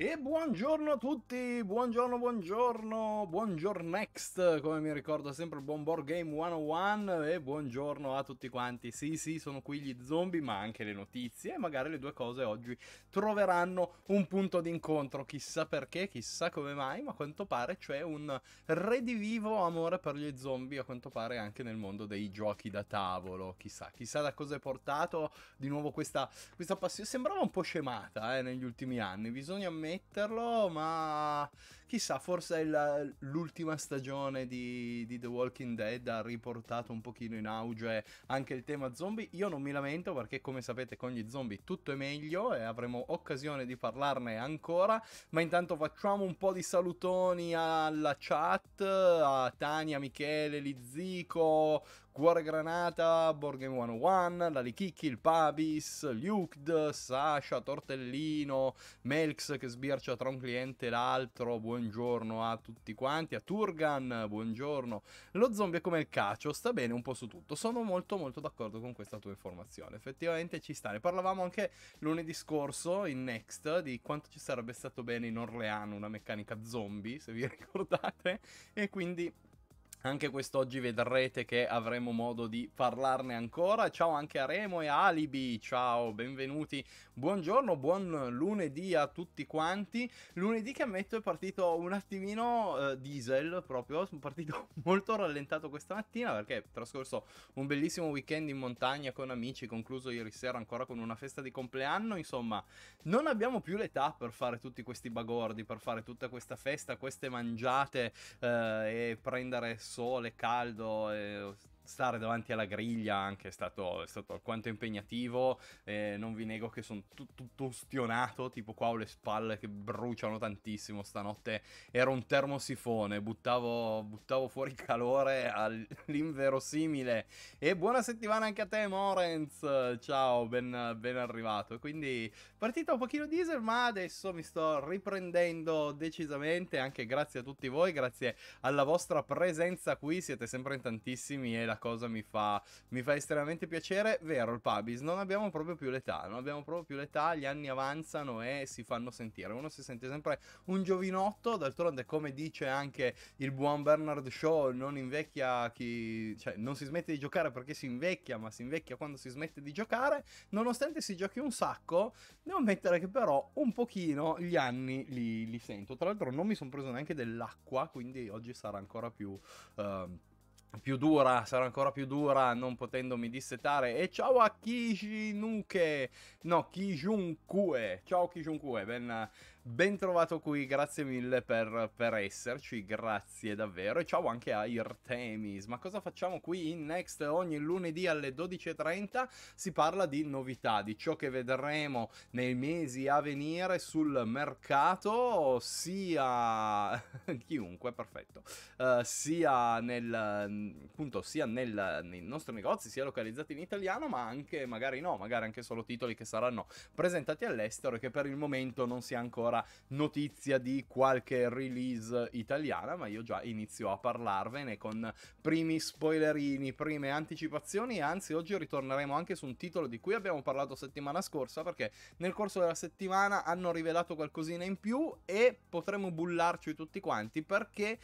E buongiorno a tutti, buongiorno, buongiorno, buongiorno next, come mi ricordo sempre buon Board Game 101 e buongiorno a tutti quanti. Sì, sì, sono qui gli zombie, ma anche le notizie e magari le due cose oggi troveranno un punto d'incontro, chissà perché, chissà come mai, ma a quanto pare c'è un redivivo amore per gli zombie, a quanto pare anche nel mondo dei giochi da tavolo, chissà, chissà da cosa è portato di nuovo questa, questa passione, sembrava un po' scemata eh, negli ultimi anni, bisogna ammettere metterlo, ma Chissà, forse la, l'ultima stagione di, di, The Walking Dead ha riportato un pochino in auge anche il tema zombie. Io non mi lamento perché come sapete con gli zombie tutto è meglio e avremo occasione di parlarne ancora. Ma intanto facciamo un po' di salutoni alla chat, a Tania, Michele, Lizzico, Cuore Granata, Borgame 101, la Lichicchi, il Pabis, Liukd, Sasha, Tortellino, Melx che sbircia tra un cliente e l'altro, buon buongiorno a tutti quanti, a Turgan, buongiorno. Lo zombie è come il cacio, sta bene un po' su tutto. Sono molto molto d'accordo con questa tua informazione. Effettivamente ci sta. Ne parlavamo anche lunedì scorso in Next di quanto ci sarebbe stato bene in Orleano una meccanica zombie, se vi ricordate. E quindi anche quest'oggi vedrete che avremo modo di parlarne ancora. Ciao anche a Remo e a Alibi, ciao, benvenuti. Buongiorno, buon lunedì a tutti quanti. Lunedì che ammetto è partito un attimino eh, diesel, proprio, sono partito molto rallentato questa mattina perché ho trascorso un bellissimo weekend in montagna con amici, concluso ieri sera ancora con una festa di compleanno, insomma, non abbiamo più l'età per fare tutti questi bagordi, per fare tutta questa festa, queste mangiate eh, e prendere sole, caldo, e eh, stare davanti alla griglia anche è stato, è stato alquanto impegnativo. Eh, non vi nego che sono tutto t- tutto ustionato, tipo qua ho le spalle che bruciano tantissimo. Stanotte era un termosifone, buttavo, buttavo fuori calore all'inverosimile. E buona settimana anche a te, Morenz. Ciao, ben, ben arrivato. Quindi partita un pochino diesel, ma adesso mi sto riprendendo decisamente. Anche grazie a tutti voi, grazie alla vostra presenza qui. Siete sempre in tantissimi e la cosa mi fa, mi fa estremamente piacere. Vero, il Pabis, non abbiamo proprio più l'età, non abbiamo proprio più l'età, gli anni avanzano e si fanno sentire. Uno si sente sempre un giovinotto, d'altronde come dice anche il buon Bernard Shaw, non invecchia chi... cioè non si smette di giocare perché si invecchia, ma si invecchia quando si smette di giocare. Nonostante si giochi un sacco, devo ammettere che però un pochino gli anni li, li sento. Tra l'altro non mi sono preso neanche dell'acqua, quindi oggi sarà ancora più... Uh, più dura, sarà ancora più dura non potendomi dissetare. E ciao a Kijunke, no, Kishunkue, ciao Kishunkue, ben ben trovato qui, grazie mille per, per, esserci, grazie davvero. E ciao anche a Irtemis. Ma cosa facciamo qui in Next ogni lunedì alle 12.30? Si parla di novità, di ciò che vedremo nei mesi a venire sul mercato, sia chiunque, perfetto, uh, sia, nel, appunto, sia nel, nei nostri negozi, sia localizzati in italiano, ma anche magari no, magari anche solo titoli che saranno presentati all'estero e che per il momento non si è ancora sarà notizia di qualche release italiana, ma io già inizio a parlarvene con primi spoilerini, prime anticipazioni, anzi oggi ritorneremo anche su un titolo di cui abbiamo parlato settimana scorsa perché nel corso della settimana hanno rivelato qualcosina in più e potremo bullarci tutti quanti perché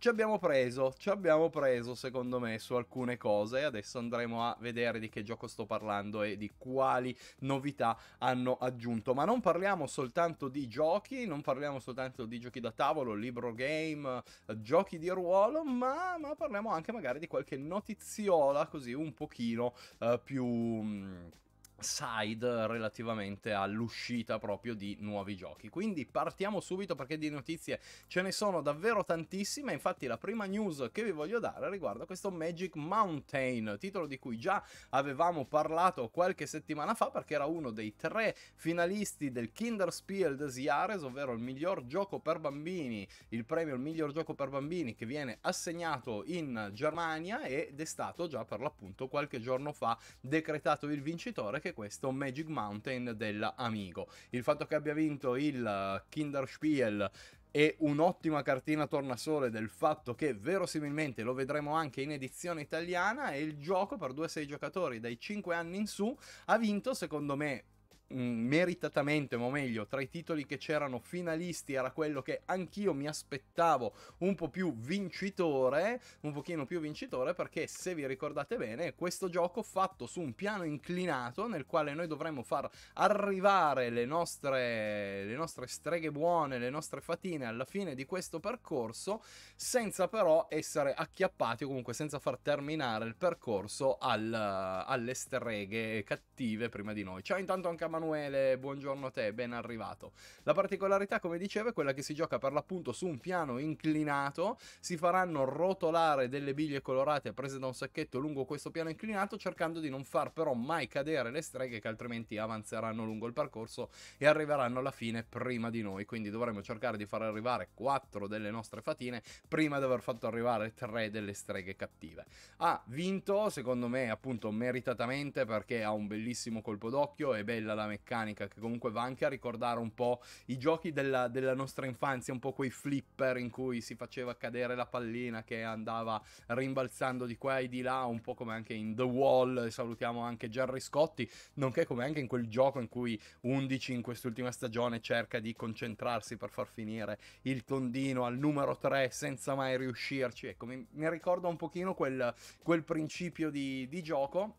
ci abbiamo preso, ci abbiamo preso secondo me su alcune cose e adesso andremo a vedere di che gioco sto parlando e di quali novità hanno aggiunto. Ma non parliamo soltanto di giochi, non parliamo soltanto di giochi da tavolo, libro game, giochi di ruolo, ma, ma parliamo anche magari di qualche notiziola così un pochino uh, più... Mh, mm, side relativamente all'uscita proprio di nuovi giochi. Quindi partiamo subito perché di notizie ce ne sono davvero tantissime, infatti la prima news che vi voglio dare riguarda questo Magic Mountain, titolo di cui già avevamo parlato qualche settimana fa perché era uno dei tre finalisti del Kinderspiel des Jahres, ovvero il miglior gioco per bambini, il premio il miglior gioco per bambini che viene assegnato in Germania ed è stato già per l'appunto qualche giorno fa decretato il vincitore anche questo Magic Mountain della Il fatto che abbia vinto il eh, Kinderspiel e un'ottima cartina tornasole del fatto che verosimilmente lo vedremo anche in edizione italiana e il gioco per 2-6 giocatori dai 5 anni in su ha vinto secondo me Mm, meritatamente, o meglio, tra i titoli che c'erano finalisti era quello che anch'io mi aspettavo un po' più vincitore, un pochino più vincitore perché se vi ricordate bene, questo gioco fatto su un piano inclinato nel quale noi dovremmo far arrivare le nostre, le nostre streghe buone, le nostre fatine alla fine di questo percorso senza però essere acchiappati o comunque senza far terminare il percorso al, alle streghe cattive prima di noi. Ciao intanto anche a Emanuele, buongiorno a te, ben arrivato. La particolarità, come dicevo, è quella che si gioca per l'appunto su un piano inclinato, si faranno rotolare delle biglie colorate prese da un sacchetto lungo questo piano inclinato, cercando di non far però mai cadere le streghe che altrimenti avanzeranno lungo il percorso e arriveranno alla fine prima di noi, quindi dovremo cercare di far arrivare 4 delle nostre fatine prima di aver fatto arrivare 3 delle streghe cattive. Ha vinto, secondo me, appunto meritatamente perché ha un bellissimo colpo d'occhio, è bella la meccanica che comunque va anche a ricordare un po' i giochi della, della nostra infanzia, un po' quei flipper in cui si faceva cadere la pallina che andava rimbalzando di qua e di là, un po' come anche in The Wall, salutiamo anche Jerry Scotti, nonché come anche in quel gioco in cui 11 in quest'ultima stagione cerca di concentrarsi per far finire il tondino al numero 3 senza mai riuscirci. Ecco, mi, mi ricorda un pochino quel, quel principio di, di gioco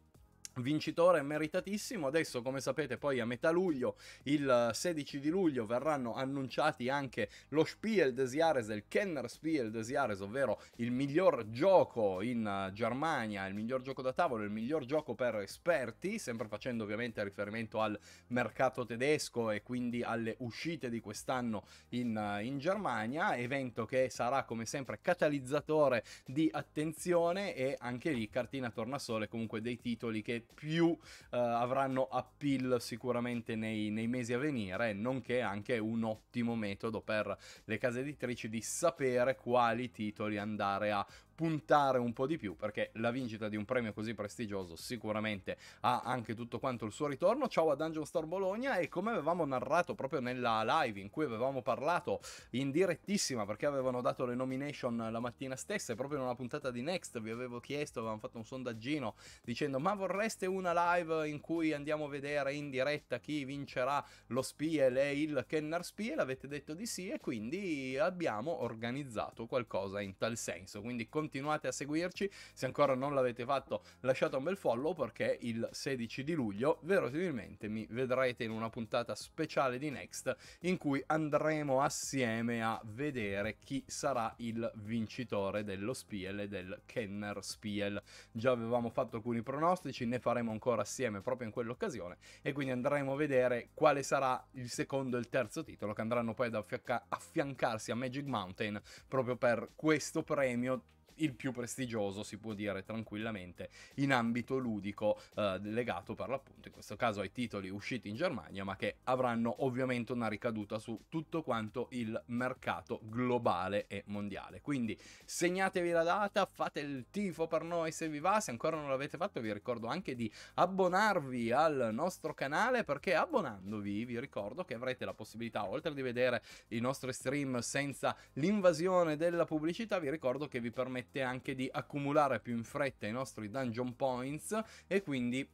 vincitore meritatissimo. Adesso, come sapete, poi a metà luglio, il 16 di luglio, verranno annunciati anche lo Spiel des Jahres il Kenner Spiel des Jahres, ovvero il miglior gioco in Germania, il miglior gioco da tavolo, il miglior gioco per esperti, sempre facendo ovviamente riferimento al mercato tedesco e quindi alle uscite di quest'anno in, in Germania, evento che sarà come sempre catalizzatore di attenzione e anche lì cartina tornasole comunque dei titoli che più eh, avranno appeal sicuramente nei, nei mesi a venire, nonché anche un ottimo metodo per le case editrici di sapere quali titoli andare a puntare un po' di più perché la vincita di un premio così prestigioso sicuramente ha anche tutto quanto il suo ritorno. Ciao a Dungeon Store Bologna e come avevamo narrato proprio nella live in cui avevamo parlato in direttissima perché avevano dato le nomination la mattina stessa e proprio in una puntata di Next vi avevo chiesto, avevamo fatto un sondaggino dicendo ma vorreste una live in cui andiamo a vedere in diretta chi vincerà lo Spiel e il Kenner Spiel? Avete detto di sì e quindi abbiamo organizzato qualcosa in tal senso. Quindi continuiamo continuate a seguirci, se ancora non l'avete fatto lasciate un bel follow perché il 16 di luglio verosimilmente mi vedrete in una puntata speciale di Next in cui andremo assieme a vedere chi sarà il vincitore dello Spiel e del Kenner Spiel. Già avevamo fatto alcuni pronostici, ne faremo ancora assieme proprio in quell'occasione e quindi andremo a vedere quale sarà il secondo e il terzo titolo che andranno poi ad affiancarsi a Magic Mountain proprio per questo premio il più prestigioso, si può dire tranquillamente, in ambito ludico eh, legato per l'appunto in questo caso ai titoli usciti in Germania, ma che avranno ovviamente una ricaduta su tutto quanto il mercato globale e mondiale. Quindi segnatevi la data, fate il tifo per noi se vi va, se ancora non l'avete fatto vi ricordo anche di abbonarvi al nostro canale perché abbonandovi vi ricordo che avrete la possibilità oltre di vedere i nostri stream senza l'invasione della pubblicità, vi ricordo che vi permette permette anche di accumulare più in fretta i nostri dungeon points e quindi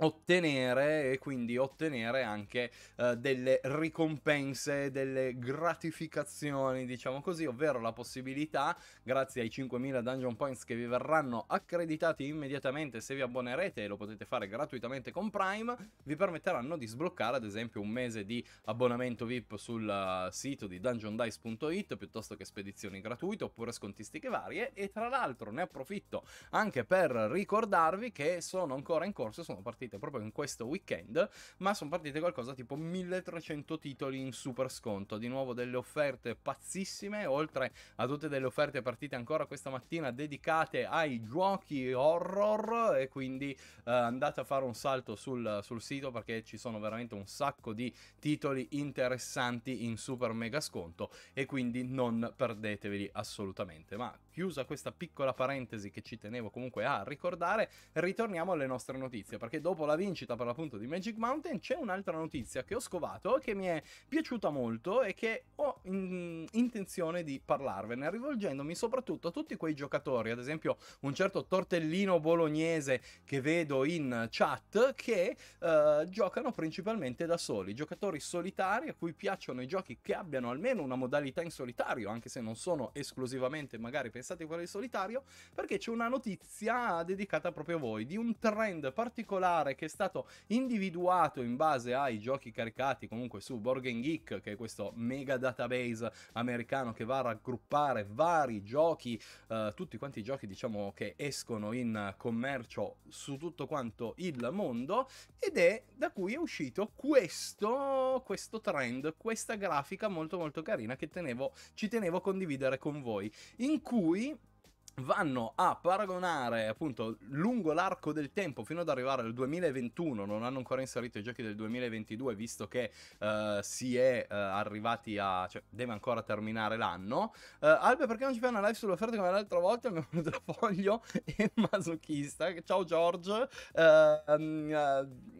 ottenere e quindi ottenere anche eh, delle ricompense, delle gratificazioni, diciamo così, ovvero la possibilità, grazie ai 5.000 dungeon points che vi verranno accreditati immediatamente se vi abbonerete e lo potete fare gratuitamente con Prime, vi permetteranno di sbloccare ad esempio un mese di abbonamento VIP sul eh, sito di dungeondice.it piuttosto che spedizioni gratuite oppure scontistiche varie e tra l'altro ne approfitto anche per ricordarvi che sono ancora in corso, sono partiti partite proprio in questo weekend, ma sono partite qualcosa tipo 1300 titoli in super sconto, di nuovo delle offerte pazzissime, oltre a tutte delle offerte partite ancora questa mattina dedicate ai giochi horror e quindi eh, andate a fare un salto sul, sul sito perché ci sono veramente un sacco di titoli interessanti in super mega sconto e quindi non perdeteveli assolutamente. Ma chiusa questa piccola parentesi che ci tenevo comunque a ricordare, ritorniamo alle nostre notizie perché dopo dopo la vincita per l'appunto di Magic Mountain, c'è un'altra notizia che ho scovato che mi è piaciuta molto e che ho in intenzione di parlarvene, rivolgendomi soprattutto a tutti quei giocatori, ad esempio un certo tortellino bolognese che vedo in chat, che eh, giocano principalmente da soli, giocatori solitari a cui piacciono i giochi che abbiano almeno una modalità in solitario, anche se non sono esclusivamente magari pensate a quella di solitario, perché c'è una notizia dedicata proprio a voi, di un trend particolare particolare che è stato individuato in base ai giochi caricati comunque su Board Geek, che è questo mega database americano che va a raggruppare vari giochi, eh, tutti quanti i giochi diciamo che escono in commercio su tutto quanto il mondo ed è da cui è uscito questo, questo trend, questa grafica molto molto carina che tenevo, ci tenevo a condividere con voi, in cui vanno a paragonare appunto lungo l'arco del tempo fino ad arrivare al 2021 non hanno ancora inserito i giochi del 2022 visto che uh, si è uh, arrivati a cioè deve ancora terminare l'anno uh, Albe perché non ci fai una live sulle offerte come l'altra volta il mio portafoglio è masochista ciao George um,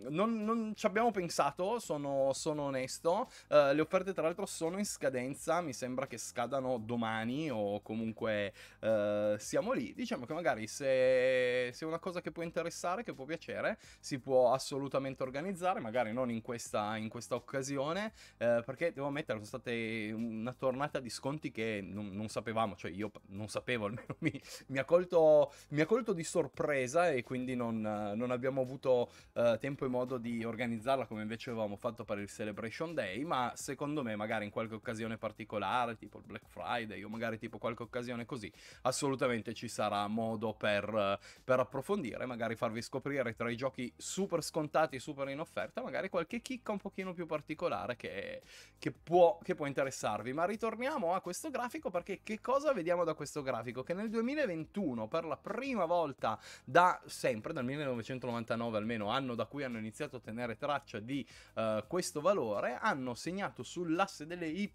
non, non, ci abbiamo pensato sono, sono onesto le offerte tra l'altro sono in scadenza mi sembra che scadano domani o comunque uh, siamo lì. Diciamo che magari se, se, è una cosa che può interessare, che può piacere, si può assolutamente organizzare, magari non in questa, in questa occasione, eh, perché devo ammettere, sono state una tornata di sconti che non, non sapevamo, cioè io non sapevo, almeno mi, mi, ha, colto, mi ha, colto, di sorpresa e quindi non, non abbiamo avuto eh, tempo e modo di organizzarla come invece avevamo fatto per il Celebration Day, ma secondo me magari in qualche occasione particolare, tipo il Black Friday o magari tipo qualche occasione così, assolutamente sicuramente ci sarà modo per, per approfondire, magari farvi scoprire tra i giochi super scontati, e super in offerta, magari qualche chicca un pochino più particolare che, che, può, che può interessarvi. Ma ritorniamo a questo grafico perché che cosa vediamo da questo grafico? Che nel 2021 per la prima volta da sempre, dal 1999 almeno, anno da cui hanno iniziato a tenere traccia di uh, questo valore, hanno segnato sull'asse delle Y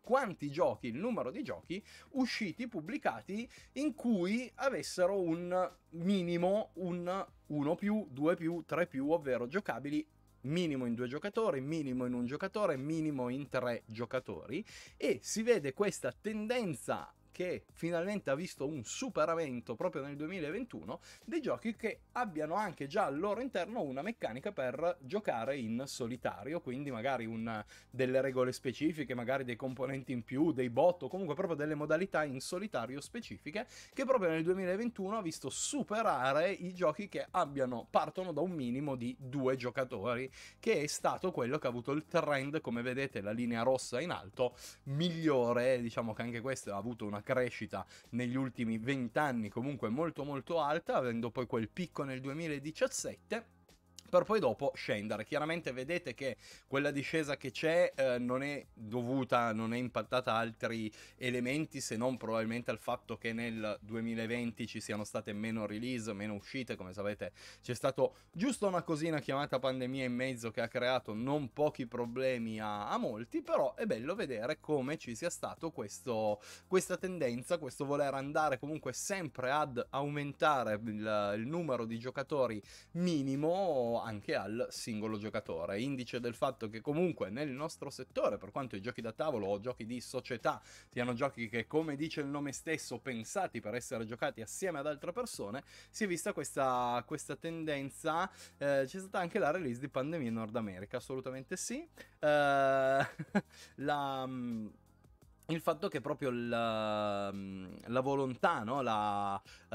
quanti giochi, il numero di giochi usciti, pubblicati in in cui avessero un minimo, un 1 più, 2 più, 3 più, ovvero giocabili minimo in due giocatori, minimo in un giocatore, minimo in tre giocatori e si vede questa tendenza che finalmente ha visto un superamento proprio nel 2021 dei giochi che abbiano anche già al loro interno una meccanica per giocare in solitario, quindi magari un, delle regole specifiche, magari dei componenti in più, dei bot o comunque proprio delle modalità in solitario specifiche che proprio nel 2021 ha visto superare i giochi che abbiano, partono da un minimo di due giocatori, che è stato quello che ha avuto il trend, come vedete la linea rossa in alto, migliore, diciamo che anche questo ha avuto una crescita negli ultimi vent'anni comunque molto molto alta, avendo poi quel picco nel 2017 per poi dopo scendere. Chiaramente vedete che quella discesa che c'è eh, non è dovuta, non è impattata da altri elementi se non probabilmente al fatto che nel 2020 ci siano state meno release, meno uscite, come sapete c'è stato giusto una cosina chiamata pandemia in mezzo che ha creato non pochi problemi a, a molti, però è bello vedere come ci sia stato questo, questa tendenza, questo voler andare comunque sempre ad aumentare il, il numero di giocatori minimo anche al singolo giocatore. Indice del fatto che comunque nel nostro settore, per quanto i giochi da tavolo o giochi di società siano giochi che, come dice il nome stesso, pensati per essere giocati assieme ad altre persone, si è vista questa, questa tendenza. Eh, c'è stata anche la release di Pandemia in Nord America, assolutamente sì. Eh, la mm, il fatto che proprio la, ehm, la volontà, no? la, uh,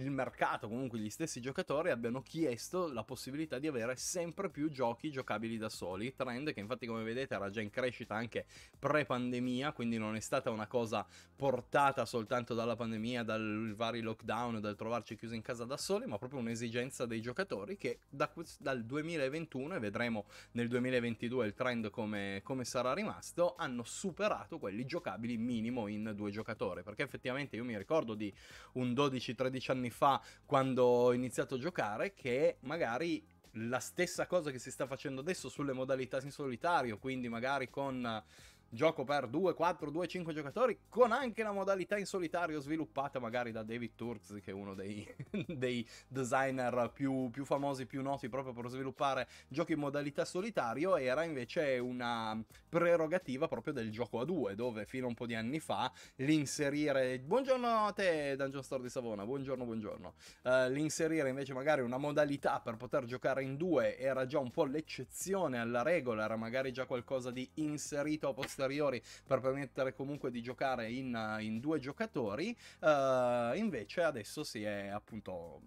il mercato, comunque gli stessi giocatori abbiano chiesto la possibilità di avere sempre più giochi giocabili da soli, trend che infatti come vedete era già in crescita anche pre-pandemia, quindi non è stata una cosa portata soltanto dalla pandemia, dal vari lockdown, dal trovarci chiusi in casa da soli, ma proprio un'esigenza dei giocatori che da, dal 2021, e vedremo nel 2022 il trend come, come sarà rimasto, hanno superato quelli livelli giocabili minimo in due giocatori, perché effettivamente io mi ricordo di un 12-13 anni fa quando ho iniziato a giocare che magari la stessa cosa che si sta facendo adesso sulle modalità in solitario, quindi magari con Gioco per 2, 4, 2, 5 giocatori con anche la modalità in solitario sviluppata magari da David Turks che è uno dei, dei designer più, più, famosi, più noti proprio per sviluppare giochi in modalità solitario era invece una prerogativa proprio del gioco a due dove fino a un po' di anni fa l'inserire buongiorno a te Dungeon Store di Savona, buongiorno buongiorno uh, l'inserire invece magari una modalità per poter giocare in due era già un po' l'eccezione alla regola era magari già qualcosa di inserito a posteriori esteriori per permettere comunque di giocare in, in due giocatori, uh, invece adesso si è appunto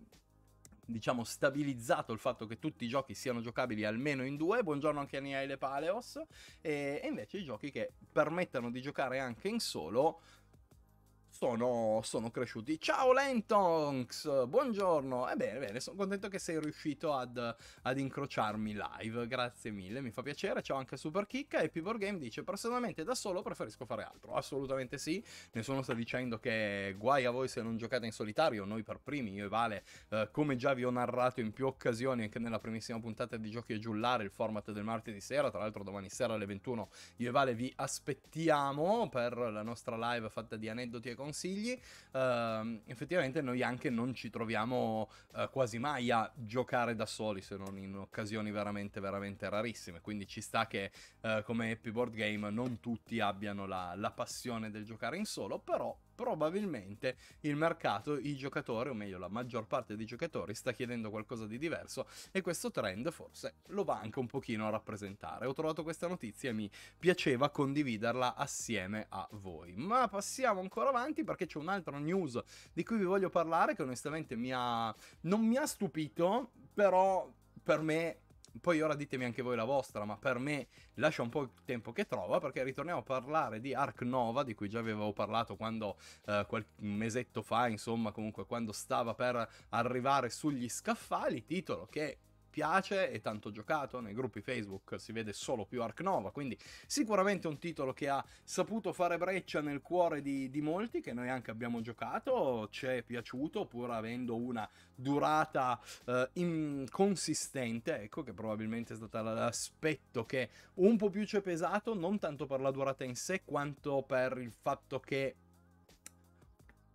diciamo stabilizzato il fatto che tutti i giochi siano giocabili almeno in due buongiorno anche a Niele Paleos e, invece i giochi che permettono di giocare anche in solo sono, sono cresciuti. Ciao Lentonx, buongiorno. E eh bene, bene, sono contento che sei riuscito ad, ad, incrociarmi live. Grazie mille, mi fa piacere. Ciao anche Superkick. E Pibor Game dice, personalmente da solo preferisco fare altro. Assolutamente sì. Nessuno sta dicendo che guai a voi se non giocate in solitario. Noi per primi, io e Vale, eh, come già vi ho narrato in più occasioni, anche nella primissima puntata di Giochi e Giullare, il format del martedì sera. Tra l'altro domani sera alle 21 io e Vale vi aspettiamo per la nostra live fatta di aneddoti e con consigli, uh, effettivamente noi anche non ci troviamo uh, quasi mai a giocare da soli se non in occasioni veramente, veramente rarissime. Quindi ci sta che eh, come Happy Board Game non tutti abbiano la, la passione del giocare in solo, però probabilmente il mercato, i giocatori, o meglio la maggior parte dei giocatori, sta chiedendo qualcosa di diverso e questo trend forse lo va anche un pochino a rappresentare. Ho trovato questa notizia e mi piaceva condividerla assieme a voi. Ma passiamo ancora avanti perché c'è un'altra news di cui vi voglio parlare che onestamente mi ha... non mi ha stupito, però per me poi ora ditemi anche voi la vostra, ma per me lascia un po' il tempo che trova perché ritorniamo a parlare di Ark Nova, di cui già avevo parlato quando eh, qualche mesetto fa, insomma, comunque quando stava per arrivare sugli scaffali, titolo che piace e tanto giocato, nei gruppi Facebook si vede solo più Ark Nova, quindi sicuramente un titolo che ha saputo fare breccia nel cuore di, di molti, che noi anche abbiamo giocato, ci è piaciuto pur avendo una durata eh, inconsistente, ecco che probabilmente è stato l'aspetto che un po' più ci è pesato, non tanto per la durata in sé quanto per il fatto che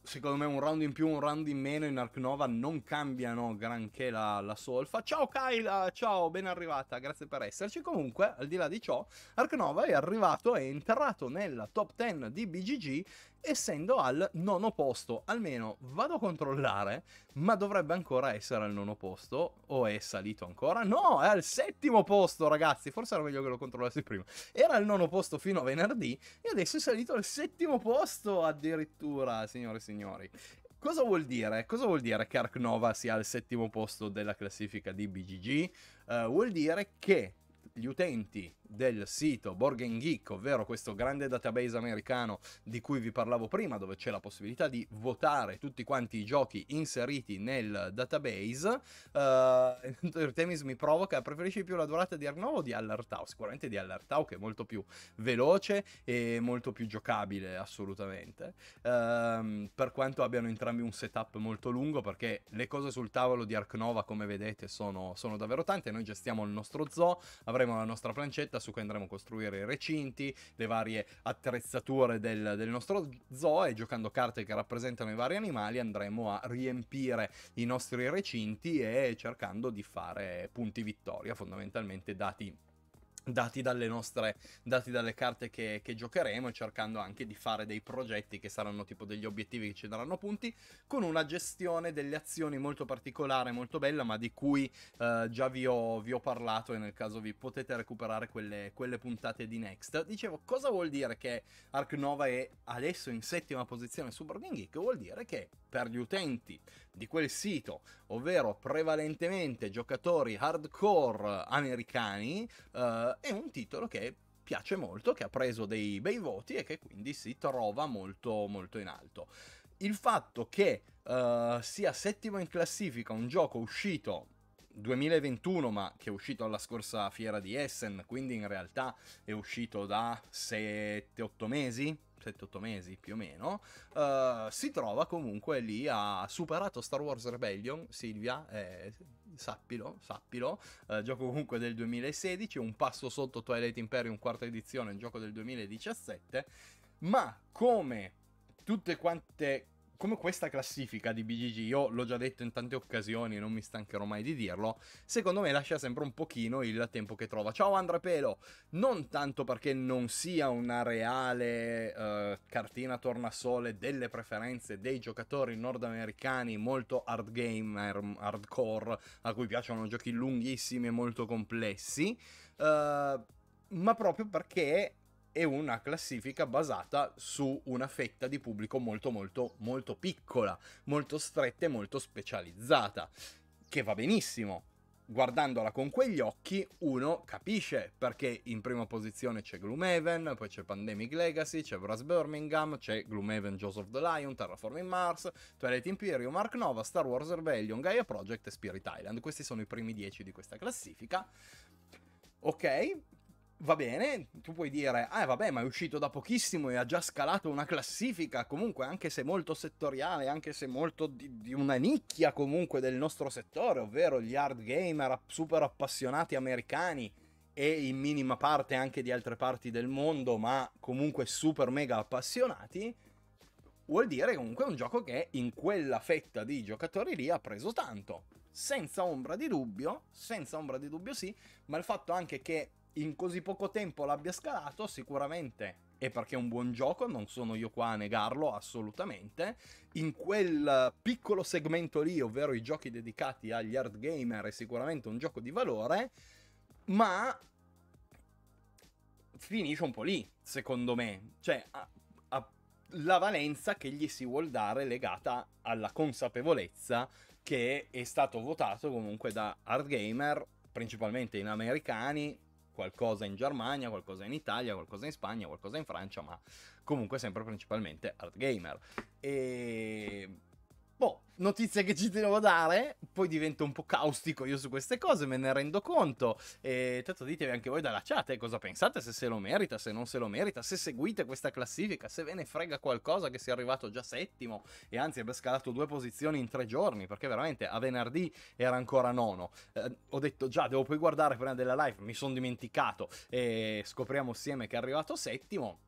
secondo me un round in più, un round in meno in Ark Nova non cambiano granché la, la solfa. Ciao Kyla, ciao, ben arrivata, grazie per esserci. Comunque, al di là di ciò, Ark Nova è arrivato, è entrato nella top 10 di BGG essendo al nono posto. Almeno vado a controllare, ma dovrebbe ancora essere al nono posto. O è salito ancora? No, è al settimo posto, ragazzi. Forse era meglio che lo controllassi prima. Era al nono posto fino a venerdì e adesso è salito al settimo posto addirittura, signore e signori. Cosa vuol dire? Cosa vuol dire che Ark Nova sia al settimo posto della classifica di BGG? Uh, eh, vuol dire che gli utenti del sito Borgen Geek, ovvero questo grande database americano di cui vi parlavo prima, dove c'è la possibilità di votare tutti quanti i giochi inseriti nel database, uh, Artemis mi provoca, preferisci più la durata di Arno o di Allartau? Sicuramente di Allartau che è molto più veloce e molto più giocabile assolutamente, uh, per quanto abbiano entrambi un setup molto lungo perché le cose sul tavolo di Ark Nova come vedete sono, sono davvero tante, noi gestiamo il nostro zoo, avremo la nostra plancetta, scaletta su cui andremo a costruire i recinti, le varie attrezzature del, del nostro zoo e giocando carte che rappresentano i vari animali andremo a riempire i nostri recinti e cercando di fare punti vittoria fondamentalmente dati dati dalle nostre dati dalle carte che, che, giocheremo e cercando anche di fare dei progetti che saranno tipo degli obiettivi che ci daranno punti con una gestione delle azioni molto particolare molto bella ma di cui eh, già vi ho, vi ho, parlato e nel caso vi potete recuperare quelle, quelle, puntate di Next dicevo cosa vuol dire che Ark Nova è adesso in settima posizione su Burning Geek vuol dire che per gli utenti di quel sito, ovvero prevalentemente giocatori hardcore americani, eh, è un titolo che piace molto, che ha preso dei bei voti e che quindi si trova molto molto in alto. Il fatto che eh, sia settimo in classifica un gioco uscito 2021, ma che è uscito alla scorsa fiera di Essen, quindi in realtà è uscito da 7-8 mesi, 7-8 mesi più o meno, uh, si trova comunque lì, ha superato Star Wars Rebellion, Silvia, eh, sappilo, sappilo, uh, gioco comunque del 2016, un passo sotto Twilight Imperium quarta edizione, un gioco del 2017, ma come tutte quante come questa classifica di BGG, io l'ho già detto in tante occasioni e non mi stancherò mai di dirlo, secondo me lascia sempre un pochino il tempo che trova. Ciao Pelo, non tanto perché non sia una reale eh, cartina tornasole delle preferenze dei giocatori nordamericani molto hard game, hardcore, a cui piacciono giochi lunghissimi e molto complessi, eh, ma proprio perché è una classifica basata su una fetta di pubblico molto molto molto piccola, molto stretta e molto specializzata, che va benissimo. Guardandola con quegli occhi uno capisce perché in prima posizione c'è Gloomhaven, poi c'è Pandemic Legacy, c'è Brass Birmingham, c'è Gloomhaven Joseph the Lion, Terraforming Mars, Twilight Imperium, Mark Nova, Star Wars Rebellion, Gaia Project e Spirit Island. Questi sono i primi 10 di questa classifica. Ok, va bene, tu puoi dire, ah vabbè, ma è uscito da pochissimo e ha già scalato una classifica, comunque anche se molto settoriale, anche se molto di, di una nicchia comunque del nostro settore, ovvero gli hard gamer super appassionati americani e in minima parte anche di altre parti del mondo, ma comunque super mega appassionati, vuol dire comunque un gioco che in quella fetta di giocatori lì ha preso tanto. Senza ombra di dubbio, senza ombra di dubbio sì, ma il fatto anche che in così poco tempo l'abbia scalato, sicuramente è perché è un buon gioco, non sono io qua a negarlo assolutamente. In quel piccolo segmento lì, ovvero i giochi dedicati agli hard gamer, è sicuramente un gioco di valore, ma finisce un po' lì, secondo me. Cioè, a, a, la valenza che gli si vuol dare legata alla consapevolezza che è stato votato comunque da hard gamer, principalmente in americani, qualcosa in Germania, qualcosa in Italia, qualcosa in Spagna, qualcosa in Francia, ma comunque sempre principalmente art gamer. E Boh, notizia che ci devo dare, poi divento un po' caustico io su queste cose, me ne rendo conto. E tanto ditemi anche voi dalla chat eh, cosa pensate, se se lo merita, se non se lo merita, se seguite questa classifica, se ve ne frega qualcosa che sia arrivato già settimo e anzi abbia scalato due posizioni in tre giorni, perché veramente a venerdì era ancora nono. Eh, ho detto già, devo poi guardare prima della live, mi sono dimenticato e scopriamo assieme che è arrivato settimo.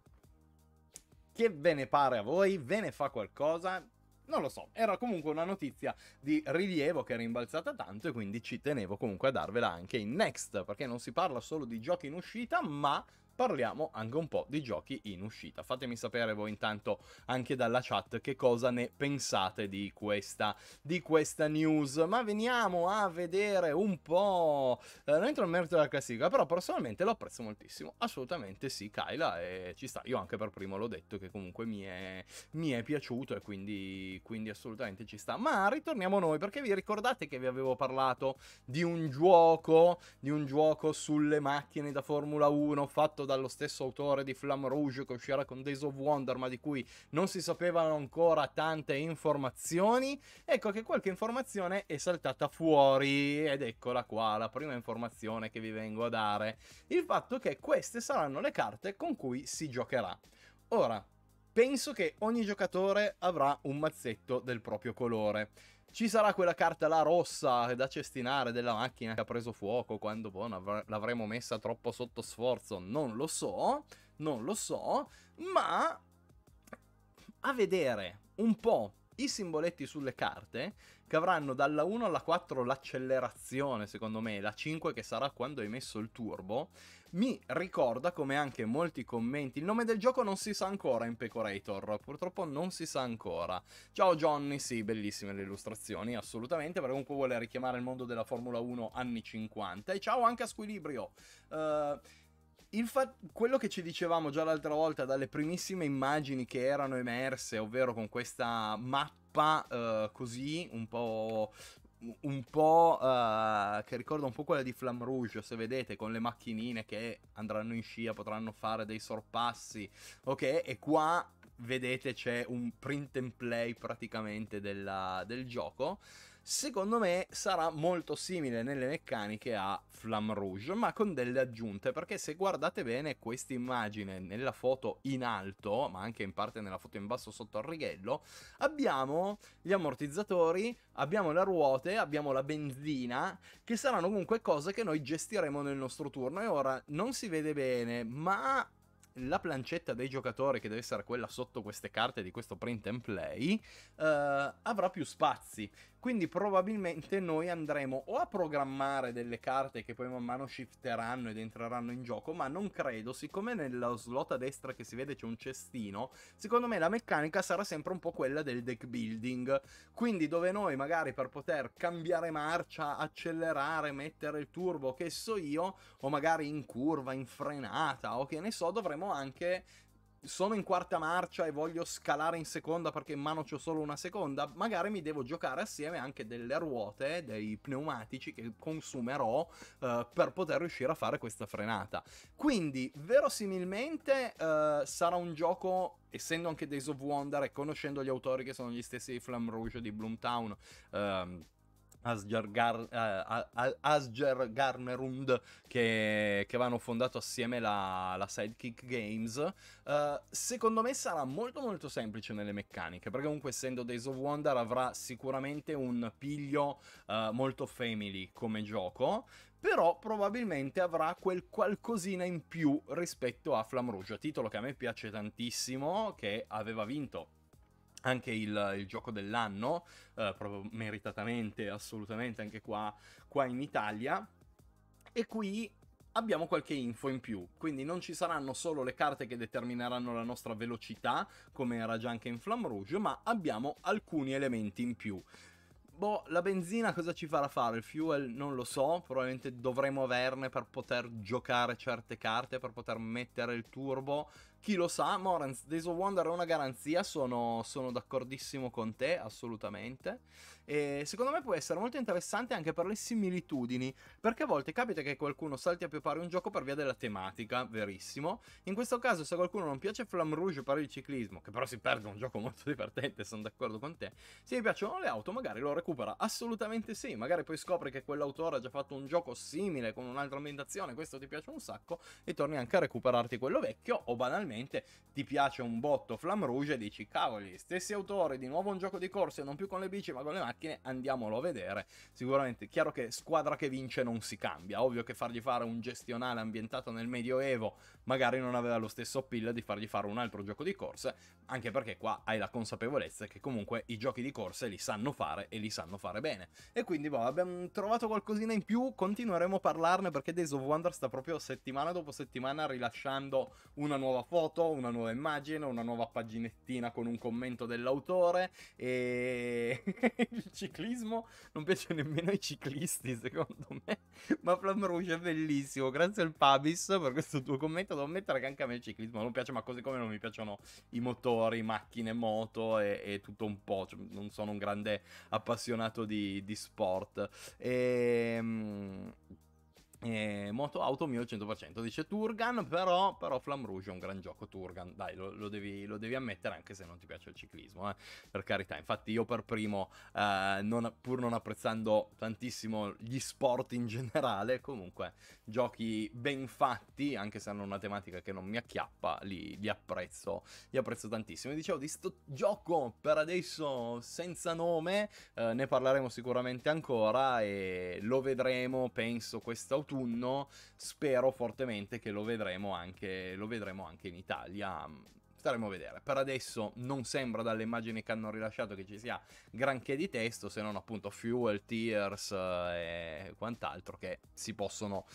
Che ve ne pare a voi? Ve ne fa qualcosa? Non lo so, era comunque una notizia di rilievo che era rimbalzata tanto e quindi ci tenevo comunque a darvela anche in next, perché non si parla solo di giochi in uscita, ma parliamo anche un po' di giochi in uscita. Fatemi sapere voi intanto anche dalla chat che cosa ne pensate di questa, di questa news. Ma veniamo a vedere un po'... Eh, non entro nel merito della classifica, però personalmente lo apprezzo moltissimo. Assolutamente sì, Kyla, e ci sta. Io anche per primo l'ho detto che comunque mi è, mi è piaciuto e quindi, quindi assolutamente ci sta. Ma ritorniamo noi, perché vi ricordate che vi avevo parlato di un gioco, di un gioco sulle macchine da Formula 1 fatto dallo stesso autore di Flamme Rouge che uscirà con Days of Wonder, ma di cui non si sapevano ancora tante informazioni. Ecco che qualche informazione è saltata fuori ed eccola qua, la prima informazione che vi vengo a dare. Il fatto che queste saranno le carte con cui si giocherà. Ora, penso che ogni giocatore avrà un mazzetto del proprio colore. Ci sarà quella carta là rossa da cestinare della macchina che ha preso fuoco quando boh, l'avremo messa troppo sotto sforzo? Non lo so, non lo so, ma a vedere un po' i simboletti sulle carte che avranno dalla 1 alla 4 l'accelerazione, secondo me, la 5 che sarà quando hai messo il turbo, mi ricorda come anche molti commenti, il nome del gioco non si sa ancora in Pecorator, purtroppo non si sa ancora. Ciao Johnny, sì, bellissime le illustrazioni, assolutamente, però comunque vuole richiamare il mondo della Formula 1 anni 50 e ciao anche a Squilibrio. Uh, Infatti, quello che ci dicevamo già l'altra volta dalle primissime immagini che erano emerse, ovvero con questa mappa uh, così un po' un po' uh, che ricorda un po' quella di Flam Rouge, se vedete, con le macchinine che andranno in scia, potranno fare dei sorpassi, ok? E qua vedete c'è un print and play praticamente della, del gioco secondo me sarà molto simile nelle meccaniche a Flamme Rouge, ma con delle aggiunte, perché se guardate bene questa immagine nella foto in alto, ma anche in parte nella foto in basso sotto al righello, abbiamo gli ammortizzatori, abbiamo le ruote, abbiamo la benzina, che saranno comunque cose che noi gestiremo nel nostro turno e ora non si vede bene, ma la plancetta dei giocatori, che deve essere quella sotto queste carte di questo print and play, uh, avrà più spazi. Quindi probabilmente noi andremo o a programmare delle carte che poi man mano shifteranno ed entreranno in gioco, ma non credo, siccome nella slot a destra che si vede c'è un cestino, secondo me la meccanica sarà sempre un po' quella del deck building. Quindi dove noi magari per poter cambiare marcia, accelerare, mettere il turbo, che so io, o magari in curva, in frenata, o che ne so, dovremo anche sono in quarta marcia e voglio scalare in seconda perché in mano ho solo una seconda, magari mi devo giocare assieme anche delle ruote, dei pneumatici che consumerò eh, per poter riuscire a fare questa frenata. Quindi, verosimilmente, eh, sarà un gioco essendo anche Days of Wonder e conoscendo gli autori che sono gli stessi di Flam Rouge di Bloomtown, ehm, eh, Asger, Garnerund che, che vanno fondato assieme la, la Sidekick Games. Eh, secondo me sarà molto molto semplice nelle meccaniche perché comunque essendo Days of Wonder avrà sicuramente un piglio eh, molto family come gioco però probabilmente avrà quel qualcosina in più rispetto a Flam Rouge, titolo che a me piace tantissimo, che aveva vinto anche il, il, gioco dell'anno, eh, proprio meritatamente, assolutamente, anche qua, qua in Italia. E qui abbiamo qualche info in più, quindi non ci saranno solo le carte che determineranno la nostra velocità, come era già anche in Flam Rouge, ma abbiamo alcuni elementi in più. Boh, la benzina cosa ci farà fare? Il fuel non lo so, probabilmente dovremo averne per poter giocare certe carte, per poter mettere il turbo, chi lo sa, Morans, Days of Wonder è una garanzia, sono, sono d'accordissimo con te, assolutamente. E secondo me può essere molto interessante anche per le similitudini, perché a volte capita che qualcuno salti a più pari un gioco per via della tematica, verissimo. In questo caso, se qualcuno non piace Flam Rouge per il ciclismo, che però si perde un gioco molto divertente, sono d'accordo con te. Se gli piacciono le auto, magari lo recupera. Assolutamente sì, magari poi scopri che quell'autore ha già fatto un gioco simile con un'altra ambientazione, questo ti piace un sacco, e torni anche a recuperarti quello vecchio o banalmente banalmente ti piace un botto Flam Rouge e dici cavoli, stessi autori, di nuovo un gioco di corse, non più con le bici ma con le macchine, andiamolo a vedere. Sicuramente, è chiaro che squadra che vince non si cambia, ovvio che fargli fare un gestionale ambientato nel Medioevo magari non aveva lo stesso appeal di fargli fare un altro gioco di corse, anche perché qua hai la consapevolezza che comunque i giochi di corse li sanno fare e li sanno fare bene. E quindi boh, abbiamo trovato qualcosina in più, continueremo a parlarne perché Days of Wonder sta proprio settimana dopo settimana rilasciando una nuova forma foto, una nuova immagine, una nuova paginettina con un commento dell'autore e il ciclismo non piace nemmeno ai ciclisti secondo me, ma Flam Rouge è bellissimo, grazie al Pabis per questo tuo commento, devo ammettere che anche a me il ciclismo non piace, ma così come non mi piacciono i motori, macchine, moto e, e tutto un po', cioè, non sono un grande appassionato di, di sport. E... Ehm, eh, moto auto mio 100% dice Turgan però, però Flam Rouge è un gran gioco Turgan dai lo, lo, devi, lo, devi, ammettere anche se non ti piace il ciclismo eh? per carità infatti io per primo eh, non, pur non apprezzando tantissimo gli sport in generale comunque giochi ben fatti anche se hanno una tematica che non mi acchiappa li, li apprezzo li apprezzo tantissimo e dicevo di sto gioco per adesso senza nome eh, ne parleremo sicuramente ancora e lo vedremo penso quest'autunno autunno spero fortemente che lo vedremo anche, lo vedremo anche in Italia. Staremo a vedere. Per adesso non sembra dalle immagini che hanno rilasciato che ci sia granché di testo, se non appunto Fuel, Tears eh, e quant'altro che si possono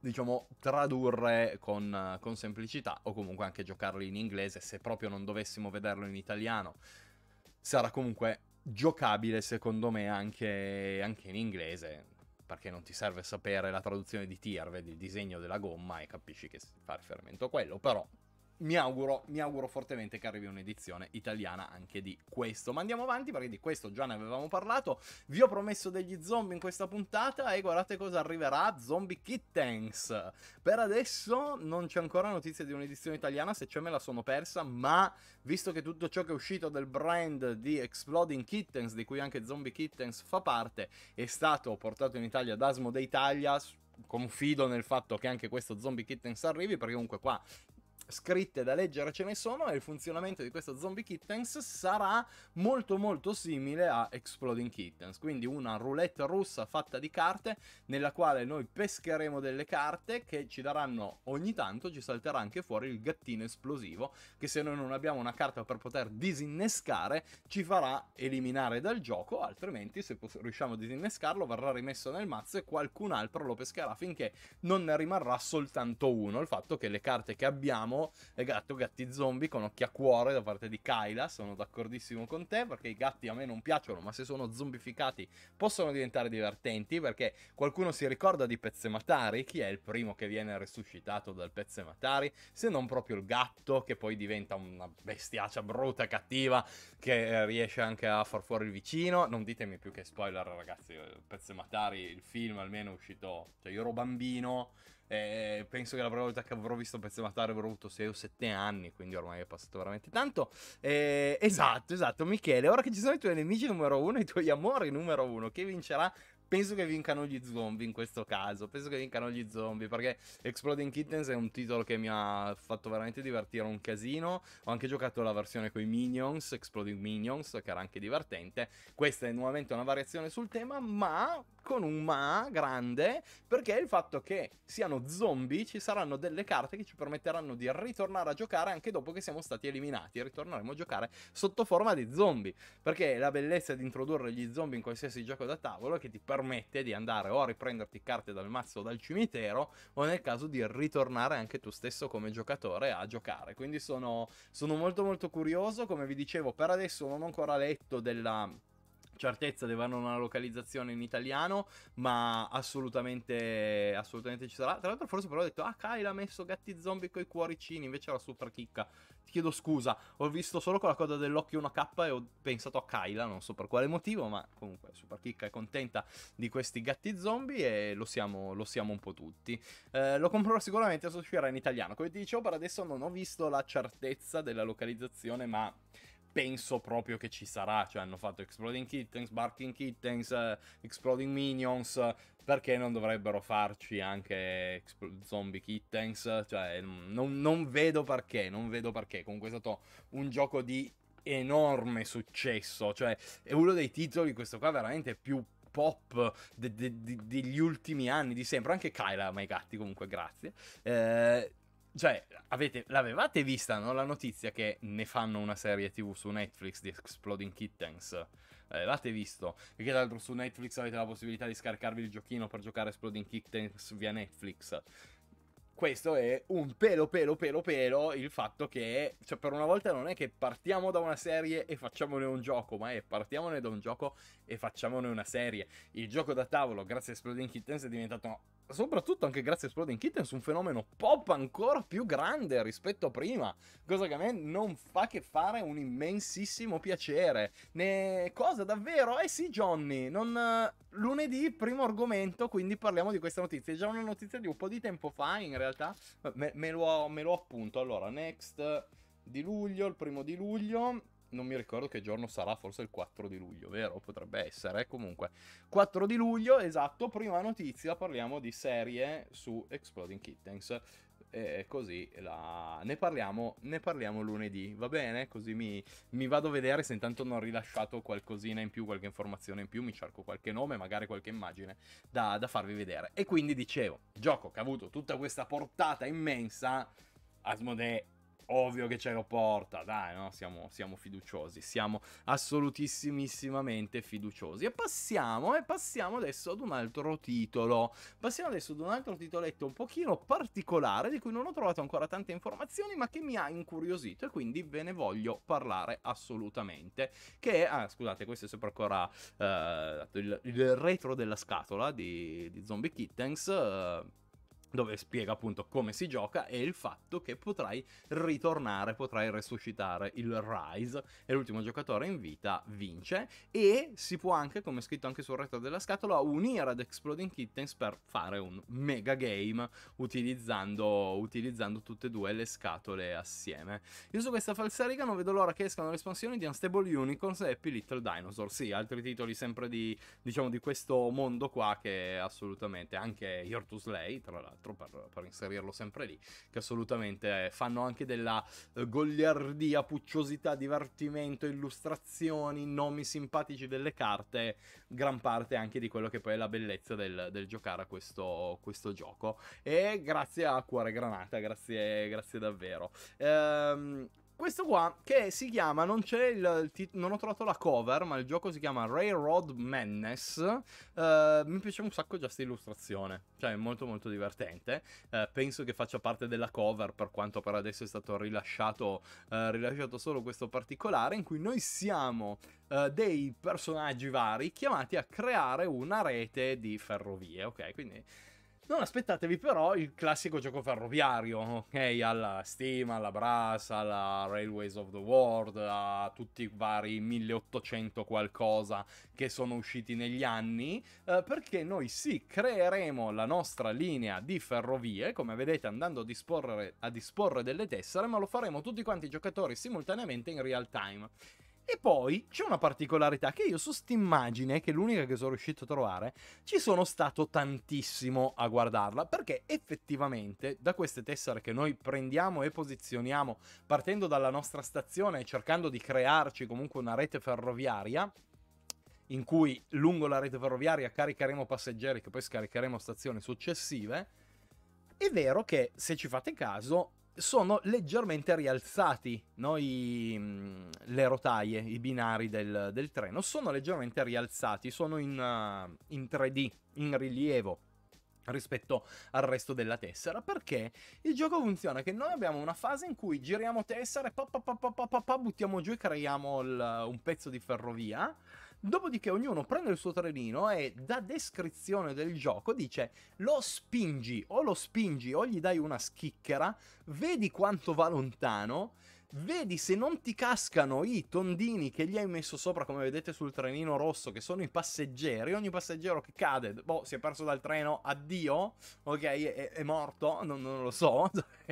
diciamo, tradurre con, con, semplicità o comunque anche giocarli in inglese se proprio non dovessimo vederlo in italiano. Sarà comunque giocabile secondo me anche, anche in inglese perché non ti serve sapere la traduzione di Tirved, il disegno della gomma e capisci che si fa riferimento a quello, però mi auguro, mi auguro fortemente che arrivi un'edizione italiana anche di questo. Ma andiamo avanti perché di questo già ne avevamo parlato. Vi ho promesso degli zombie in questa puntata e guardate cosa arriverà, Zombie Kittens. Per adesso non c'è ancora notizia di un'edizione italiana, se c'è me la sono persa, ma visto che tutto ciò che è uscito del brand di Exploding Kittens, di cui anche Zombie Kittens fa parte, è stato portato in Italia da Asmodee Italia, confido nel fatto che anche questo Zombie Kittens arrivi, perché comunque qua scritte da leggere ce ne sono e il funzionamento di questo Zombie Kittens sarà molto molto simile a Exploding Kittens, quindi una roulette russa fatta di carte nella quale noi pescheremo delle carte che ci daranno ogni tanto, ci salterà anche fuori il gattino esplosivo che se noi non abbiamo una carta per poter disinnescare ci farà eliminare dal gioco, altrimenti se riusciamo a disinnescarlo verrà rimesso nel mazzo e qualcun altro lo pescherà finché non ne rimarrà soltanto uno, il fatto che le carte che abbiamo abbiamo gatto gatti zombie con occhi a cuore da parte di Kyla. Sono d'accordissimo con te perché i gatti a me non piacciono, ma se sono zombificati possono diventare divertenti perché qualcuno si ricorda di Pezze Matari, Chi è il primo che viene resuscitato dal Pezze Matari, Se non proprio il gatto che poi diventa una bestiaccia brutta, cattiva, che eh, riesce anche a far fuori il vicino. Non ditemi più che spoiler ragazzi, eh, Pezze Matari, il film almeno è uscito, cioè io ero bambino eh, penso che la prima volta che avrò visto un Pezzemataro avrò avuto 6 o 7 anni, quindi ormai è passato veramente tanto. Eh, esatto, esatto, Michele, ora che ci sono i tuoi nemici numero uno e i tuoi amori numero uno, chi vincerà penso che vincano gli zombie in questo caso. Penso che vincano gli zombie perché Exploding Kittens è un titolo che mi ha fatto veramente divertire un casino. Ho anche giocato la versione con i Minions, Exploding Minions, che era anche divertente. Questa è nuovamente una variazione sul tema, ma con un ma grande perché il fatto che siano zombie ci saranno delle carte che ci permetteranno di ritornare a giocare anche dopo che siamo stati eliminati ritorneremo a giocare sotto forma di zombie perché la bellezza di introdurre gli zombie in qualsiasi gioco da tavolo è che ti permette permette di andare o a riprenderti carte dal mazzo o dal cimitero o nel caso di ritornare anche tu stesso come giocatore a giocare. Quindi sono, sono molto molto curioso, come vi dicevo per adesso non ho ancora letto della certezza di avere una localizzazione in italiano, ma assolutamente, assolutamente ci sarà. Tra l'altro forse però ho detto, ah Kyle ha messo gatti zombie coi cuoricini, invece era super chicca. Ti chiedo scusa, ho visto solo con la coda dell'occhio una k e ho pensato a Kyla, non so per quale motivo, ma comunque super chicca è contenta di questi gatti zombie e lo siamo, lo siamo un po' tutti. Eh, lo comprerò sicuramente, se uscirà in italiano. Come ti dicevo, per adesso non ho visto la certezza della localizzazione, ma penso proprio che ci sarà. Cioè, hanno fatto Exploding Kittens, Barking Kittens, uh, Exploding Minions. perché non dovrebbero farci anche Expl- Zombie Kittens? Cioè, non, non, vedo perché, non vedo perché. Comunque è stato un gioco di enorme successo. Cioè, è uno dei titoli, questo qua, veramente più pop de- de- de- degli ultimi anni di sempre. Anche Kyla, ma i gatti, comunque, grazie. Eh cioè, avete, l'avevate vista, no? La notizia che ne fanno una serie TV su Netflix di Exploding Kittens. L'avevate visto? Perché tra l'altro su Netflix avete la possibilità di scaricarvi il giochino per giocare Exploding Kittens via Netflix questo è un pelo pelo pelo pelo il fatto che cioè per una volta non è che partiamo da una serie e facciamone un gioco ma è partiamone da un gioco e facciamone una serie il gioco da tavolo grazie a Exploding Kittens è diventato soprattutto anche grazie a Exploding Kittens un fenomeno pop ancora più grande rispetto a prima cosa che a me non fa che fare un immensissimo piacere ne cosa davvero eh sì Johnny non lunedì primo argomento quindi parliamo di questa notizia è già una notizia di un po' di tempo fa in realtà realtà. Me, me, lo, me lo appunto. Allora, next di luglio, il primo di luglio. Non mi ricordo che giorno sarà, forse il 4 di luglio, vero? Potrebbe essere, eh, comunque. 4 di luglio, esatto, prima notizia, parliamo di serie su Exploding Kittens e così la... ne, parliamo, ne, parliamo, lunedì, va bene? Così mi, mi, vado a vedere se intanto non ho rilasciato qualcosina in più, qualche informazione in più, mi cerco qualche nome, magari qualche immagine da, da farvi vedere. E quindi dicevo, gioco che ha avuto tutta questa portata immensa, Asmodee ovvio che ce lo porta, dai, no? Siamo, siamo fiduciosi, siamo assolutissimissimamente fiduciosi. E passiamo, e passiamo adesso ad un altro titolo. Passiamo adesso ad un altro titoletto un pochino particolare, di cui non ho trovato ancora tante informazioni, ma che mi ha incuriosito e quindi ve ne voglio parlare assolutamente. Che, è, ah, scusate, questo è sempre ancora eh, il, il, retro della scatola di, di Zombie Kittens. Eh, dove spiega appunto come si gioca e il fatto che potrai ritornare, potrai resuscitare il Rise e l'ultimo giocatore in vita vince e si può anche, come scritto anche sul retro della scatola, unire ad Exploding Kittens per fare un mega game utilizzando, utilizzando tutte e due le scatole assieme. Io su questa falsariga non vedo l'ora che escano le espansioni di Unstable Unicorns e Happy Little Dinosaur, sì, altri titoli sempre di, diciamo, di questo mondo qua che è assolutamente anche Here to Slay, tra l'altro altro per, per inserirlo sempre lì, che assolutamente fanno anche della eh, goliardia, pucciosità, divertimento, illustrazioni, nomi simpatici delle carte, gran parte anche di quello che poi è la bellezza del, del giocare a questo, questo, gioco. E grazie a Cuore Granata, grazie, grazie davvero. Ehm, questo qua che si chiama, non c'è il, il non ho trovato la cover, ma il gioco si chiama Railroad Madness. Uh, mi piace un sacco già questa illustrazione, cioè è molto molto divertente. Uh, penso che faccia parte della cover per quanto per adesso è stato rilasciato, uh, rilasciato solo questo particolare in cui noi siamo dei personaggi vari chiamati a creare una rete di ferrovie, ok? Quindi non aspettatevi però il classico gioco ferroviario, ok? Alla Steam, alla Brass, alla Railways of the World, a tutti i vari 1800 qualcosa che sono usciti negli anni, eh, perché noi sì, creeremo la nostra linea di ferrovie, come vedete andando a disporre, a disporre delle tessere, ma lo faremo tutti quanti i giocatori simultaneamente in real time. E poi c'è una particolarità che io su st'immagine, che è l'unica che sono riuscito a trovare, ci sono stato tantissimo a guardarla, perché effettivamente da queste tessere che noi prendiamo e posizioniamo partendo dalla nostra stazione e cercando di crearci comunque una rete ferroviaria, in cui lungo la rete ferroviaria caricheremo passeggeri che poi scaricheremo stazioni successive, è vero che se ci fate caso sono leggermente rialzati no? I, mm, le rotaie, i binari del, del, treno, sono leggermente rialzati, sono in, uh, in 3D, in rilievo rispetto al resto della tessera perché il gioco funziona che noi abbiamo una fase in cui giriamo tessere pa, pa, pa, pa, pa, pa, pa buttiamo giù e creiamo il, un pezzo di ferrovia Dopodiché ognuno prende il suo trenino e da descrizione del gioco dice lo spingi o lo spingi o gli dai una schicchera, vedi quanto va lontano, vedi se non ti cascano i tondini che gli hai messo sopra, come vedete sul trenino rosso, che sono i passeggeri. Ogni passeggero che cade, boh, si è perso dal treno, addio, ok, è, è morto, non, non lo so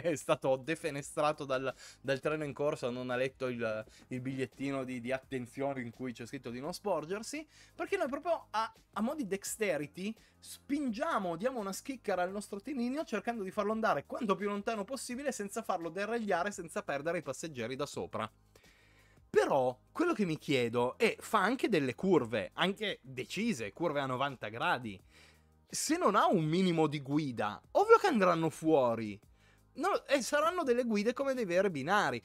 è stato defenestrato dal, dal, treno in corsa, non ha letto il, il bigliettino di, di, attenzione in cui c'è scritto di non sporgersi, perché noi proprio a, a mo' di dexterity spingiamo, diamo una schicchera al nostro tinino cercando di farlo andare quanto più lontano possibile senza farlo deragliare, senza perdere i passeggeri da sopra. Però quello che mi chiedo è, fa anche delle curve, anche decise, curve a 90 gradi. Se non ha un minimo di guida, ovvio che andranno fuori. No, eh, saranno delle guide come dei veri binari.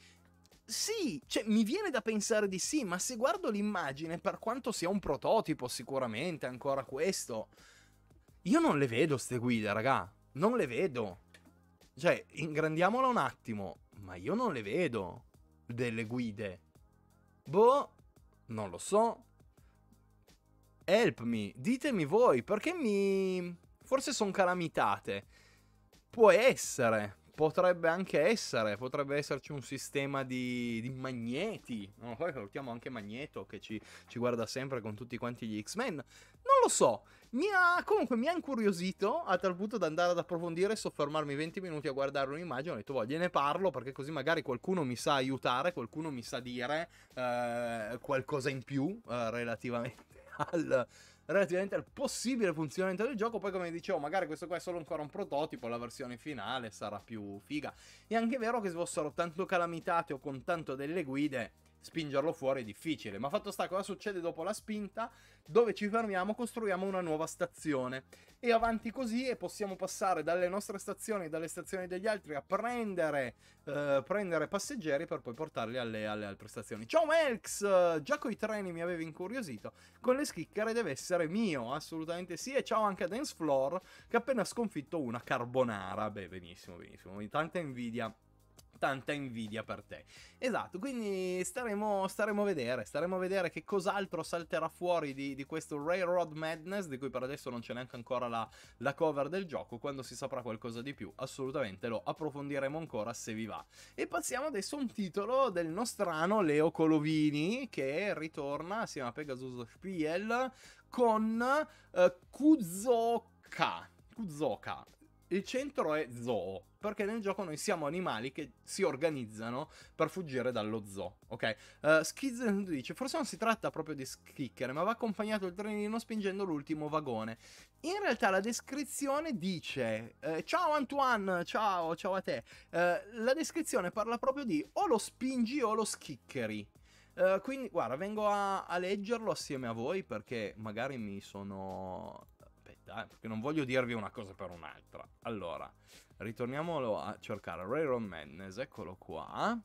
Sì, cioè, mi viene da pensare di sì, ma se guardo l'immagine, per quanto sia un prototipo sicuramente, ancora questo, io non le vedo queste guide, raga. Non le vedo. Cioè, ingrandiamola un attimo, ma io non le vedo delle guide. Boh, non lo so. Help me, ditemi voi, perché mi... Forse sono calamitate. Può essere, Potrebbe anche essere, potrebbe esserci un sistema di, di magneti. Non lo so, salutiamo anche Magneto che ci, ci, guarda sempre con tutti quanti gli X-Men. Non lo so, mi ha, comunque mi ha incuriosito a tal punto da andare ad approfondire e soffermarmi 20 minuti a guardare un'immagine. Ho detto, boh, gliene parlo perché così magari qualcuno mi sa aiutare, qualcuno mi sa dire eh, qualcosa in più eh, relativamente al relativamente al possibile funzionamento del gioco. Poi, come dicevo, magari questo qua è solo ancora un prototipo, la versione finale sarà più figa. È anche vero che se fossero tanto calamitate o con tanto delle guide spingerlo fuori è difficile. Ma fatto sta, cosa succede dopo la spinta? Dove ci fermiamo costruiamo una nuova stazione. E avanti così e possiamo passare dalle nostre stazioni, e dalle stazioni degli altri, a prendere, eh, prendere passeggeri per poi portarli alle, alle altre stazioni. Ciao Melx! Già coi treni mi avevi incuriosito. Con le schicchere deve essere mio, assolutamente sì. E ciao anche a Dance Floor che ha appena sconfitto una carbonara. Beh, benissimo, benissimo. Tanta invidia tanta invidia per te. Esatto, quindi staremo, staremo, a vedere, staremo a vedere che cos'altro salterà fuori di, di, questo Railroad Madness, di cui per adesso non c'è neanche ancora la, la, cover del gioco, quando si saprà qualcosa di più assolutamente lo approfondiremo ancora se vi va. E passiamo adesso a un titolo del nostrano Leo Colovini, che ritorna assieme a Pegasus Spiel con eh, Kuzoka. Kuzoka. Il centro è zoo, perché nel gioco noi siamo animali che si organizzano per fuggire dallo zoo, ok? Uh, eh, Skiz dice, forse non si tratta proprio di schicchere, ma va accompagnato il trenino spingendo l'ultimo vagone. In realtà la descrizione dice, eh, ciao Antoine, ciao, ciao a te. Uh, la descrizione parla proprio di o lo spingi o lo schiccheri. Uh, eh, quindi, guarda, vengo a, a leggerlo assieme a voi perché magari mi sono fatta, eh, perché non voglio dirvi una cosa per un'altra. Allora, ritorniamolo a cercare Railroad Madness, eccolo qua.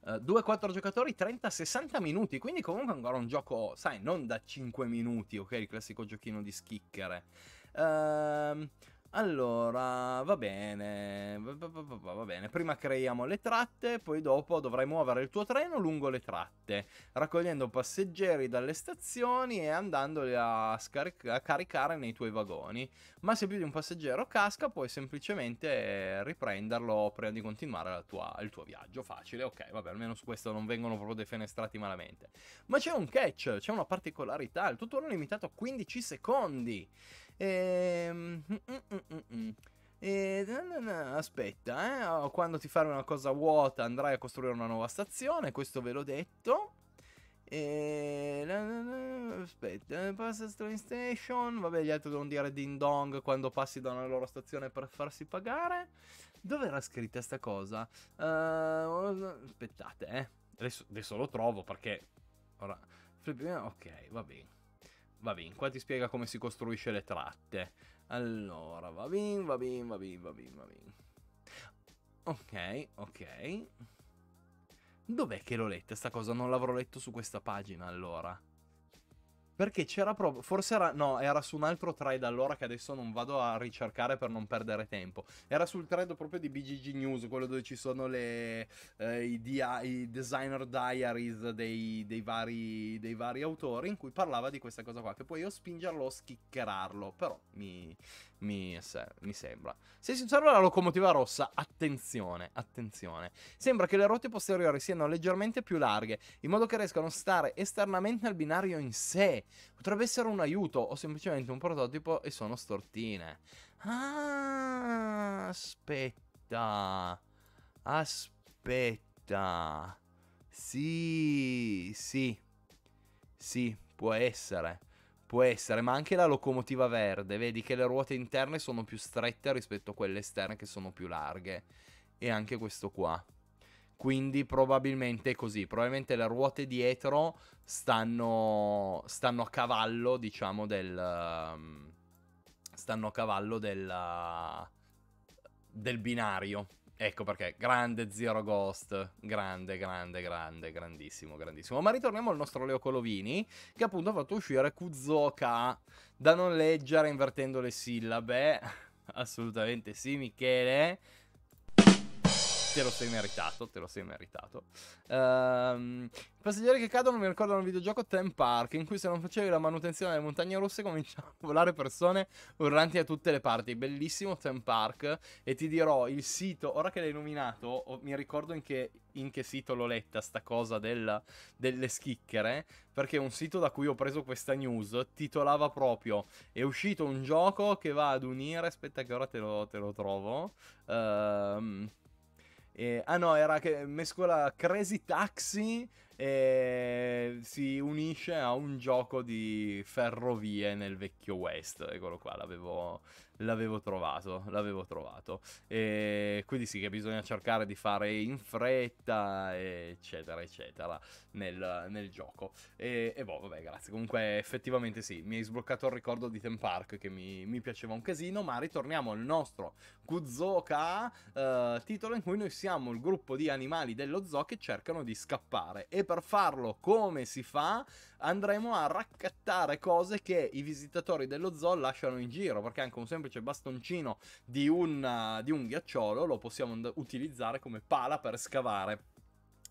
Uh, eh, 2-4 giocatori, 30-60 minuti, quindi comunque ancora un gioco, sai, non da 5 minuti, ok? Il classico giochino di schicchere. Ehm... Uh, allora, va bene, va bene, prima creiamo le tratte, poi dopo dovrai muovere il tuo treno lungo le tratte, raccogliendo passeggeri dalle stazioni e andandoli a, a caricare nei tuoi vagoni, ma se più di un passeggero casca puoi semplicemente riprenderlo prima di continuare tua, il tuo viaggio, facile, ok, vabbè, almeno su questo non vengono proprio defenestrati malamente. Ma c'è un catch, c'è una particolarità, il tutorial è limitato a 15 secondi! Ehm... Mm, mm, mm, e, ehm, aspetta, eh? quando ti farò una cosa vuota andrai a costruire una nuova stazione, questo ve l'ho detto. E... Ehm, aspetta, passa train station. Vabbè, gli altri devono dire ding dong quando passi da una loro stazione per farsi pagare. Dove era scritta sta cosa? Uh, aspettate, eh. Adesso, adesso lo trovo perché... Ora... Ok, va bene va bene, qua ti spiega come si costruisce le tratte. Allora, va bene, va bene, va bene, va bene, va bene. Ok, ok. Dov'è che l'ho letta sta cosa? Non l'avrò letto su questa pagina allora. Perché c'era proprio. Forse era. No, era su un altro thread allora che adesso non vado a ricercare per non perdere tempo. Era sul thread proprio di BGG News, quello dove ci sono le, eh, i, dia, i, designer diaries dei, dei, vari, dei, vari, autori, in cui parlava di questa cosa qua. Che poi io spingerlo o schiccherarlo. Però mi, mi, se mi sembra. Se si osserva la locomotiva rossa, attenzione, attenzione. Sembra che le ruote posteriori siano leggermente più larghe, in modo che riescano a stare esternamente al binario in sé. Potrebbe essere un aiuto o semplicemente un prototipo e sono stortine. Ah, aspetta. Aspetta. Sì, sì. Sì, può essere. Può essere, ma anche la locomotiva verde, vedi che le ruote interne sono più strette rispetto a quelle esterne che sono più larghe. E anche questo qua. Quindi probabilmente è così, probabilmente le ruote dietro stanno, stanno a cavallo, diciamo, del... Ehm, stanno a cavallo del, eh, del binario. Ecco perché, grande Zero Ghost, grande, grande, grande, grandissimo, grandissimo. Ma ritorniamo al nostro Leo Colovini, che appunto ha fatto uscire Kuzoka, da non leggere invertendo le sillabe. Assolutamente sì, Michele te lo sei meritato, te lo sei meritato. Ehm, passeggeri che cadono mi ricordano il videogioco Theme Park, in cui se non facevi la manutenzione delle montagne rosse cominciavano a volare persone urlanti da tutte le parti. Bellissimo Theme Park. E ti dirò, il sito, ora che l'hai nominato, mi ricordo in che, in che, sito l'ho letta sta cosa del, delle schicchere, perché un sito da cui ho preso questa news titolava proprio è uscito un gioco che va ad unire, aspetta che ora te lo, te lo trovo. Ehm... Eh, ah no, era che mescola Crazy Taxi e eh, si unisce a un gioco di ferrovie nel vecchio West. Eccolo qua, l'avevo, l'avevo trovato, l'avevo trovato. E quindi sì che bisogna cercare di fare in fretta, eccetera, eccetera, nel, nel gioco. E, e boh, vabbè, grazie. Comunque, effettivamente sì, mi hai sbloccato il ricordo di Theme Park che mi, mi piaceva un casino, ma ritorniamo al nostro Kuzoka, eh, titolo in cui noi siamo il gruppo di animali dello zoo che cercano di scappare. E per farlo come si fa? Andremo a raccattare cose che i visitatori dello zoo lasciano in giro, perché anche un semplice semplice bastoncino di un, eh, di un ghiacciolo lo possiamo and- utilizzare come pala per scavare.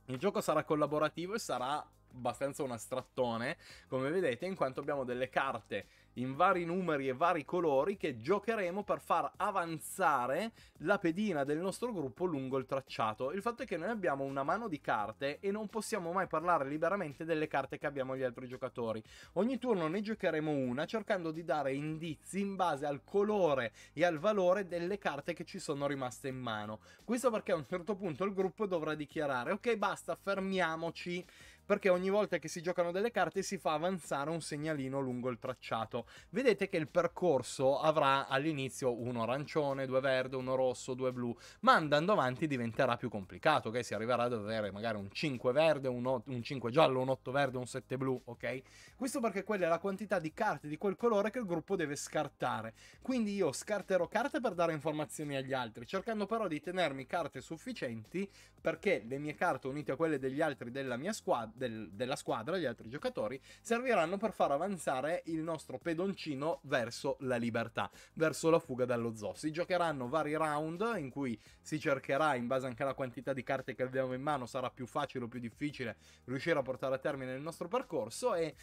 Il gioco sarà collaborativo e sarà abbastanza un astrattone, come vedete, in quanto abbiamo delle carte in vari numeri e vari colori che giocheremo per far avanzare la pedina del nostro gruppo lungo il tracciato. Il fatto è che noi abbiamo una mano di carte e non possiamo mai parlare liberamente delle carte che abbiamo gli altri giocatori. Ogni turno ne giocheremo una cercando di dare indizi in base al colore e al valore delle carte che ci sono rimaste in mano. Questo perché a un certo punto il gruppo dovrà dichiarare ok basta fermiamoci perché ogni volta che si giocano delle carte si fa avanzare un segnalino lungo il tracciato. Vedete che il percorso avrà all'inizio uno arancione, due verde, uno rosso, due blu, ma andando avanti diventerà più complicato, ok? Si arriverà ad avere magari un 5 verde, un, o- un 5 giallo, un 8 verde, un 7 blu, ok? Questo perché quella è la quantità di carte di quel colore che il gruppo deve scartare. Quindi io scarterò carte per dare informazioni agli altri, cercando però di tenermi carte sufficienti perché le mie carte unite a quelle degli altri della mia squadra del, della squadra, gli altri giocatori, serviranno per far avanzare il nostro pedoncino verso la libertà, verso la fuga dallo zoo. Si giocheranno vari round in cui si cercherà, in base anche alla quantità di carte che abbiamo in mano, sarà più facile o più difficile riuscire a portare a termine il nostro percorso e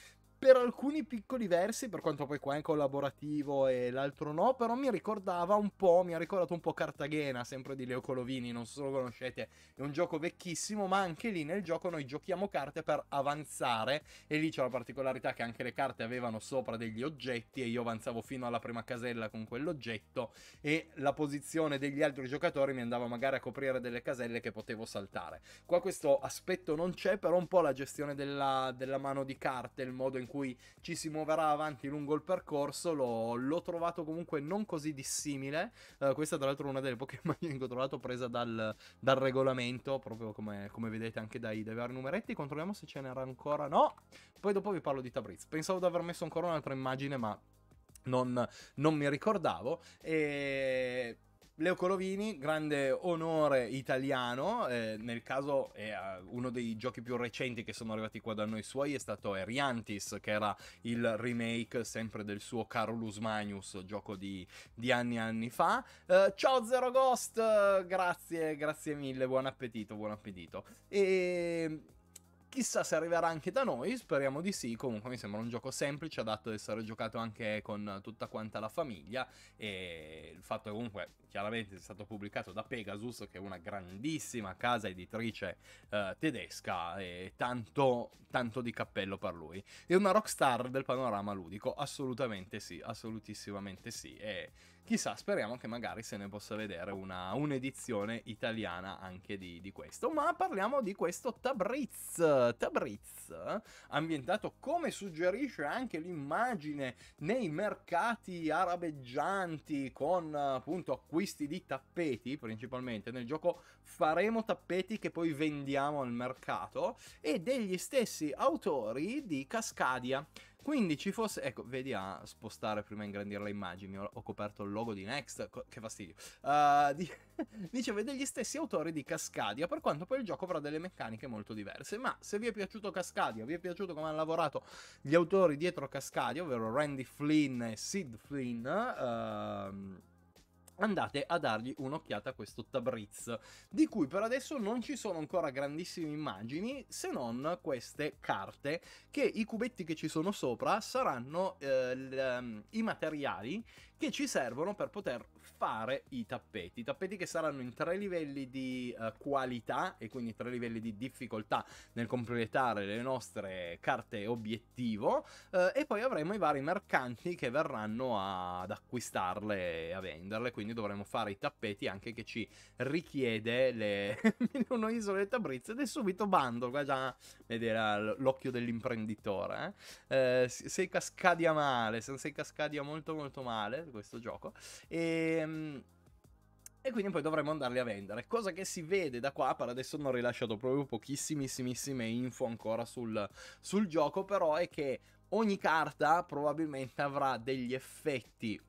per alcuni piccoli versi, per quanto poi qua è collaborativo e l'altro no, però mi ricordava un po', mi ha ricordato un po' Cartagena, sempre di Leo Colovini, non so se lo conoscete, è un gioco vecchissimo, ma anche lì nel gioco noi giochiamo carte per avanzare e lì c'è la particolarità che anche le carte avevano sopra degli oggetti e io avanzavo fino alla prima casella con quell'oggetto e la posizione degli altri giocatori mi andava magari a coprire delle caselle che potevo saltare. Qua questo aspetto non c'è, però un po' la gestione della, della mano di carte, il modo in cui cui ci si muoverà avanti lungo il percorso, l'ho, l'ho trovato comunque non così dissimile. Uh, questa, tra l'altro, è una delle poche immagini che ho trovato presa dal, dal regolamento, proprio come, come, vedete anche dai, dai vari numeretti. Controlliamo se ce n'era ancora. No! Poi dopo vi parlo di Tabriz. Pensavo di aver messo ancora un'altra immagine, ma non, non mi ricordavo. E Leo Colovini, grande onore italiano, eh, nel caso è eh, uno dei giochi più recenti che sono arrivati qua da noi suoi è stato Eriantis, che era il remake sempre del suo Carolus Magnus, gioco di, di anni e anni fa. Eh, ciao Zero Ghost, grazie, grazie mille, buon appetito, buon appetito. E Chissà se arriverà anche da noi, speriamo di sì, comunque mi sembra un gioco semplice, adatto ad essere giocato anche con tutta quanta la famiglia e il fatto che comunque chiaramente è stato pubblicato da Pegasus, che è una grandissima casa editrice eh, tedesca e tanto, tanto di cappello per lui. È una rockstar del panorama ludico, assolutamente sì, assolutissimamente sì. E chissà, speriamo che magari se ne possa vedere una, un'edizione italiana anche di, di, questo. Ma parliamo di questo Tabriz, Tabriz, ambientato come suggerisce anche l'immagine nei mercati arabeggianti con appunto acquisti di tappeti principalmente. Nel gioco faremo tappeti che poi vendiamo al mercato e degli stessi autori di Cascadia. Quindi ci fosse, ecco, vedi a spostare prima e ingrandire le immagini, ho, ho, coperto il logo di Next, co- che fastidio. Uh, di... dicevo, degli stessi autori di Cascadia, per quanto poi il gioco avrà delle meccaniche molto diverse, ma se vi è piaciuto Cascadia, vi è piaciuto come hanno lavorato gli autori dietro Cascadia, ovvero Randy Flynn e Sid Flynn, uh, andate a dargli un'occhiata a questo Tabriz, di cui per adesso non ci sono ancora grandissime immagini se non queste carte che i cubetti che ci sono sopra saranno eh, ehm, i materiali che ci servono per poter fare i tappeti. I tappeti che saranno in tre livelli di uh, qualità e quindi tre livelli di difficoltà nel completare le nostre carte obiettivo uh, e poi avremo i vari mercanti che verranno a, ad acquistarle e a venderle, quindi dovremo fare i tappeti anche che ci richiede le 1001 isole Tabriz ed è subito bando, qua già vedere l'occhio dell'imprenditore. Eh? Uh, sei cascadia male, sei cascadia molto molto male, questo gioco. E, ehm, e quindi poi dovremo andarli a vendere. Cosa che si vede da qua, per adesso non ho rilasciato proprio pochissimissimissime info ancora sul, sul gioco, però è che ogni carta probabilmente avrà degli effetti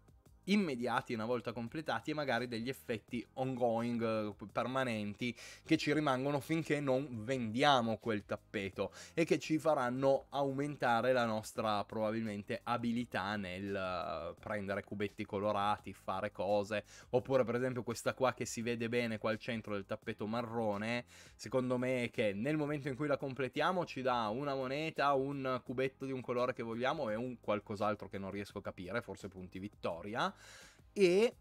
immediati una volta completati e magari degli effetti ongoing eh, permanenti che ci rimangono finché non vendiamo quel tappeto e che ci faranno aumentare la nostra probabilmente abilità nel eh, prendere cubetti colorati, fare cose, oppure per esempio questa qua che si vede bene qua al centro del tappeto marrone, secondo me è che nel momento in cui la completiamo ci dà una moneta, un cubetto di un colore che vogliamo e un qualcos'altro che non riesco a capire, forse punti vittoria e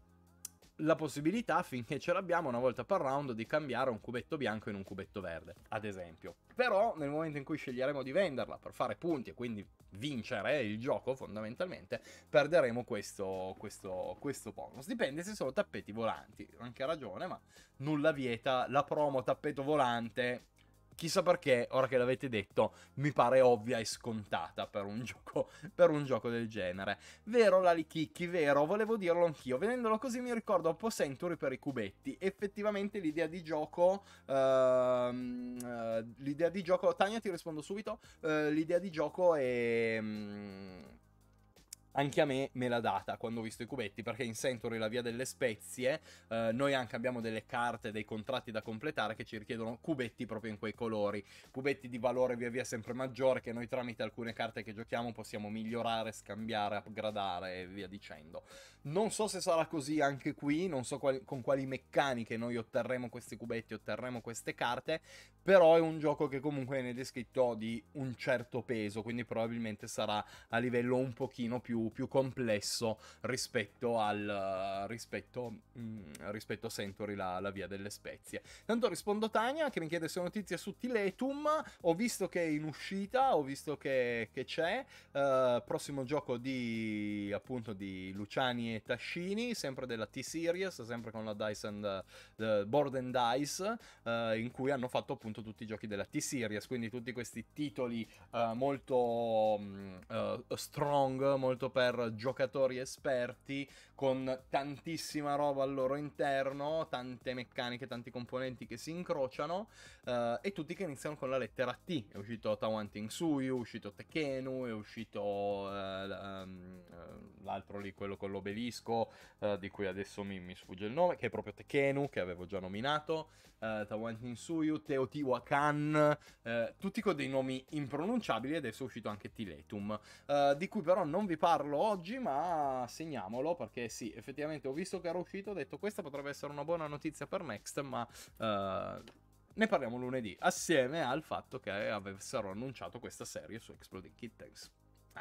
la possibilità, finché ce l'abbiamo una volta per round, di cambiare un cubetto bianco in un cubetto verde, ad esempio. Però nel momento in cui sceglieremo di venderla per fare punti e quindi vincere il gioco fondamentalmente, perderemo questo, questo, questo bonus. Dipende se sono tappeti volanti, anche ragione, ma nulla vieta la promo tappeto volante chissà perché, ora che l'avete detto, mi pare ovvia e scontata per un gioco, per un gioco del genere. Vero l'alichicchi, vero, volevo dirlo anch'io. Vedendolo così mi ricordo un po' Century per i cubetti. Effettivamente l'idea di gioco... Ehm, eh, l'idea di gioco... Tania ti rispondo subito. Eh, l'idea di gioco è... Mh, mm, anche a me me l'ha data quando ho visto i cubetti, perché in Century la via delle spezie eh, noi anche abbiamo delle carte, dei contratti da completare che ci richiedono cubetti proprio in quei colori, cubetti di valore via via sempre maggiore che noi tramite alcune carte che giochiamo possiamo migliorare, scambiare, upgradare e via dicendo. Non so se sarà così anche qui, non so quali, con quali meccaniche noi otterremo questi cubetti, otterremo queste carte, però è un gioco che comunque viene descritto di un certo peso, quindi probabilmente sarà a livello un pochino più più, complesso rispetto al eh, rispetto, mh, mm, rispetto a Century la, la, via delle spezie tanto rispondo Tania che mi chiede se ho notizie su Tiletum ho visto che è in uscita ho visto che, che c'è uh, prossimo gioco di appunto di Luciani e Tascini sempre della T-Series sempre con la Dice and the eh, Board and Dice uh, in cui hanno fatto appunto tutti i giochi della T-Series quindi tutti questi titoli uh, molto mm, strong molto per giocatori esperti con tantissima roba al loro interno, tante meccaniche, tanti componenti che si incrociano uh, e tutti che iniziano con la lettera T. È uscito Tawanting Suyu, è uscito Tekenu, è uscito uh, l'altro lì, quello con l'obelisco, di cui adesso mi, mi, sfugge il nome, che è proprio Tekenu, che avevo già nominato, uh, Tawanting Suyu, Teotihuacan, tutti con dei nomi impronunciabili adesso è uscito anche Tiletum, di cui però non vi parlo oggi, ma segniamolo perché perché sì, effettivamente ho visto che era uscito, ho detto questa potrebbe essere una buona notizia per Next, ma uh, ne parliamo lunedì, assieme al fatto che avessero annunciato questa serie su Exploding Kittens.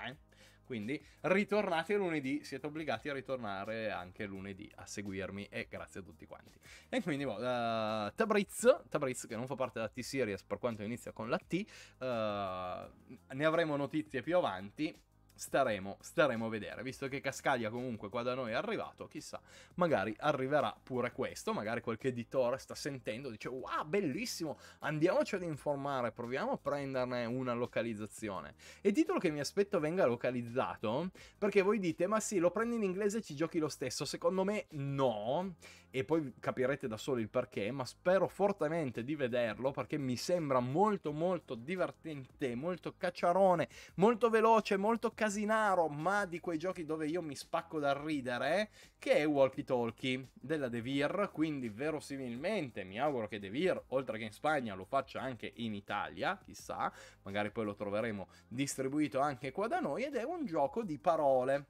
Eh? Quindi ritornate lunedì, siete obbligati a ritornare anche lunedì a seguirmi e grazie a tutti quanti. E quindi uh, Tabriz, Tabriz che non fa parte della T-Series per quanto inizia con la T, uh, ne avremo notizie più avanti staremo, staremo a vedere. Visto che Cascaglia comunque qua da noi è arrivato, chissà, magari arriverà pure questo, magari qualche editore sta sentendo, dice wow, bellissimo, andiamoci ad informare, proviamo a prenderne una localizzazione. E titolo che mi aspetto venga localizzato, perché voi dite, ma sì, lo prendi in inglese e ci giochi lo stesso, secondo me no, e poi capirete da solo il perché, ma spero fortemente di vederlo perché mi sembra molto molto divertente, molto cacciarone, molto veloce, molto casinaro, ma di quei giochi dove io mi spacco dal ridere, che è Walkie Talkie della Devir, quindi verosimilmente mi auguro che Devir, oltre che in Spagna, lo faccia anche in Italia, chissà, magari poi lo troveremo distribuito anche qua da noi ed è un gioco di parole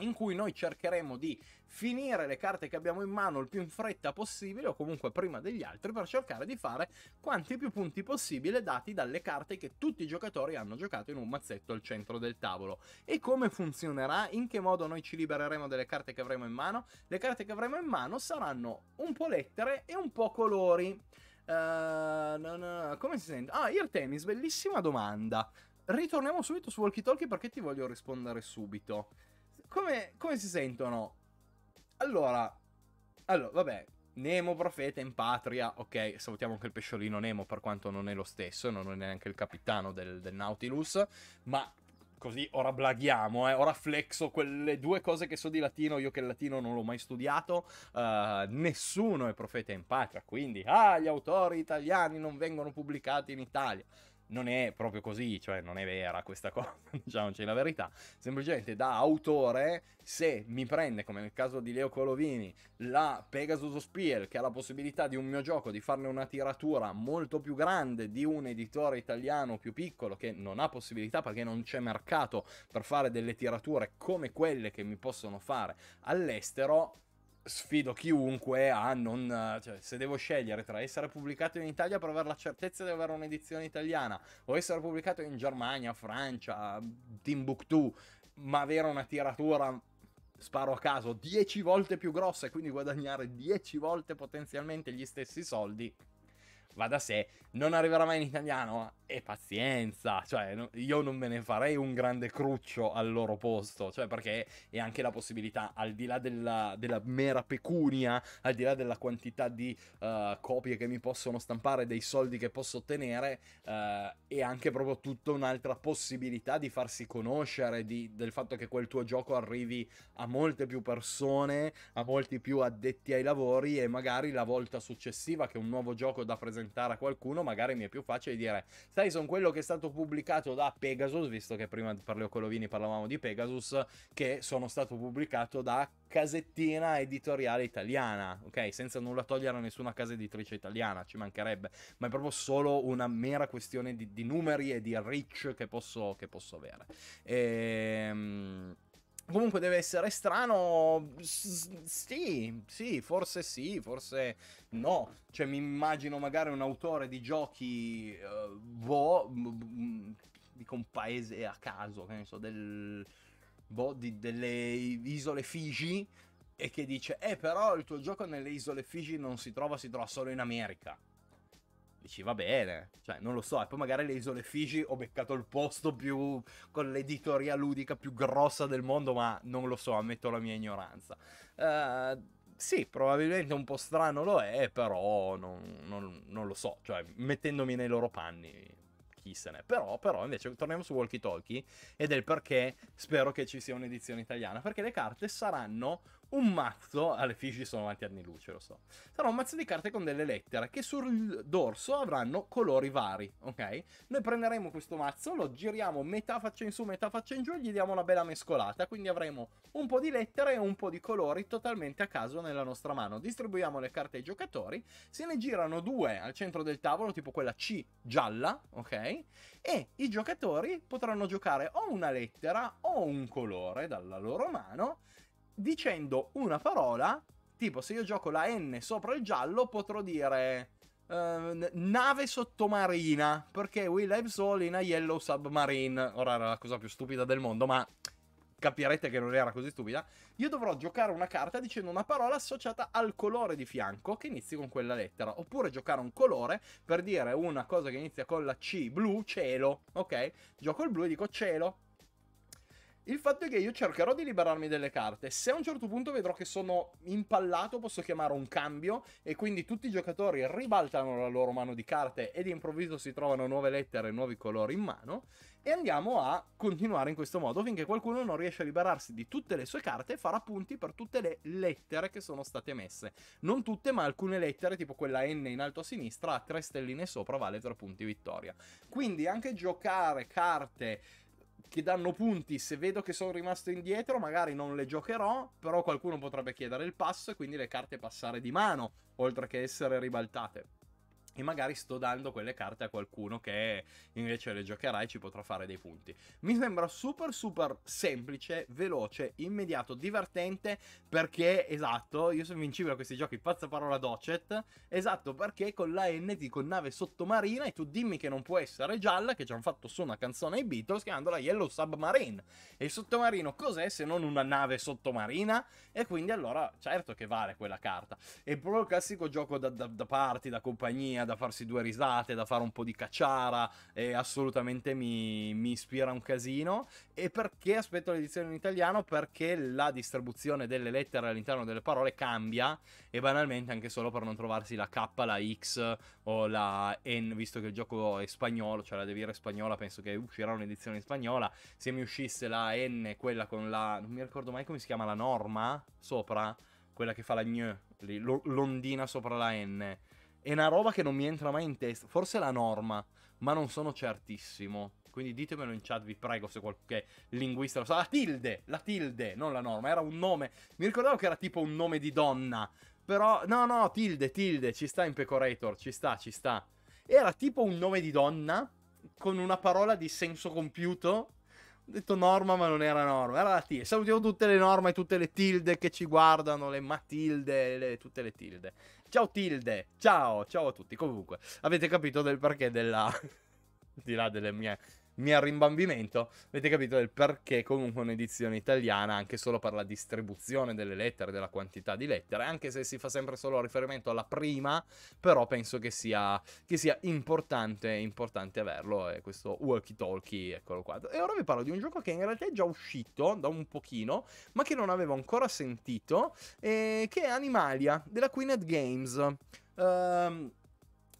in cui noi cercheremo di finire le carte che abbiamo in mano il più in fretta possibile o comunque prima degli altri per cercare di fare quanti più punti possibile dati dalle carte che tutti i giocatori hanno giocato in un mazzetto al centro del tavolo. E come funzionerà? In che modo noi ci libereremo delle carte che avremo in mano? Le carte che avremo in mano saranno un po' lettere e un po' colori. Uh, no, no, come si sente? Ah, Irtemis, bellissima domanda ritorniamo subito su Walkie Talkie perché ti voglio rispondere subito come, come si sentono? Allora, allora, vabbè, Nemo profeta in patria, ok, salutiamo anche il pesciolino Nemo per quanto non è lo stesso, non è neanche il capitano del, del Nautilus, ma così ora blaghiamo, eh, ora flexo quelle due cose che so di latino, io che il latino non l'ho mai studiato, uh, nessuno è profeta in patria, quindi ah, gli autori italiani non vengono pubblicati in Italia non è proprio così, cioè non è vera questa cosa, diciamoci la verità. Semplicemente da autore, se mi prende, come nel caso di Leo Colovini, la Pegasus Spiel, che ha la possibilità di un mio gioco di farne una tiratura molto più grande di un editore italiano più piccolo, che non ha possibilità perché non c'è mercato per fare delle tirature come quelle che mi possono fare all'estero, sfido chiunque a non... Cioè, se devo scegliere tra essere pubblicato in Italia per avere la certezza di avere un'edizione italiana o essere pubblicato in Germania, Francia, Timbuktu, ma avere una tiratura sparo a caso 10 volte più grossa e quindi guadagnare 10 volte potenzialmente gli stessi soldi, va da sé, non arriverà mai in italiano e pazienza, cioè io non me ne farei un grande cruccio al loro posto, cioè perché è anche la possibilità, al di là della, della mera pecunia, al di là della quantità di uh, copie che mi possono stampare, dei soldi che posso ottenere, uh, è anche proprio tutta un'altra possibilità di farsi conoscere, di, del fatto che quel tuo gioco arrivi a molte più persone, a molti più addetti ai lavori e magari la volta successiva che un nuovo gioco da presentare presentare a qualcuno, magari mi è più facile dire, sai, sono quello che è stato pubblicato da Pegasus, visto che prima per Leo Colovini parlavamo di Pegasus, che sono stato pubblicato da casettina editoriale italiana, ok? Senza nulla togliere a nessuna casa editrice italiana, ci mancherebbe, ma è proprio solo una mera questione di, di numeri e di reach che posso, che posso avere. Ehm... Comunque deve essere strano. Sì, sì, forse sì, forse no. Cioè, mi immagino magari un autore di giochi. Uh, boh. Dico un paese a caso, che ne so, del. Boh, di, delle isole Figi. E che dice: Eh, però il tuo gioco nelle isole Figi non si trova, si trova solo in America dici va bene, cioè non lo so, e poi magari le isole Figi ho beccato il posto più con l'editoria ludica più grossa del mondo, ma non lo so, ammetto la mia ignoranza. Uh, sì, probabilmente un po' strano lo è, però non, non, non, lo so, cioè mettendomi nei loro panni, chi se ne. Però, però invece torniamo su Walkie Talkie ed è il perché spero che ci sia un'edizione italiana, perché le carte saranno un mazzo, alle ah, fici sono avanti anni luce, lo so. Sarà un mazzo di carte con delle lettere che sul dorso avranno colori vari, ok? Noi prenderemo questo mazzo, lo giriamo metà faccia in su, metà faccia in giù e gli diamo una bella mescolata, quindi avremo un po' di lettere e un po' di colori totalmente a caso nella nostra mano. Distribuiamo le carte ai giocatori, se ne girano due al centro del tavolo, tipo quella C gialla, ok? E i giocatori potranno giocare o una lettera o un colore dalla loro mano dicendo una parola, tipo se io gioco la N sopra il giallo, potrò dire eh, nave sottomarina, perché we live all in a yellow submarine. Ora era la cosa più stupida del mondo, ma capirete che non era così stupida. Io dovrò giocare una carta dicendo una parola associata al colore di fianco che inizi con quella lettera. Oppure giocare un colore per dire una cosa che inizia con la C, blu, cielo. Ok? Gioco il blu e dico cielo. Il fatto è che io cercherò di liberarmi delle carte. Se a un certo punto vedrò che sono impallato, posso chiamare un cambio e quindi tutti i giocatori ribaltano la loro mano di carte ed improvviso si trovano nuove lettere e nuovi colori in mano e andiamo a continuare in questo modo finché qualcuno non riesce a liberarsi di tutte le sue carte e farà punti per tutte le lettere che sono state messe. Non tutte, ma alcune lettere, tipo quella N in alto a sinistra, a 3 stelline sopra vale 3 punti vittoria. Quindi anche giocare carte che danno punti se vedo che sono rimasto indietro magari non le giocherò però qualcuno potrebbe chiedere il passo e quindi le carte passare di mano oltre che essere ribaltate e magari sto dando quelle carte a qualcuno che invece le giocherà e ci potrà fare dei punti. Mi sembra super super semplice, veloce, immediato, divertente perché esatto, io sono vincibile a questi giochi pazza parola docet, esatto perché con la N con nave sottomarina e tu dimmi che non può essere gialla che ci hanno fatto su una canzone ai Beatles chiamandola Yellow Submarine. E il sottomarino cos'è se non una nave sottomarina? E quindi allora certo che vale quella carta. È proprio il classico gioco da, da, da party, da compagnia, da farsi due risate, da fare un po' di cacciara, e assolutamente mi, mi ispira un casino. E perché aspetto l'edizione in italiano? Perché la distribuzione delle lettere all'interno delle parole cambia e banalmente anche solo per non trovarsi la K, la X o la N, visto che il gioco è spagnolo, cioè la devira è spagnola, penso che uscirà un'edizione in spagnola. Se mi uscisse la N, quella con la... non mi ricordo mai come si chiama, la norma sopra, quella che fa la gn, l'ondina sopra la N è una roba che non mi entra mai in testa. Forse è la norma, ma non sono certissimo. Quindi ditemelo in chat, vi prego, se qualche linguista lo sa. La tilde, la tilde, non la norma, era un nome. Mi ricordavo che era tipo un nome di donna. Però, no, no, tilde, tilde, ci sta in Pecorator, ci sta, ci sta. Era tipo un nome di donna, con una parola di senso compiuto, ho detto norma, ma non era norma, era la tilde. Salutiamo tutte le norme, tutte le tilde che ci guardano, le Matilde, le, tutte le tilde. Ciao Tilde, ciao, ciao a tutti. Comunque, avete capito del perché della... di là delle mie mi rimbambimento. Avete capito del perché comunque un'edizione italiana, anche solo per la distribuzione delle lettere, della quantità di lettere, anche se si fa sempre solo riferimento alla prima, però penso che sia, che sia importante, importante averlo, e questo walkie talkie, eccolo qua. E ora vi parlo di un gioco che in realtà è già uscito da un pochino, ma che non avevo ancora sentito, eh, che è Animalia, della Queen Queenet Games. Ehm... Um,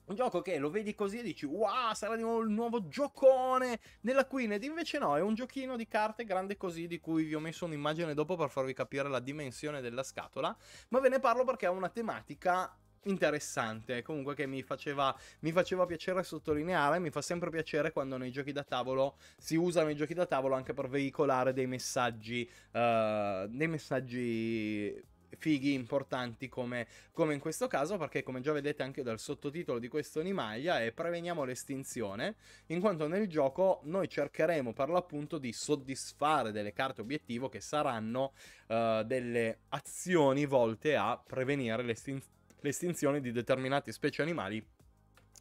un gioco che lo vedi così e dici wow sarà di nuovo il nuovo giocone nella Queen ed invece no è un giochino di carte grande così di cui vi ho messo un'immagine dopo per farvi capire la dimensione della scatola ma ve ne parlo perché ha una tematica interessante comunque che mi faceva, mi faceva piacere sottolineare mi fa sempre piacere quando nei giochi da tavolo si usano i giochi da tavolo anche per veicolare dei messaggi uh, dei messaggi fighi importanti come, come in questo caso perché come già vedete anche dal sottotitolo di questo animaglia è preveniamo l'estinzione in quanto nel gioco noi cercheremo per l'appunto di soddisfare delle carte obiettivo che saranno uh, delle azioni volte a prevenire l'estin- l'estinzione di determinate specie animali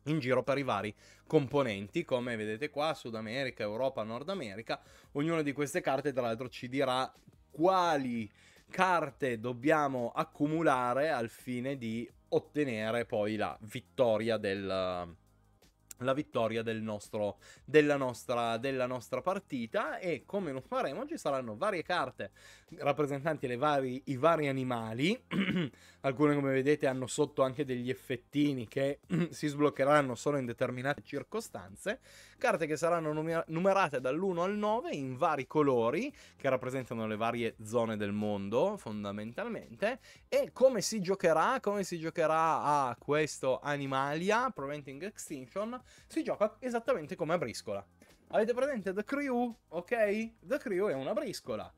in giro per i vari componenti, come vedete qua, Sud America, Europa, Nord America. Ognuna di queste carte, tra l'altro, ci dirà quali carte dobbiamo accumulare al fine di ottenere poi la vittoria del la vittoria del nostro, della, nostra, della, nostra, partita e come lo faremo ci saranno varie carte rappresentanti vari, i vari animali alcune come vedete hanno sotto anche degli effettini che si sbloccheranno solo in determinate circostanze carte che saranno numerate dall'1 al 9 in vari colori che rappresentano le varie zone del mondo fondamentalmente e come si giocherà, come si giocherà a questo Animalia Preventing Extinction, si gioca esattamente come a briscola. Avete presente The Crew? Ok? The Crew è una briscola.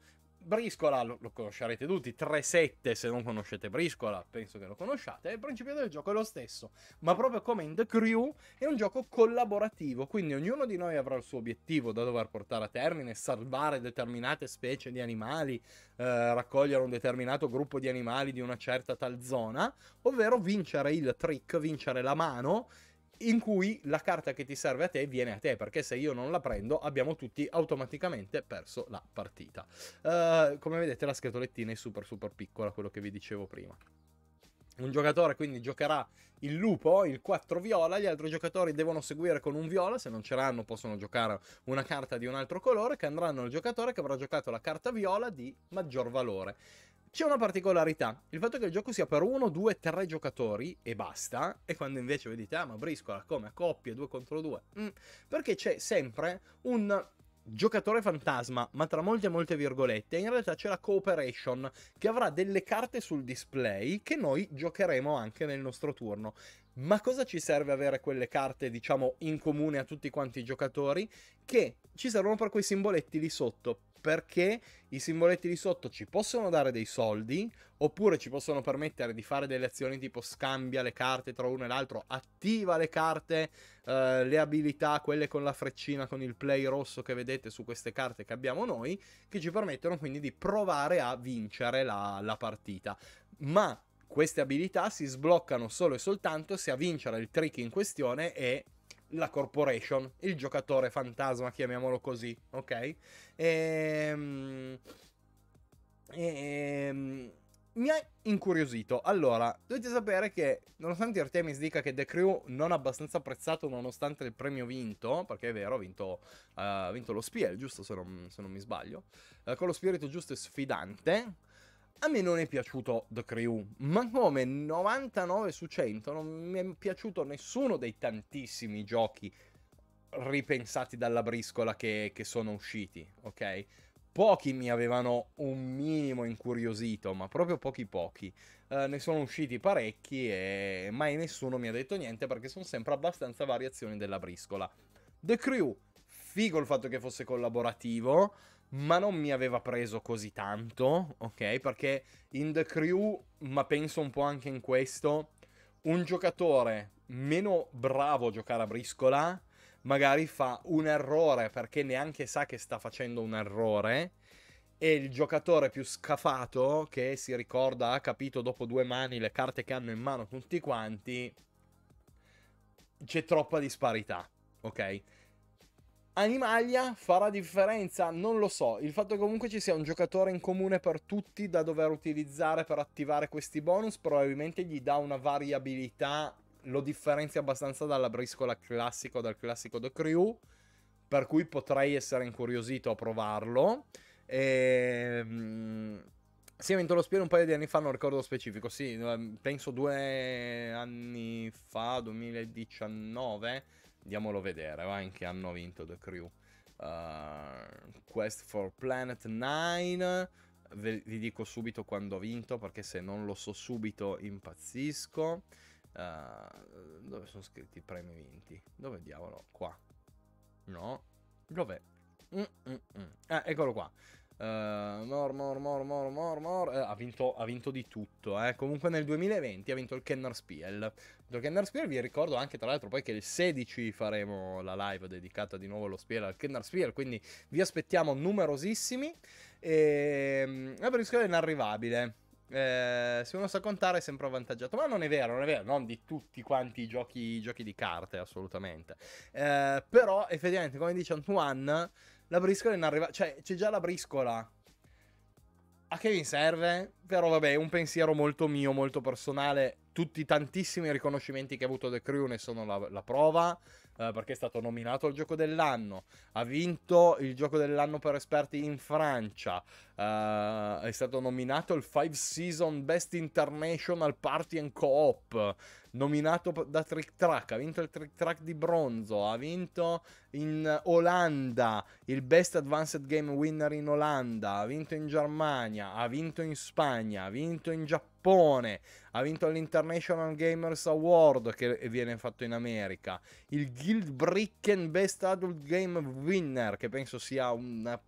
Briscola lo, lo conoscerete tutti, 3-7 se non conoscete Briscola, penso che lo conosciate, il principio del gioco è lo stesso, ma proprio come in The Crew è un gioco collaborativo, quindi ognuno di noi avrà il suo obiettivo da dover portare a termine, salvare determinate specie di animali, eh, raccogliere un determinato gruppo di animali di una certa tal zona, ovvero vincere il trick, vincere la mano in cui la carta che ti serve a te viene a te, perché se io non la prendo abbiamo tutti automaticamente perso la partita. Uh, come vedete la scatolettina è super super piccola, quello che vi dicevo prima. Un giocatore quindi giocherà il lupo, il 4 viola, gli altri giocatori devono seguire con un viola, se non ce l'hanno possono giocare una carta di un altro colore che andranno al giocatore che avrà giocato la carta viola di maggior valore. C'è una particolarità, il fatto che il gioco sia per uno, due, tre giocatori e basta, e quando invece vedete, ah ma briscola come, a coppie, due contro due, mm, perché c'è sempre un giocatore fantasma, ma tra molte molte virgolette, in realtà c'è la cooperation che avrà delle carte sul display che noi giocheremo anche nel nostro turno. Ma cosa ci serve avere quelle carte, diciamo, in comune a tutti quanti i giocatori? Che ci servono per quei simboletti lì sotto, perché i simboletti di sotto ci possono dare dei soldi oppure ci possono permettere di fare delle azioni tipo scambia le carte tra uno e l'altro, attiva le carte, eh, le abilità, quelle con la freccina, con il play rosso che vedete su queste carte che abbiamo noi, che ci permettono quindi di provare a vincere la, la partita. Ma queste abilità si sbloccano solo e soltanto se a vincere il trick in questione è la corporation, il giocatore fantasma, chiamiamolo così, ok? Ehm... Ehm mi ha incuriosito. Allora, dovete sapere che, nonostante Artemis dica che The Crew non è abbastanza apprezzato, nonostante il premio vinto, perché è vero, ha vinto, uh, vinto, lo Spiel, giusto se non, se non mi sbaglio, uh, con lo spirito giusto e sfidante. A me non è piaciuto The Crew, ma come 99 su 100 non mi è piaciuto nessuno dei tantissimi giochi ripensati dalla briscola che, che sono usciti, ok? Pochi mi avevano un minimo incuriosito, ma proprio pochi pochi. Eh, ne sono usciti parecchi e mai nessuno mi ha detto niente perché sono sempre abbastanza variazioni della briscola. The Crew, figo il fatto che fosse collaborativo, ma non mi aveva preso così tanto, ok? Perché in The Crew, ma penso un po' anche in questo, un giocatore meno bravo a giocare a briscola magari fa un errore perché neanche sa che sta facendo un errore e il giocatore più scafato che si ricorda ha capito dopo due mani le carte che hanno in mano tutti quanti c'è troppa disparità, ok? Animalia farà differenza? Non lo so. Il fatto che comunque ci sia un giocatore in comune per tutti da dover utilizzare per attivare questi bonus probabilmente gli dà una variabilità, lo differenzia abbastanza dalla briscola classica o dal classico The Crew, per cui potrei essere incuriosito a provarlo. E... Ehm, sì, vinto lo spiego un paio di anni fa, non ricordo specifico, sì, ehm, penso due anni fa, 2019 andiamolo a vedere, va in che hanno vinto The Crew. Uh, Quest for Planet 9, Ve, vi dico subito quando ho vinto perché se non lo so subito impazzisco. Uh, dove sono scritti i premi vinti? Dove diavolo? Qua. No. Dov'è? Mm, mm, mm. Ah, eccolo qua. Uh, eh, more, more, more, more, more, more. Uh, ha, vinto, ha, vinto, di tutto. Eh. Comunque nel 2020 ha vinto il Kenner Spiel. Il Kenner Spiel vi ricordo anche tra l'altro poi che il 16 faremo la live dedicata di nuovo allo Spiel, al Kenner Spiel, quindi vi aspettiamo numerosissimi. E... La briscola è inarrivabile. Eh, se uno sa contare è sempre avvantaggiato. Ma non è vero, non è vero, non di tutti quanti i giochi, giochi di carte, assolutamente. Eh, però effettivamente, come dice Antoine, la briscola è arrivata. Cioè, c'è già la briscola. A che vi serve? Però vabbè, un pensiero molto mio, molto personale. Tutti i tantissimi riconoscimenti che ha avuto The Crew ne sono la, la prova. Eh, perché è stato nominato al gioco dell'anno. Ha vinto il gioco dell'anno per esperti in Francia. Eh, è stato nominato il 5 Season Best International Party and Co-op nominato da Trick Track, ha vinto il Trick Track di bronzo, ha vinto in Olanda il Best Advanced Game Winner in Olanda, ha vinto in Germania, ha vinto in Spagna, ha vinto in Giappone, ha vinto l'International Gamers Award che viene fatto in America, il Guild Bricken Best Adult Game Winner che penso sia una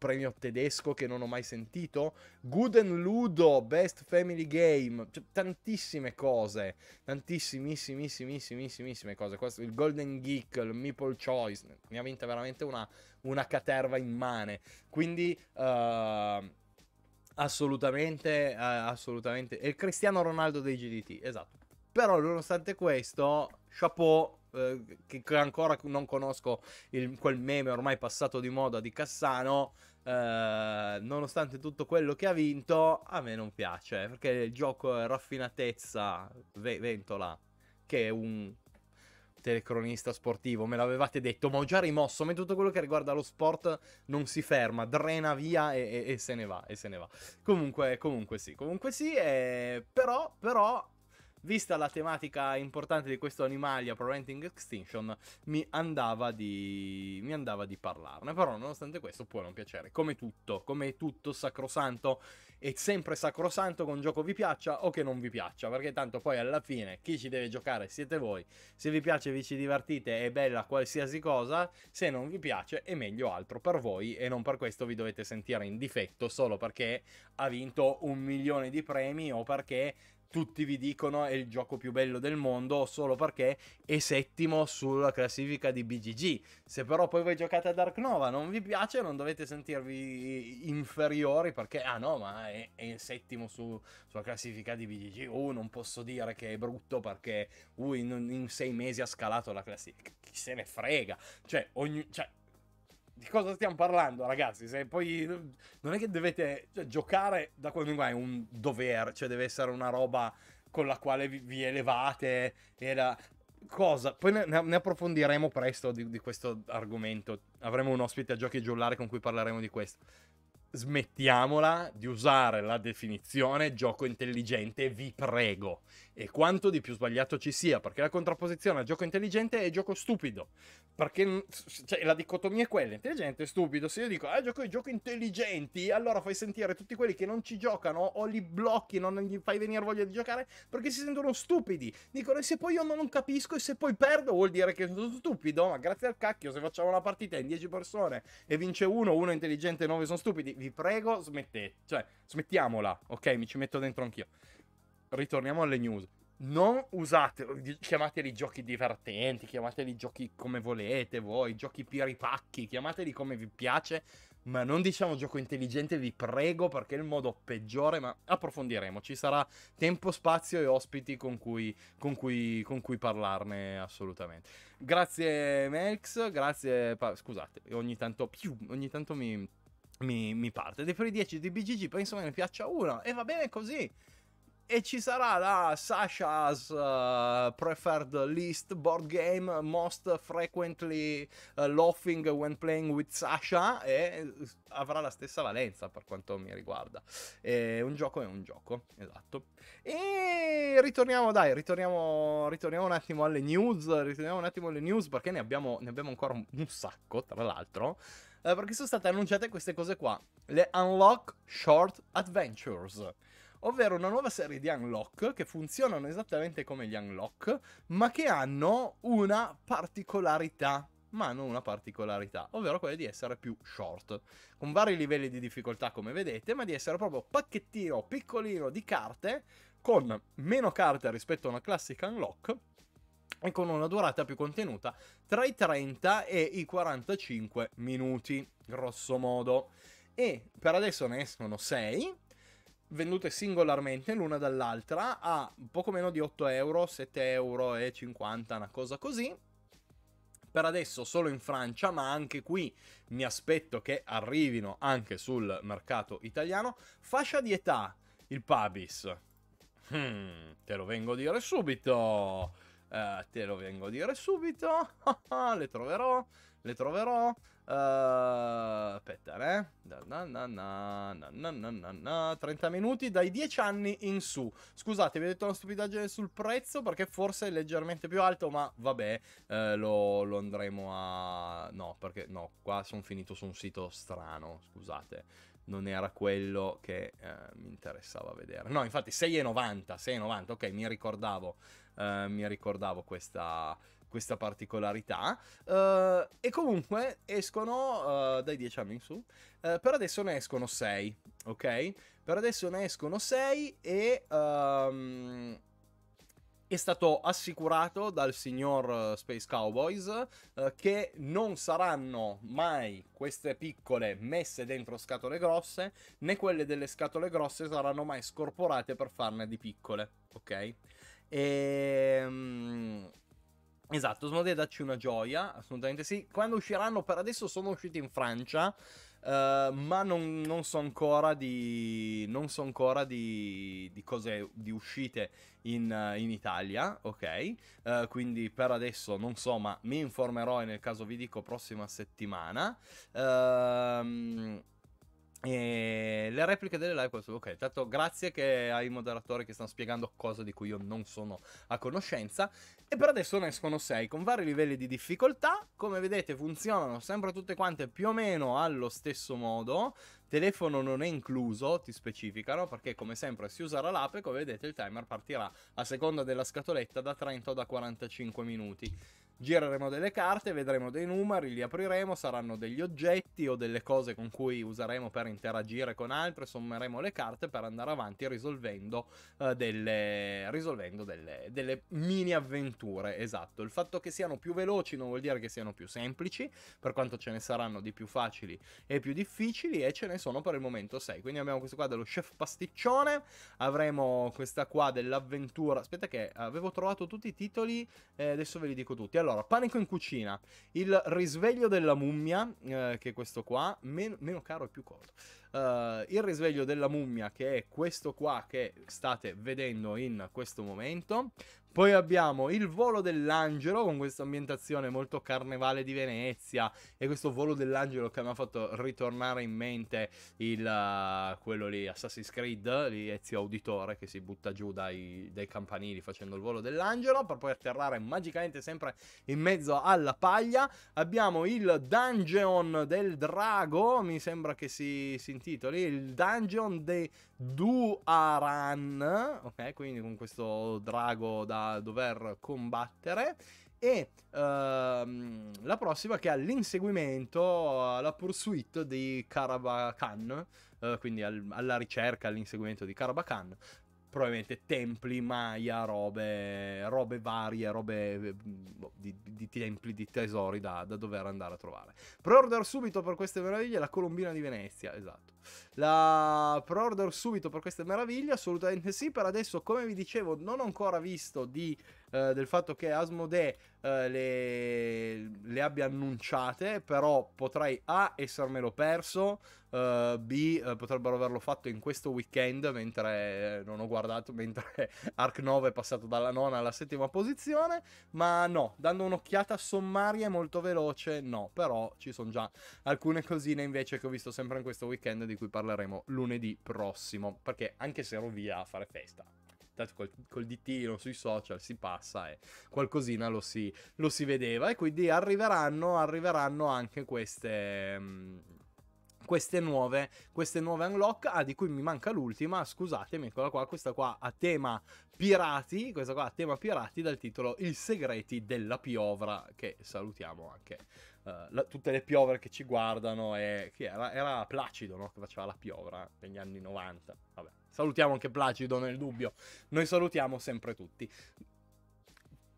premio tedesco che non ho mai sentito, Good Ludo, Best Family Game, cioè, tantissime cose, tantissimissimissimissimissime cose, Questo, il Golden Geek, il Meeple Choice, mi ha vinta veramente una, una caterva immane, quindi... Uh, assolutamente, uh, assolutamente. E il Cristiano Ronaldo dei GDT, esatto. Però, nonostante questo, chapeau, eh, che ancora non conosco il, quel meme ormai passato di moda di Cassano, eh, nonostante tutto quello che ha vinto, a me non piace, perché il gioco è raffinatezza ve- Ventola, che è un telecronista sportivo, me l'avevate detto, ma ho già rimosso, ma tutto quello che riguarda lo sport non si ferma, drena via e, e, e se ne va, e se ne va. Comunque, comunque sì, comunque sì, eh, però, però vista la tematica importante di questo Animalia Preventing Extinction, mi andava di, mi andava di parlarne. Però, nonostante questo, può non piacere. Come tutto, come tutto sacrosanto, è sempre sacrosanto che un gioco vi piaccia o che non vi piaccia, perché tanto poi alla fine chi ci deve giocare siete voi. Se vi piace, vi ci divertite, è bella qualsiasi cosa. Se non vi piace, è meglio altro per voi e non per questo vi dovete sentire in difetto solo perché ha vinto un milione di premi o perché tutti vi dicono è il gioco più bello del mondo solo perché è settimo sulla classifica di BGG. Se però poi voi giocate a Dark Nova non vi piace, non dovete sentirvi inferiori perché ah no, ma è, è il settimo su, sulla classifica di BGG. Uh, oh, non posso dire che è brutto perché uh, in, in sei mesi ha scalato la classifica. Chi se ne frega? Cioè, ogni, cioè di cosa stiamo parlando, ragazzi? Se poi non è che dovete cioè, giocare da quando in qua è un dover, cioè deve essere una roba con la quale vi, vi elevate e la cosa. Poi ne, ne approfondiremo presto di, di, questo argomento. Avremo un ospite a giochi giullare con cui parleremo di questo. Smettiamola di usare la definizione gioco intelligente, vi prego e quanto di più sbagliato ci sia, perché la contrapposizione a gioco intelligente è gioco stupido, perché cioè, la dicotomia è quella, intelligente e stupido, se io dico ah gioco i giochi intelligenti, allora fai sentire tutti quelli che non ci giocano o li blocchi, non gli fai venire voglia di giocare perché si sentono stupidi, dicono e se poi io non capisco e se poi perdo vuol dire che sono stupido, ma grazie al cacchio se facciamo una partita in 10 persone e vince uno, uno è intelligente e 9 sono stupidi, vi prego smettete, cioè smettiamola, ok mi ci metto dentro anch'io ritorniamo alle news. Non usate, chiamateli giochi divertenti, chiamateli giochi come volete voi, giochi piripacchi, chiamateli come vi piace, ma non diciamo gioco intelligente, vi prego, perché è il modo peggiore, ma approfondiremo, ci sarà tempo, spazio e ospiti con cui, con cui, con cui parlarne assolutamente. Grazie Melx, grazie... Pa- scusate, ogni tanto, più, ogni tanto mi, mi, mi parte. Dei primi 10 di BGG penso me ne piaccia uno, e va bene così e ci sarà la Sasha's uh, Preferred List Board Game Most Frequently uh, Laughing When Playing with Sasha e eh, avrà la stessa valenza per quanto mi riguarda. E un gioco è un gioco, esatto. E ritorniamo, dai, ritorniamo, ritorniamo un attimo alle news, ritorniamo un attimo alle news perché ne abbiamo, ne abbiamo ancora un, un sacco, tra l'altro. Eh, perché sono state annunciate queste cose qua, le Unlock Short Adventures ovvero una nuova serie di unlock che funzionano esattamente come gli unlock, ma che hanno una particolarità ma hanno una particolarità, ovvero quella di essere più short, con vari livelli di difficoltà come vedete, ma di essere proprio pacchettino piccolino di carte, con meno carte rispetto a una classica unlock, e con una durata più contenuta tra i 30 e i 45 minuti, grosso modo. E per adesso ne escono 6, vendute singolarmente l'una dall'altra a poco meno di 8 euro, 7,50 euro, una cosa così. Per adesso solo in Francia, ma anche qui mi aspetto che arrivino anche sul mercato italiano. Fascia di età, il Pabis. Hmm, te lo vengo a dire subito. Uh, te lo vengo a dire subito. Le troverò le troverò. Uh, aspetta, eh. Na, na, na, 30 minuti dai 10 anni in su. Scusate, vi ho detto una stupidaggine sul prezzo perché forse è leggermente più alto, ma vabbè, eh, lo, lo, andremo a... No, perché no, qua sono finito su un sito strano, scusate. Non era quello che eh, mi interessava vedere. No, infatti 6,90, 6,90, ok, mi ricordavo, eh, mi ricordavo questa questa particolarità. Uh, e comunque escono uh, dai 10 anni in su. Uh, per adesso ne escono 6, ok? Per adesso ne escono 6 e... Um, è stato assicurato dal signor Space Cowboys eh, che non saranno mai queste piccole messe dentro scatole grosse, né quelle delle scatole grosse saranno mai scorporate per farne di piccole, ok? E, ehm, Esatto, sono dei darci una gioia, assolutamente sì. Quando usciranno, per adesso sono usciti in Francia, uh, ma non, non, so ancora di, non so ancora di, di cose, di uscite in, uh, in Italia, ok? Uh, quindi per adesso non so, ma mi informerò e nel caso vi dico prossima settimana. Ehm e ehm, le repliche delle live, questo, ok, tanto grazie che ai moderatori che stanno spiegando cose di cui io non sono a conoscenza. E per adesso ne escono 6 con vari livelli di difficoltà. Come vedete funzionano sempre tutte quante più o meno allo stesso modo. Telefono non è incluso, ti specificano, perché come sempre si usa userà E come vedete il timer partirà a seconda della scatoletta da 30 o da 45 minuti gireremo delle carte, vedremo dei numeri, li apriremo, saranno degli oggetti o delle cose con cui useremo per interagire con altre, sommeremo le carte per andare avanti risolvendo, eh, delle, risolvendo delle, delle, mini avventure, esatto. Il fatto che siano più veloci non vuol dire che siano più semplici, per quanto ce ne saranno di più facili e più difficili e ce ne sono per il momento 6. Quindi abbiamo questo qua dello chef pasticcione, avremo questa qua dell'avventura, aspetta che avevo trovato tutti i titoli, eh, adesso ve li dico tutti. Allora, allora, Panico in cucina, il risveglio della mummia, eh, che è questo qua, men meno caro e più corto. Uh, eh, il risveglio della mummia, che è questo qua che state vedendo in questo momento. Poi abbiamo il volo dell'angelo con questa ambientazione molto carnevale di Venezia e questo volo dell'angelo che mi ha fatto ritornare in mente il, uh, quello lì Assassin's Creed, lì Ezio Auditore che si butta giù dai, dai campanili facendo il volo dell'angelo per poi atterrare magicamente sempre in mezzo alla paglia. Abbiamo il dungeon del drago, mi sembra che si, si intitoli, il dungeon dei Duaran, ok? Quindi con questo drago da dover combattere. E ehm, la prossima che ha l'inseguimento, alla eh, pursuit di Karabakan, eh, quindi al, alla ricerca, all'inseguimento di Karabakan probabilmente templi, maya, robe, robe varie, robe boh, di, di, templi, di tesori da, da dover andare a trovare. Pre-order subito per queste meraviglie la Colombina di Venezia, esatto. La pre-order subito per queste meraviglie, assolutamente sì, per adesso come vi dicevo non ho ancora visto di, eh, del fatto che Asmodee eh, le, le, abbia annunciate, però potrei A essermelo perso, eh, B eh, potrebbero averlo fatto in questo weekend mentre eh, non ho guardato, mentre Arc 9 è passato dalla nona alla settima posizione, ma no, dando un'occhiata sommaria e molto veloce, no, però ci sono già alcune cosine invece che ho visto sempre in questo weekend di cui parleremo lunedì prossimo, perché anche se ero via a fare festa, tanto col, col dittino sui social si passa e qualcosina lo si, lo si vedeva e quindi arriveranno, arriveranno anche queste... Mh, mm, queste nuove, queste nuove unlock, ah, di cui mi manca l'ultima, scusatemi, eccola qua, questa qua a tema pirati, questa qua a tema pirati dal titolo I segreti della piovra, che salutiamo anche uh, la, tutte le piovre che ci guardano e che era, era Placido, no? che faceva la piovra negli anni 90, vabbè. Salutiamo anche Placido nel dubbio. Noi salutiamo sempre tutti.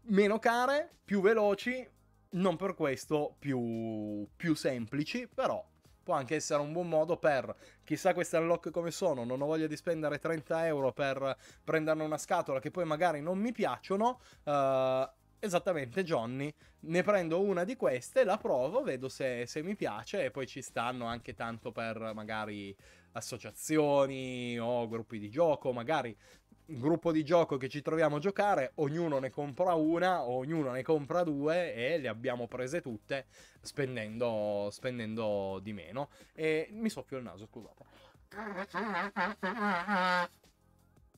Meno care, più veloci, non per questo più, più semplici, però può anche essere un buon modo per chissà queste unlock come sono, non ho voglia di spendere 30 euro per prenderne una scatola che poi magari non mi piacciono. Uh, esattamente Johnny, ne prendo una di queste, la provo, vedo se, se, mi piace e poi ci stanno anche tanto per magari associazioni o gruppi di gioco, magari un gruppo di gioco che ci troviamo a giocare, ognuno ne compra una, o ognuno ne compra due e le abbiamo prese tutte spendendo, spendendo di meno. E mi soffio il naso, scusate.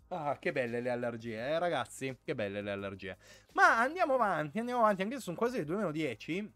Ah, che belle le allergie, eh, ragazzi, che belle le allergie. Ma andiamo avanti, andiamo avanti, anche se sono quasi le 2 meno 10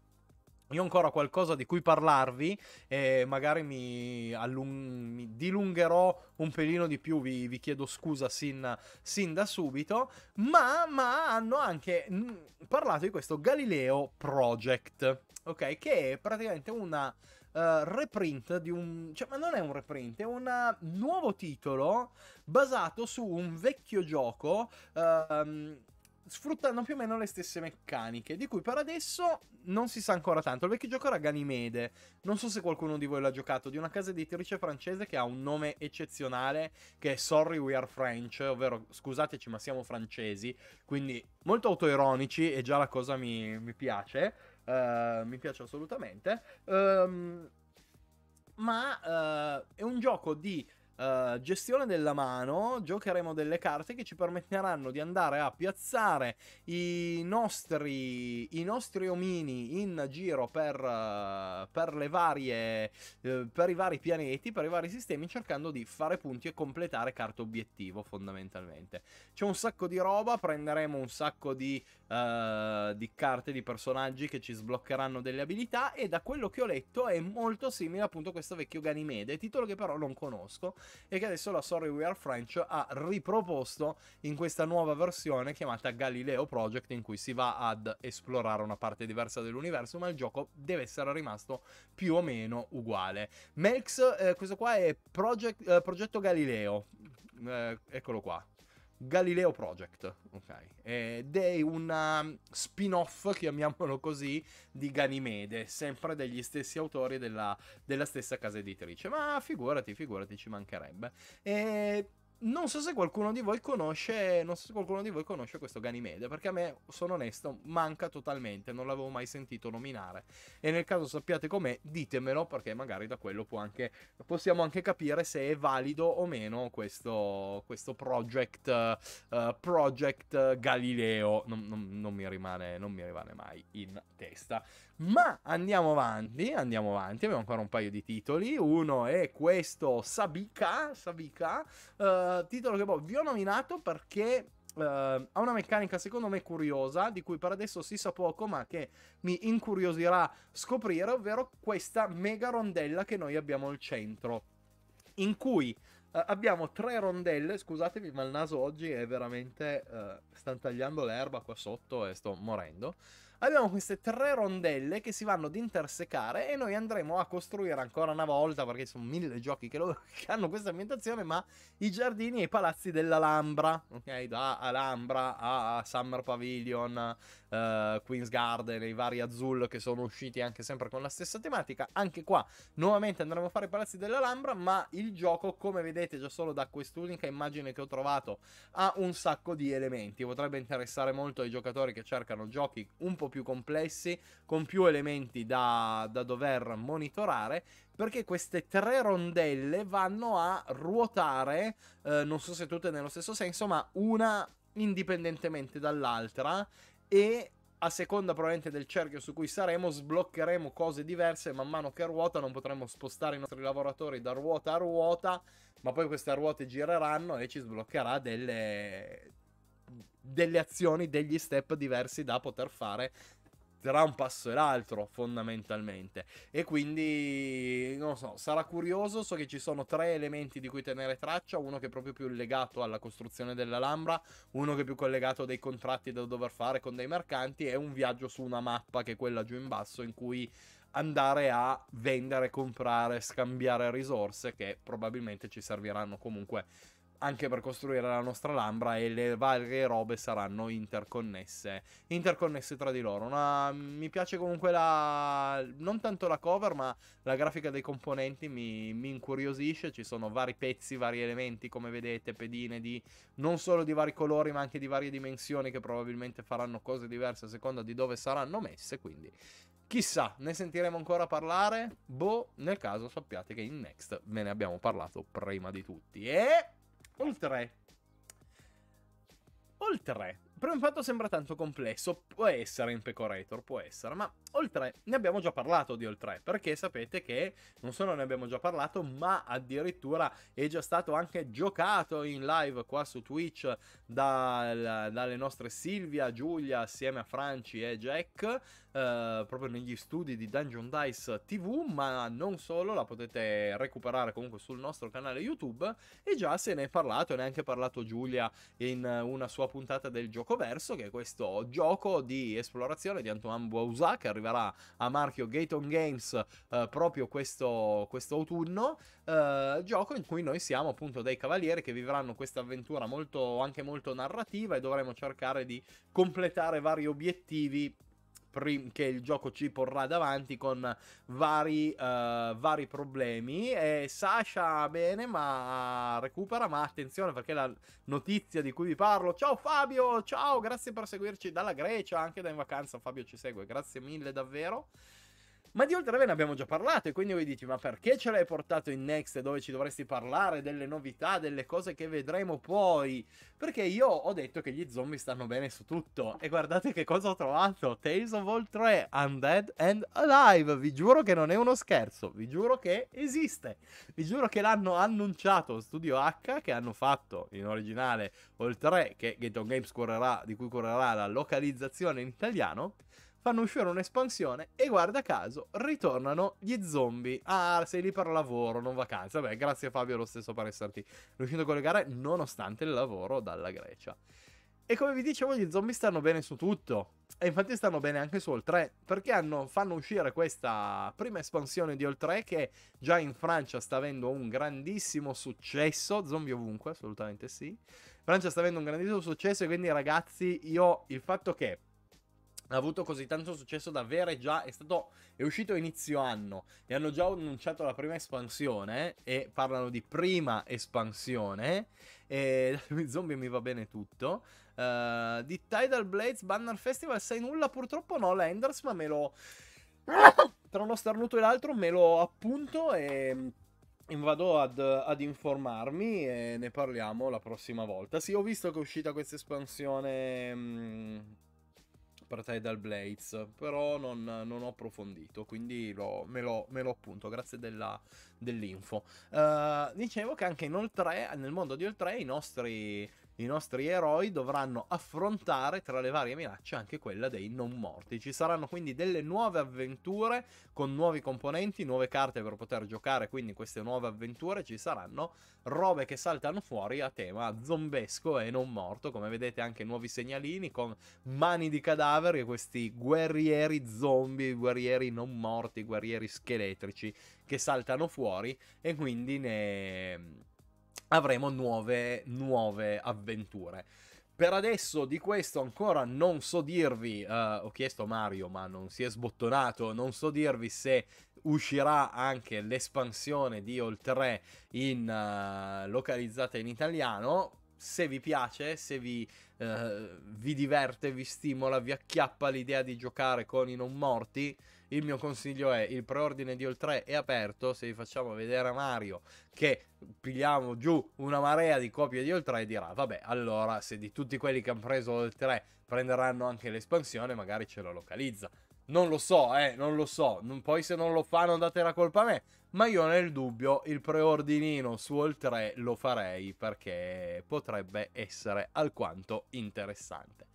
io ancora qualcosa di cui parlarvi e magari mi, allung- mi dilungherò un pelino di più, vi, vi chiedo scusa sin, sin da subito, ma, ma hanno anche mh, mm, parlato di questo Galileo Project, ok? Che è praticamente una... Uh, reprint di un... cioè ma non è un reprint, è un nuovo titolo basato su un vecchio gioco uh, um, sfruttano più o meno le stesse meccaniche, di cui per adesso non si sa ancora tanto. Il vecchio gioco era Ganimede, non so se qualcuno di voi l'ha giocato, di una casa editrice francese che ha un nome eccezionale, che è Sorry We Are French, ovvero scusateci ma siamo francesi, quindi molto autoironici e già la cosa mi, mi piace, uh, mi piace assolutamente. Um, ma uh, è un gioco di eh, gestione della mano giocheremo delle carte che ci permetteranno di andare a piazzare i nostri, i nostri omini in giro per, uh, per, varie, uh, per i vari pianeti, per i vari sistemi, cercando di fare punti e completare carte obiettivo fondamentalmente. C'è un sacco di roba, prenderemo un sacco di uh, di carte, di personaggi che ci sbloccheranno delle abilità e da quello che ho letto è molto simile appunto a questo vecchio Ganimede, titolo che però non conosco e che adesso la Sorry We Are French ha riproposto in questa nuova versione chiamata Galileo Project in cui si va ad esplorare una parte diversa dell'universo ma il gioco deve essere rimasto più o meno uguale. Melx, eh, questo qua è Project, eh, Progetto Galileo, eh, eccolo qua, Galileo Project, ok? Ed è un um, spin-off, chiamiamolo così, di Ganimede, sempre degli stessi autori della, della stessa casa editrice. Ma figurati, figurati, ci mancherebbe. E non so se qualcuno di voi conosce. Non so se qualcuno di voi conosce questo Ganimede. Perché a me, sono onesto, manca totalmente. Non l'avevo mai sentito nominare. E nel caso sappiate com'è, ditemelo. Perché magari da quello anche, possiamo anche capire se è valido o meno questo, questo project, uh, project Galileo. Non, non, non, mi rimane, non mi rimane mai in testa. Ma andiamo avanti, andiamo avanti, abbiamo ancora un paio di titoli. Uno è questo Sabika, Sabika uh, eh, titolo che boh, vi ho nominato perché uh, ha una meccanica secondo me curiosa, di cui per adesso si sa poco, ma che mi incuriosirà scoprire, ovvero questa mega rondella che noi abbiamo al centro, in cui Uh, abbiamo tre rondelle, scusatemi ma il naso oggi è veramente... Uh, stanno tagliando l'erba qua sotto e sto morendo abbiamo queste tre rondelle che si vanno ad intersecare e noi andremo a costruire ancora una volta, perché sono mille giochi che, lo, che hanno questa ambientazione, ma i giardini e i palazzi dell'Alhambra, ok? Da Alhambra a Summer Pavilion, uh, Queen's Garden e i vari Azul che sono usciti anche sempre con la stessa tematica. Anche qua, nuovamente andremo a fare i palazzi dell'Alhambra, ma il gioco, come vedete già solo da quest'unica immagine che ho trovato, ha un sacco di elementi. Potrebbe interessare molto ai giocatori che cercano giochi un po' po' più complessi, con più elementi da, da dover monitorare, perché queste tre rondelle vanno a ruotare, eh, non so se tutte nello stesso senso, ma una indipendentemente dall'altra e a seconda probabilmente del cerchio su cui saremo, sbloccheremo cose diverse man mano che ruota non potremo spostare i nostri lavoratori da ruota a ruota, ma poi queste ruote gireranno e ci sbloccherà delle, delle azioni, degli step diversi da poter fare tra un passo e l'altro fondamentalmente e quindi non lo so sarà curioso so che ci sono tre elementi di cui tenere traccia uno che è proprio più legato alla costruzione dell'Alhambra uno che è più collegato a dei contratti da dover fare con dei mercanti e un viaggio su una mappa che è quella giù in basso in cui andare a vendere comprare scambiare risorse che probabilmente ci serviranno comunque anche per costruire la nostra Lambra e le varie robe saranno interconnesse, interconnesse tra di loro. Una, mi piace comunque la, non tanto la cover, ma la grafica dei componenti mi, mi, incuriosisce, ci sono vari pezzi, vari elementi, come vedete, pedine di non solo di vari colori, ma anche di varie dimensioni che probabilmente faranno cose diverse a seconda di dove saranno messe, quindi Chissà, ne sentiremo ancora parlare? Boh, nel caso sappiate che in Next ve ne abbiamo parlato prima di tutti. E... Oltre. Oltre. Prima impatto sembra tanto complesso, può essere in Pecorator, può essere, ma oltre ne abbiamo già parlato di oltre, perché sapete che non solo ne abbiamo già parlato, ma addirittura è già stato anche giocato in live qua su Twitch dal, dalle nostre Silvia, Giulia, assieme a Franci e Jack, eh, proprio negli studi di Dungeon Dice TV, ma non solo, la potete recuperare comunque sul nostro canale YouTube e già se ne è parlato, ne ha anche parlato Giulia in una sua puntata del gioco verso, che è questo gioco di esplorazione di Antoine Boisat che arriverà a marchio Gaton Games eh, proprio questo, questo autunno, eh, gioco in cui noi siamo appunto dei cavalieri che vivranno questa avventura molto, anche molto narrativa e dovremo cercare di completare vari obiettivi che il gioco ci porrà davanti con vari, uh, vari problemi. E Sasha bene, ma recupera. Ma attenzione perché la notizia di cui vi parlo. Ciao Fabio, ciao, grazie per seguirci dalla Grecia, anche da in vacanza. Fabio ci segue, grazie mille davvero. Ma di oltre ve ne abbiamo già parlato e quindi voi dici ma perché ce l'hai portato in Next dove ci dovresti parlare delle novità, delle cose che vedremo poi? Perché io ho detto che gli zombie stanno bene su tutto e guardate che cosa ho trovato, Tales of All 3, Undead and Alive, vi giuro che non è uno scherzo, vi giuro che esiste, vi giuro che l'hanno annunciato Studio H che hanno fatto in originale All 3 che Gaton Games correrà, di cui correrà la localizzazione in italiano fanno uscire un'espansione e guarda caso ritornano gli zombie. Ah, sei lì per lavoro, non vacanza. Beh, grazie Fabio lo stesso per esserti riuscito a collegare nonostante il lavoro dalla Grecia. E come vi dicevo, gli zombie stanno bene su tutto. E infatti stanno bene anche su All 3, perché hanno, fanno uscire questa prima espansione di All 3 che già in Francia sta avendo un grandissimo successo, zombie ovunque, assolutamente sì. Francia sta avendo un grandissimo successo e quindi ragazzi, io il fatto che ha avuto così tanto successo da avere già, è, stato, è uscito inizio anno e hanno già annunciato la prima espansione e parlano di prima espansione e zombie mi va bene tutto uh, di Tidal Blades Banner Festival sai nulla purtroppo no l'Enders ma me lo tra uno starnuto e l'altro me lo appunto mm, e vado ad, ad, informarmi e ne parliamo la prossima volta sì ho visto che è uscita questa espansione mh mm, per Tidal Blades, però non, non ho approfondito, quindi lo, me, lo, me, lo, appunto, grazie della, dell'info. Uh, dicevo che anche in Oltre, nel mondo di Oltre, i nostri i nostri eroi dovranno affrontare tra le varie minacce anche quella dei non morti. Ci saranno quindi delle nuove avventure con nuovi componenti, nuove carte per poter giocare, quindi queste nuove avventure ci saranno robe che saltano fuori a tema zombesco e non morto, come vedete anche nuovi segnalini con mani di cadaveri e questi guerrieri zombie, guerrieri non morti, guerrieri scheletrici che saltano fuori e quindi ne avremo nuove, nuove avventure. Per adesso di questo ancora non so dirvi, uh, ho chiesto a Mario ma non si è sbottonato, non so dirvi se uscirà anche l'espansione di Oltre in, uh, localizzata in italiano. Se vi piace, se vi, uh, vi diverte, vi stimola, vi acchiappa l'idea di giocare con i non morti, il mio consiglio è il preordine di All 3 è aperto, se vi facciamo vedere a Mario che pigliamo giù una marea di copie di All 3 dirà vabbè allora se di tutti quelli che hanno preso All 3 prenderanno anche l'espansione magari ce lo localizza. Non lo so, eh, non lo so. Poi se non lo fanno date la colpa a me. Ma io nel dubbio il preordinino su All 3 lo farei perché potrebbe essere alquanto interessante.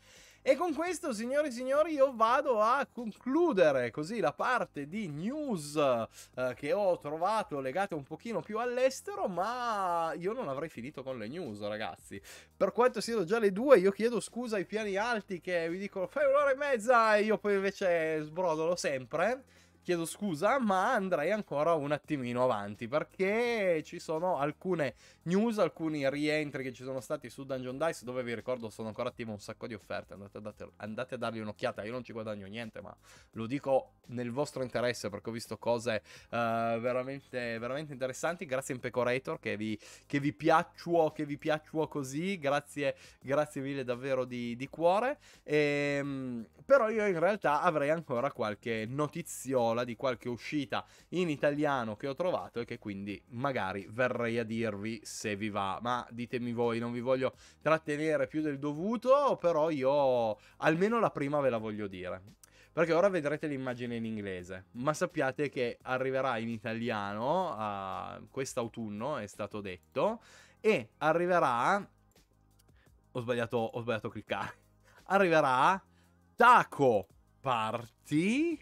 E con questo, signore e signori, io vado a concludere così la parte di news eh, che ho trovato legate un pochino più all'estero, ma io non avrei finito con le news, ragazzi. Per quanto siano già le due, io chiedo scusa ai piani alti che vi dicono fai un'ora e mezza e io poi invece sbrodolo sempre chiedo scusa, ma andrei ancora un attimino avanti perché ci sono alcune news, alcuni rientri che ci sono stati su Dungeon Dice dove vi ricordo sono ancora attivo un sacco di offerte, andate a, andate a dargli un'occhiata, io non ci guadagno niente ma lo dico nel vostro interesse perché ho visto cose uh, veramente, veramente interessanti, grazie Impecorator che vi, che vi piaccio, che vi piaccio così, grazie, grazie mille davvero di, di cuore, e, ehm, però io in realtà avrei ancora qualche notiziola parola di qualche uscita in italiano che ho trovato e che quindi magari verrei a dirvi se vi va. Ma ditemi voi, non vi voglio trattenere più del dovuto, però io almeno la prima ve la voglio dire. Perché ora vedrete l'immagine in inglese, ma sappiate che arriverà in italiano uh, quest'autunno, è stato detto, e arriverà... Ho sbagliato, ho sbagliato a cliccare. Arriverà Taco Party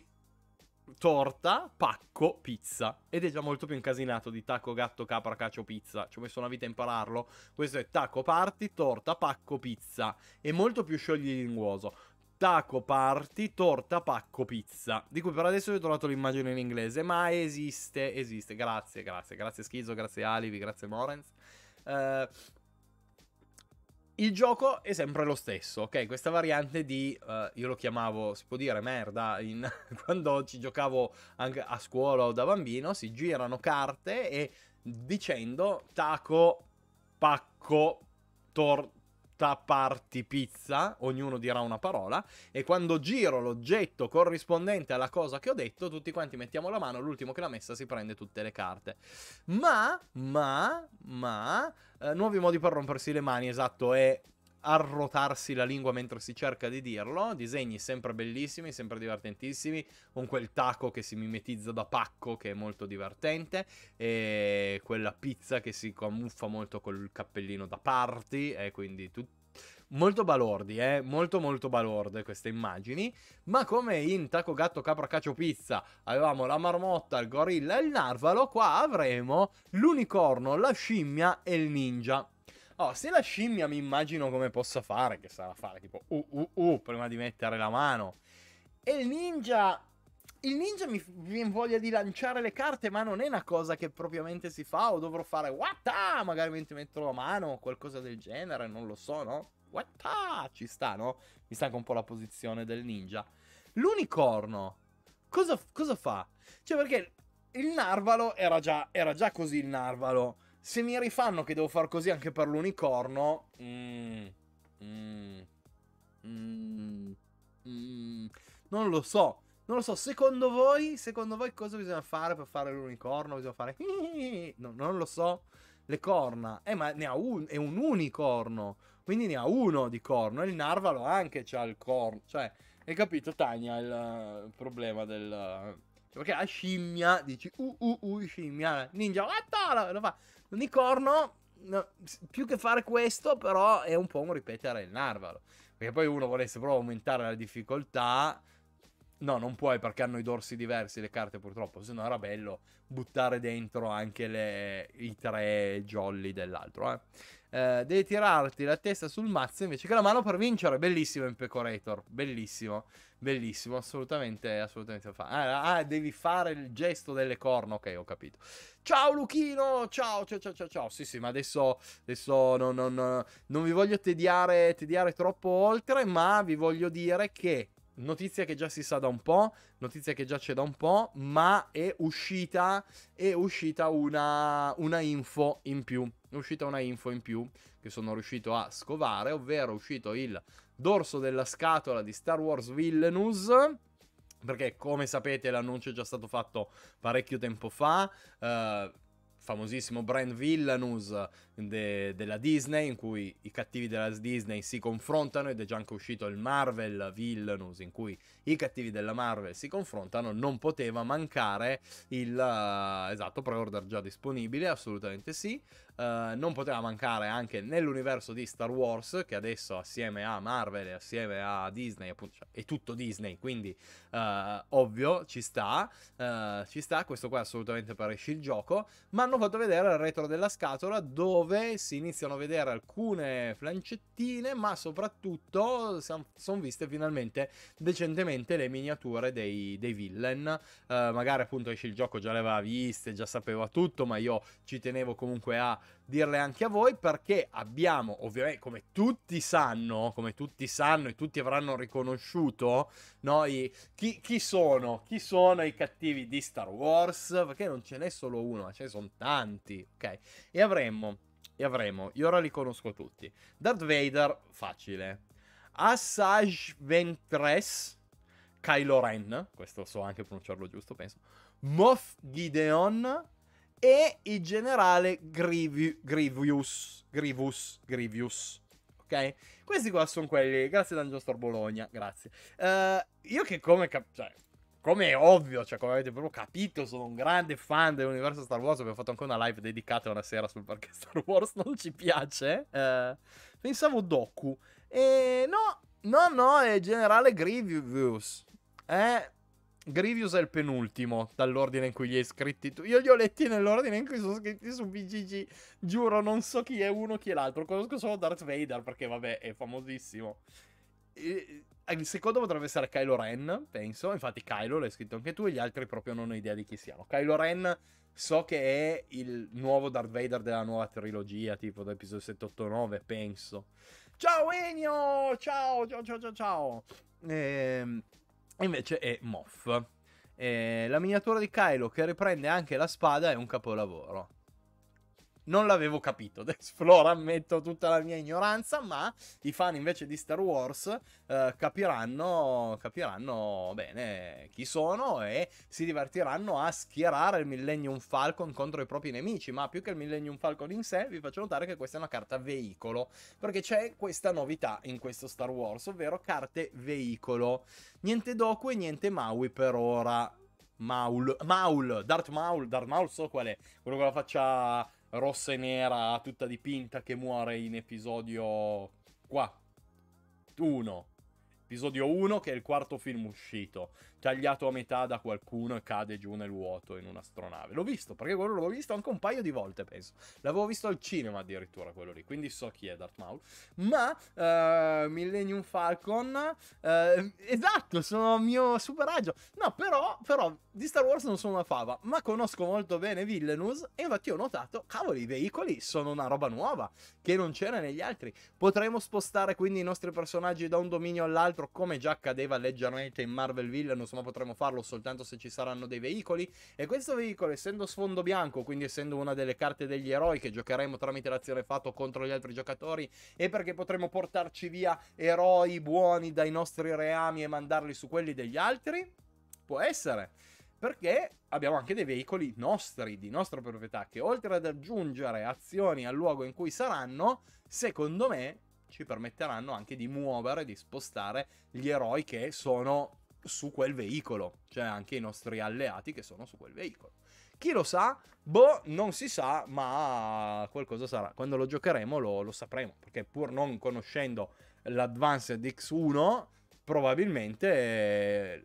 torta, pacco, pizza. Ed è già molto più incasinato di tacco, gatto, capra, cacio, pizza. Ci ho messo una vita a impararlo. Questo è tacco, parti, torta, pacco, pizza. È molto più scioglilinguoso. Taco, party, torta, pacco, pizza. Di cui per adesso vi ho trovato l'immagine in inglese, ma esiste, esiste. Grazie, grazie, grazie Schizzo, grazie Alivi, grazie Morenz. Eh... Uh, il gioco è sempre lo stesso, ok? Questa variante di, uh, io lo chiamavo, si può dire merda, in, quando ci giocavo anche a scuola o da bambino, si girano carte e dicendo taco, pacco, tor, volta parti pizza, ognuno dirà una parola, e quando giro l'oggetto corrispondente alla cosa che ho detto, tutti quanti mettiamo la mano, l'ultimo che l'ha messa si prende tutte le carte. Ma, ma, ma, eh, nuovi modi per rompersi le mani, esatto, è arrotarsi la lingua mentre si cerca di dirlo. Disegni sempre bellissimi, sempre divertentissimi, con quel taco che si mimetizza da pacco che è molto divertente, e quella pizza che si camuffa molto col cappellino da party, e eh, quindi tutto molto balordi, eh? molto molto balorde queste immagini, ma come in Taco Gatto Capra Cacio Pizza avevamo la marmotta, il gorilla e il narvalo, qua avremo l'unicorno, la scimmia e il ninja. Oh, se la scimmia mi immagino come possa fare, che sarà fare tipo uh uh uh prima di mettere la mano. E il ninja... Il ninja mi viene voglia di lanciare le carte, ma non è una cosa che propriamente si fa, o dovrò fare Watta! Magari mentre metto la mano o qualcosa del genere, non lo so, no? Watta! Ci sta, no? Mi stanca un po' la posizione del ninja. L'unicorno, cosa, cosa fa? Cioè, perché il narvalo era già, era già così il narvalo. Se mi rifanno che devo far così anche per l'unicorno... Mm, mm, mm, mm, non lo so. Non lo so, secondo voi, secondo voi cosa bisogna fare per fare l'unicorno? Bisogna fare... No, non lo so. Le corna. Eh, ma ne ha un... è un unicorno. Quindi ne ha uno di corno. E Il narvalo anche c'ha il corno. Cioè, hai capito, Tania, il, eh, problema del... Eh, cioè, perché la scimmia, dici, uh, uh, uh, scimmia, ninja, attala, lo fa. L'unicorno, no, più che fare questo, però è un po' un ripetere il narvalo. Perché poi uno volesse proprio aumentare la difficoltà. No, non puoi perché hanno i dorsi diversi le carte purtroppo, se no era bello buttare dentro anche le, i tre jolly dell'altro. Eh. Eh, devi tirarti la testa sul mazzo invece che la mano per vincere. Bellissimo Impecorator, bellissimo, bellissimo, assolutamente, assolutamente fa. Ah, ah, ah, devi fare il gesto delle corna, ok, ho capito. Ciao Luchino, ciao, ciao, ciao, ciao, ciao. Sì, sì, ma adesso, adesso non, non, non vi voglio tediare, tediare troppo oltre, ma vi voglio dire che notizia che già si sa da un po', notizia che già c'è da un po', ma è uscita, è uscita una, una info in più è uscita una info in più che sono riuscito a scovare, ovvero è uscito il dorso della scatola di Star Wars Villainous perché come sapete l'annuncio è già stato fatto parecchio tempo fa, eh, famosissimo brand Villanus de- della Disney, in cui i cattivi della Disney si confrontano ed è già anche uscito il Marvel Villainous, in cui i cattivi della Marvel si confrontano, non poteva mancare il... Uh, esatto, pre-order già disponibile, assolutamente sì, eh, non poteva mancare anche nell'universo di Star Wars, che adesso assieme a Marvel e assieme a Disney, appunto, cioè, è tutto Disney, quindi eh, ovvio ci sta, eh, ci sta, questo qua assolutamente parisce il gioco, ma hanno fatto vedere il retro della scatola dove si iniziano a vedere alcune flancettine, ma soprattutto sono viste finalmente decentemente le miniature dei, dei villain, eh, magari appunto esce il gioco già le aveva viste, già sapeva tutto, ma io ci tenevo comunque a dirle anche a voi perché abbiamo, ovviamente, come tutti sanno, come tutti sanno e tutti avranno riconosciuto, noi chi, chi, sono, chi sono i cattivi di Star Wars, perché non ce n'è solo uno, ma ce ne sono tanti, ok? E avremo, e avremo, io ora li conosco tutti, Darth Vader, facile, Asajj Ventress, Kylo Ren, questo so anche pronunciarlo giusto, penso, Moff Gideon, e il generale Grivi, Grievous, Grievous, Grievous. Ok? Questi qua sono quelli. Grazie Dungeon Store Bologna, grazie. Uh, io che come... cioè, come è ovvio, cioè come avete proprio capito, sono un grande fan dell'universo Star Wars. Abbiamo fatto anche una live dedicata una sera sul perché Star Wars non ci piace. Uh, pensavo Doku. E no, no, no, è generale Grievous. Eh, Grievous è il penultimo dall'ordine in cui li hai scritti tu. Io li ho letti nell'ordine in cui sono scritti su BGG. Giuro, non so chi è uno, chi è l'altro. Conosco solo Darth Vader perché, vabbè, è famosissimo. E, eh, il secondo potrebbe essere Kylo Ren, penso. Infatti, Kylo l'hai scritto anche tu, e gli altri proprio non ho idea di chi siano. Kylo Ren so che è il nuovo Darth Vader della nuova trilogia, tipo dell'episodio 789, penso. Ciao Enio! Ciao, ciao, ciao, ciao, ciao. Ehm invece è Moff. Eh, la miniatura di Kylo che riprende anche la spada è un capolavoro non l'avevo capito. Death ammetto tutta la mia ignoranza, ma i fan invece di Star Wars eh, capiranno, capiranno bene chi sono e si divertiranno a schierare il Millennium Falcon contro i propri nemici. Ma più che il Millennium Falcon in sé, vi faccio notare che questa è una carta veicolo, perché c'è questa novità in questo Star Wars, ovvero carte veicolo. Niente Doku e niente Maui per ora. Maul, Maul, Darth Maul, Darth Maul so qual è, quello con la faccia rossa e nera tutta dipinta che muore in episodio qua 1. Episodio 1 che è il quarto film uscito tagliato a metà da qualcuno e cade giù nel vuoto in un'astronave. L'ho visto, perché quello l'ho visto anche un paio di volte, penso. L'avevo visto al cinema addirittura quello lì, quindi so chi è Darth Maul. Ma uh, Millennium Falcon, uh, esatto, sono il mio superaggio. No, però, però, di Star Wars non sono una fava, ma conosco molto bene Villenous e infatti ho notato, cavoli, i veicoli sono una roba nuova, che non c'era negli altri. Potremmo spostare quindi i nostri personaggi da un dominio all'altro, come già accadeva leggermente in Marvel Villenous corso, ma potremo farlo soltanto se ci saranno dei veicoli. E questo veicolo, essendo sfondo bianco, quindi essendo una delle carte degli eroi che giocheremo tramite l'azione fatto contro gli altri giocatori, e perché potremo portarci via eroi buoni dai nostri reami e mandarli su quelli degli altri? Può essere perché abbiamo anche dei veicoli nostri, di nostra proprietà, che oltre ad aggiungere azioni al luogo in cui saranno, secondo me ci permetteranno anche di muovere, di spostare gli eroi che sono su quel veicolo, cioè anche i nostri alleati che sono su quel veicolo. Chi lo sa? Boh, non si sa, ma qualcosa sarà. Quando lo giocheremo lo, lo sapremo, perché pur non conoscendo l'Advanced X1, probabilmente eh,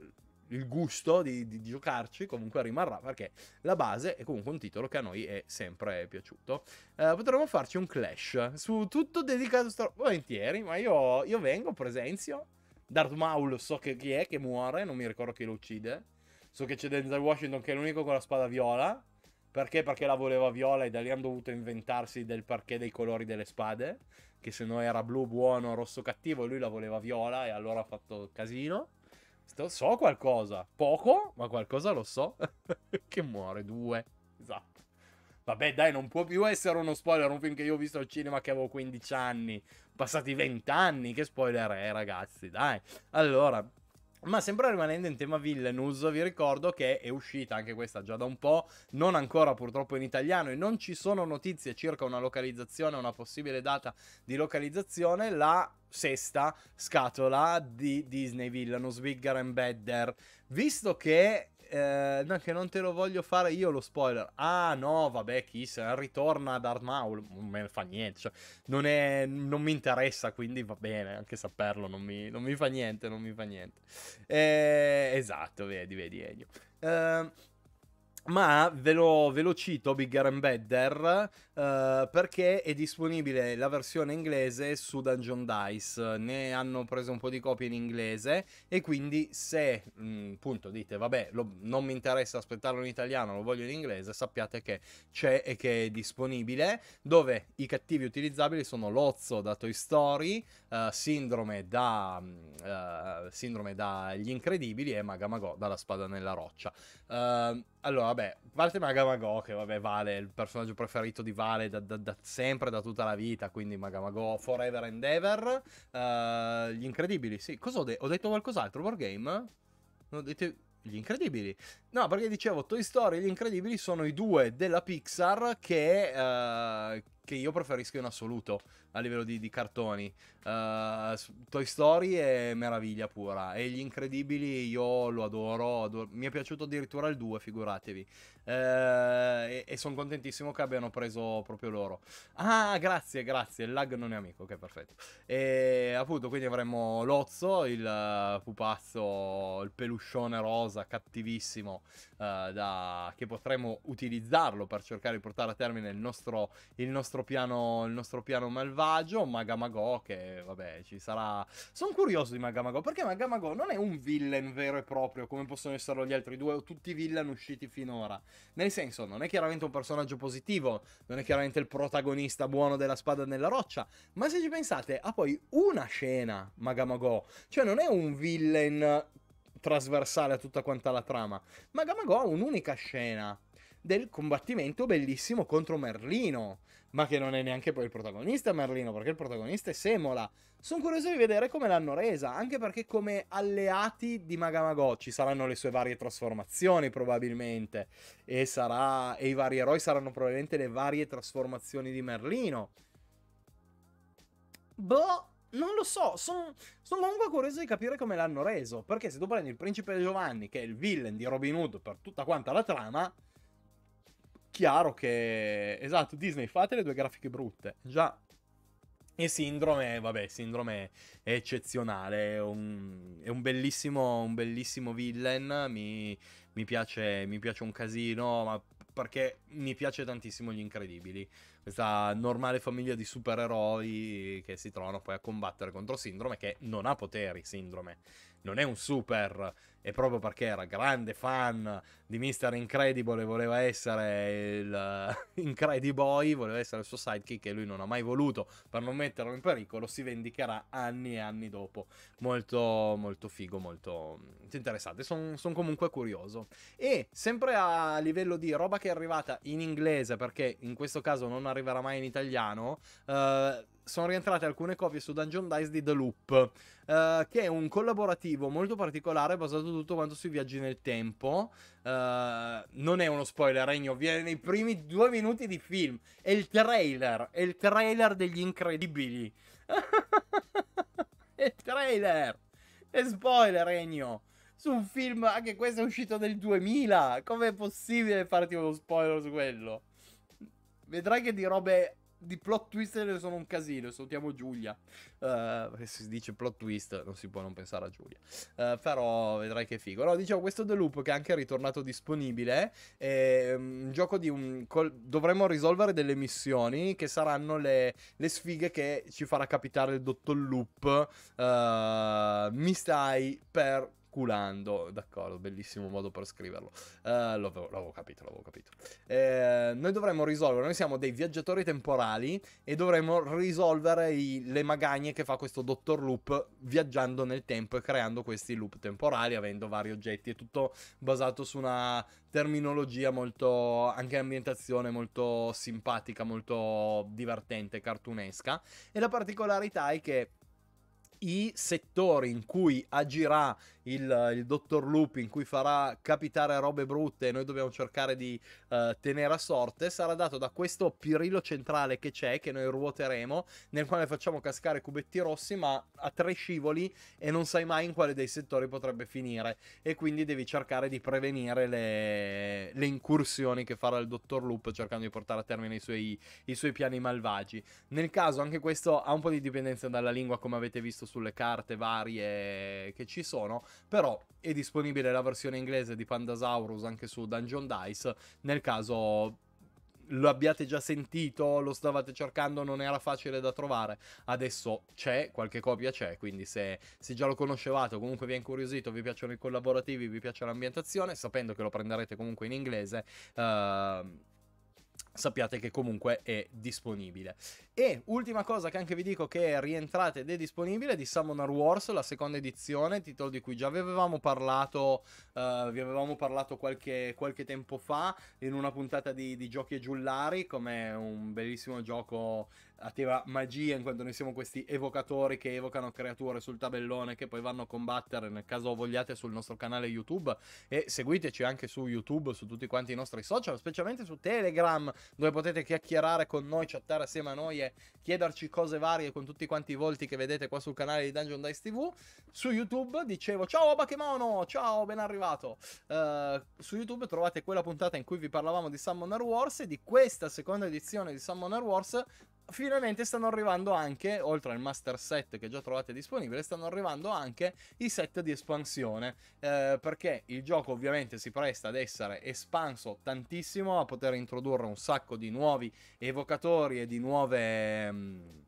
il gusto di, di, giocarci comunque rimarrà perché la base è comunque un titolo che a noi è sempre piaciuto. Eh, potremmo farci un clash su tutto dedicato a Star Volentieri, ma io, io vengo, presenzio. Darth Maul so che chi è che muore, non mi ricordo chi lo uccide. So che c'è Denzel Washington che è l'unico con la spada viola. Perché? Perché la voleva viola e da lì hanno dovuto inventarsi del perché dei colori delle spade. Che se no era blu buono, rosso cattivo e lui la voleva viola e allora ha fatto casino. So qualcosa, poco, ma qualcosa lo so. che muore, due. Vabbè, dai, non può più essere uno spoiler. Un film che io ho visto al cinema che avevo 15 anni. Passati 20 anni. Che spoiler è, ragazzi? Dai. Allora, ma sempre rimanendo in tema Villainous, vi ricordo che è uscita anche questa già da un po', non ancora purtroppo in italiano e non ci sono notizie circa una localizzazione, una possibile data di localizzazione, la sesta scatola di Disney Villainous, Bigger and Better. Visto che eh, no, che non te lo voglio fare io lo spoiler. Ah no, vabbè, Kiss ritorna ad Darth Maul, non me ne fa niente, cioè, non, è, non, mi interessa, quindi va bene, anche saperlo non mi, non mi fa niente, non mi fa niente. Eh, esatto, vedi, vedi Ennio. Ehm, ma ve lo, ve lo, cito Bigger and Better uh, perché è disponibile la versione inglese su Dungeon Dice ne hanno preso un po' di copie in inglese e quindi se mh, mm, appunto dite vabbè lo, non mi interessa aspettarlo in italiano lo voglio in inglese sappiate che c'è e che è disponibile dove i cattivi utilizzabili sono Lozzo da Toy Story uh, Sindrome da uh, Sindrome dagli Incredibili e Magamago dalla Spada nella Roccia eh, allora vabbè, a parte Magamago che vabbè Vale il personaggio preferito di Vale da, da, da sempre, da tutta la vita, quindi Magamago forever and ever. Uh, gli Incredibili, sì. Cosa ho, de- ho detto qualcos'altro, Wargame? Non ho detto... Gli Incredibili. No, perché dicevo, Toy Story e Gli Incredibili sono i due della Pixar che, uh, che io preferisco in assoluto a livello di, di cartoni. Uh, Toy Story è meraviglia pura. E Gli Incredibili io lo adoro. adoro. Mi è piaciuto addirittura il 2, figuratevi. Uh, e, e sono contentissimo che abbiano preso proprio loro. Ah, grazie, grazie. Il lag non è amico. Ok, perfetto. E appunto, quindi avremo Lozzo, il pupazzo, il peluscione rosa, cattivissimo, uh, da, che potremo utilizzarlo per cercare di portare a termine il nostro, il nostro, piano, il nostro piano malvagio selvaggio, Magamago che vabbè ci sarà... Sono curioso di Magamago perché Magamago non è un villain vero e proprio come possono esserlo gli altri due o tutti i villain usciti finora. Nel senso non è chiaramente un personaggio positivo, non è chiaramente il protagonista buono della spada nella roccia, ma se ci pensate ha poi una scena Magamago, cioè non è un villain trasversale a tutta quanta la trama. Magamago ha un'unica scena del combattimento bellissimo contro Merlino, ma che non è neanche poi il protagonista Merlino, perché il protagonista è Semola. Sono curioso di vedere come l'hanno resa, anche perché come alleati di Magamago ci saranno le sue varie trasformazioni probabilmente, e, sarà, e i vari eroi saranno probabilmente le varie trasformazioni di Merlino. Boh, non lo so, sono son comunque curioso di capire come l'hanno reso, perché se tu prendi il principe Giovanni, che è il villain di Robin Hood per tutta quanta la trama chiaro che... Esatto, Disney, fate le due grafiche brutte. Già. E Sindrome, vabbè, Sindrome è eccezionale, è un, è un, bellissimo, un bellissimo villain, mi, mi, piace, mi piace un casino, ma perché mi piace tantissimo Gli Incredibili questa normale famiglia di supereroi che si trovano poi a combattere contro Sindrome che non ha poteri, Sindrome. Non è un super e proprio perché era grande fan di Mr. Incredible e voleva essere il Incrediboy, voleva essere il suo sidekick e lui non ha mai voluto per non metterlo in pericolo, si vendicherà anni e anni dopo. Molto, molto figo, molto interessante. Sono son comunque curioso. E sempre a livello di roba che è arrivata in inglese, perché in questo caso non arriva arriverà mai in italiano, eh, sono rientrate alcune copie su Dungeon Dice di The Loop, eh, che è un collaborativo molto particolare basato tutto quanto sui viaggi nel tempo. Eh, non è uno spoiler, Regno, viene nei primi due minuti di film. È il trailer, è il trailer degli incredibili. è il trailer! È spoiler, Regno! Su un film, anche questo è uscito nel 2000! Com'è possibile farti uno spoiler su quello? Vedrai che di robe di plot twist ne sono un casino. Salutiamo Giulia. Uh, si dice plot twist, non si può non pensare a Giulia. Uh, però vedrai che figo. No, dicevo, questo The Loop che è anche ritornato disponibile. È mm, un gioco di un. Col, dovremo risolvere delle missioni che saranno le, le sfighe che ci farà capitare il dottor Loop. Uh, eh, mi stai per culando, d'accordo, bellissimo modo per scriverlo. Uh, eh, l'avevo, l'avevo, capito, l'avevo capito. Eh, noi dovremmo risolvere, noi siamo dei viaggiatori temporali e dovremmo risolvere i, le magagne che fa questo Dottor Loop viaggiando nel tempo e creando questi loop temporali, avendo vari oggetti. È tutto basato su una terminologia molto, anche ambientazione molto simpatica, molto divertente, cartunesca. E la particolarità è che i settori in cui agirà il, il dottor Loop in cui farà capitare robe brutte e noi dobbiamo cercare di uh, tenere a sorte, sarà dato da questo pirillo centrale che c'è, che noi ruoteremo, nel quale facciamo cascare cubetti rossi, ma a tre scivoli e non sai mai in quale dei settori potrebbe finire. E quindi devi cercare di prevenire le, le incursioni che farà il dottor Loop cercando di portare a termine i suoi, i suoi piani malvagi. Nel caso anche questo ha un po' di dipendenza dalla lingua, come avete visto sulle carte varie che ci sono, però è disponibile la versione inglese di Pandasaurus anche su Dungeon Dice, nel caso lo abbiate già sentito, lo stavate cercando, non era facile da trovare. Adesso c'è, qualche copia c'è, quindi se, se, già lo conoscevate o comunque vi è incuriosito, vi piacciono i collaborativi, vi piace l'ambientazione, sapendo che lo prenderete comunque in inglese, eh, sappiate che comunque è disponibile. E ultima cosa che anche vi dico che è rientrata ed è disponibile di Summoner Wars, la seconda edizione, titolo di cui già vi avevamo parlato, eh, vi avevamo parlato qualche, qualche, tempo fa in una puntata di, di Giochi e Giullari, come un bellissimo gioco a tema magia, in quanto noi siamo questi evocatori che evocano creature sul tabellone che poi vanno a combattere, nel caso vogliate, sul nostro canale YouTube e seguiteci anche su YouTube, su tutti quanti i nostri social, specialmente su Telegram, dove potete chiacchierare con noi, chattare assieme a noi e chiederci cose varie con tutti quanti i volti che vedete qua sul canale di Dungeon Dice TV. Su YouTube dicevo ciao Bakemono, ciao, ben arrivato. Uh, su YouTube trovate quella puntata in cui vi parlavamo di Summoner Wars e di questa seconda edizione di Summoner Wars finalmente stanno arrivando anche, oltre al master set che già trovate disponibile, stanno arrivando anche i set di espansione, eh, perché il gioco ovviamente si presta ad essere espanso tantissimo, a poter introdurre un sacco di nuovi evocatori e di nuove... Mh, mm,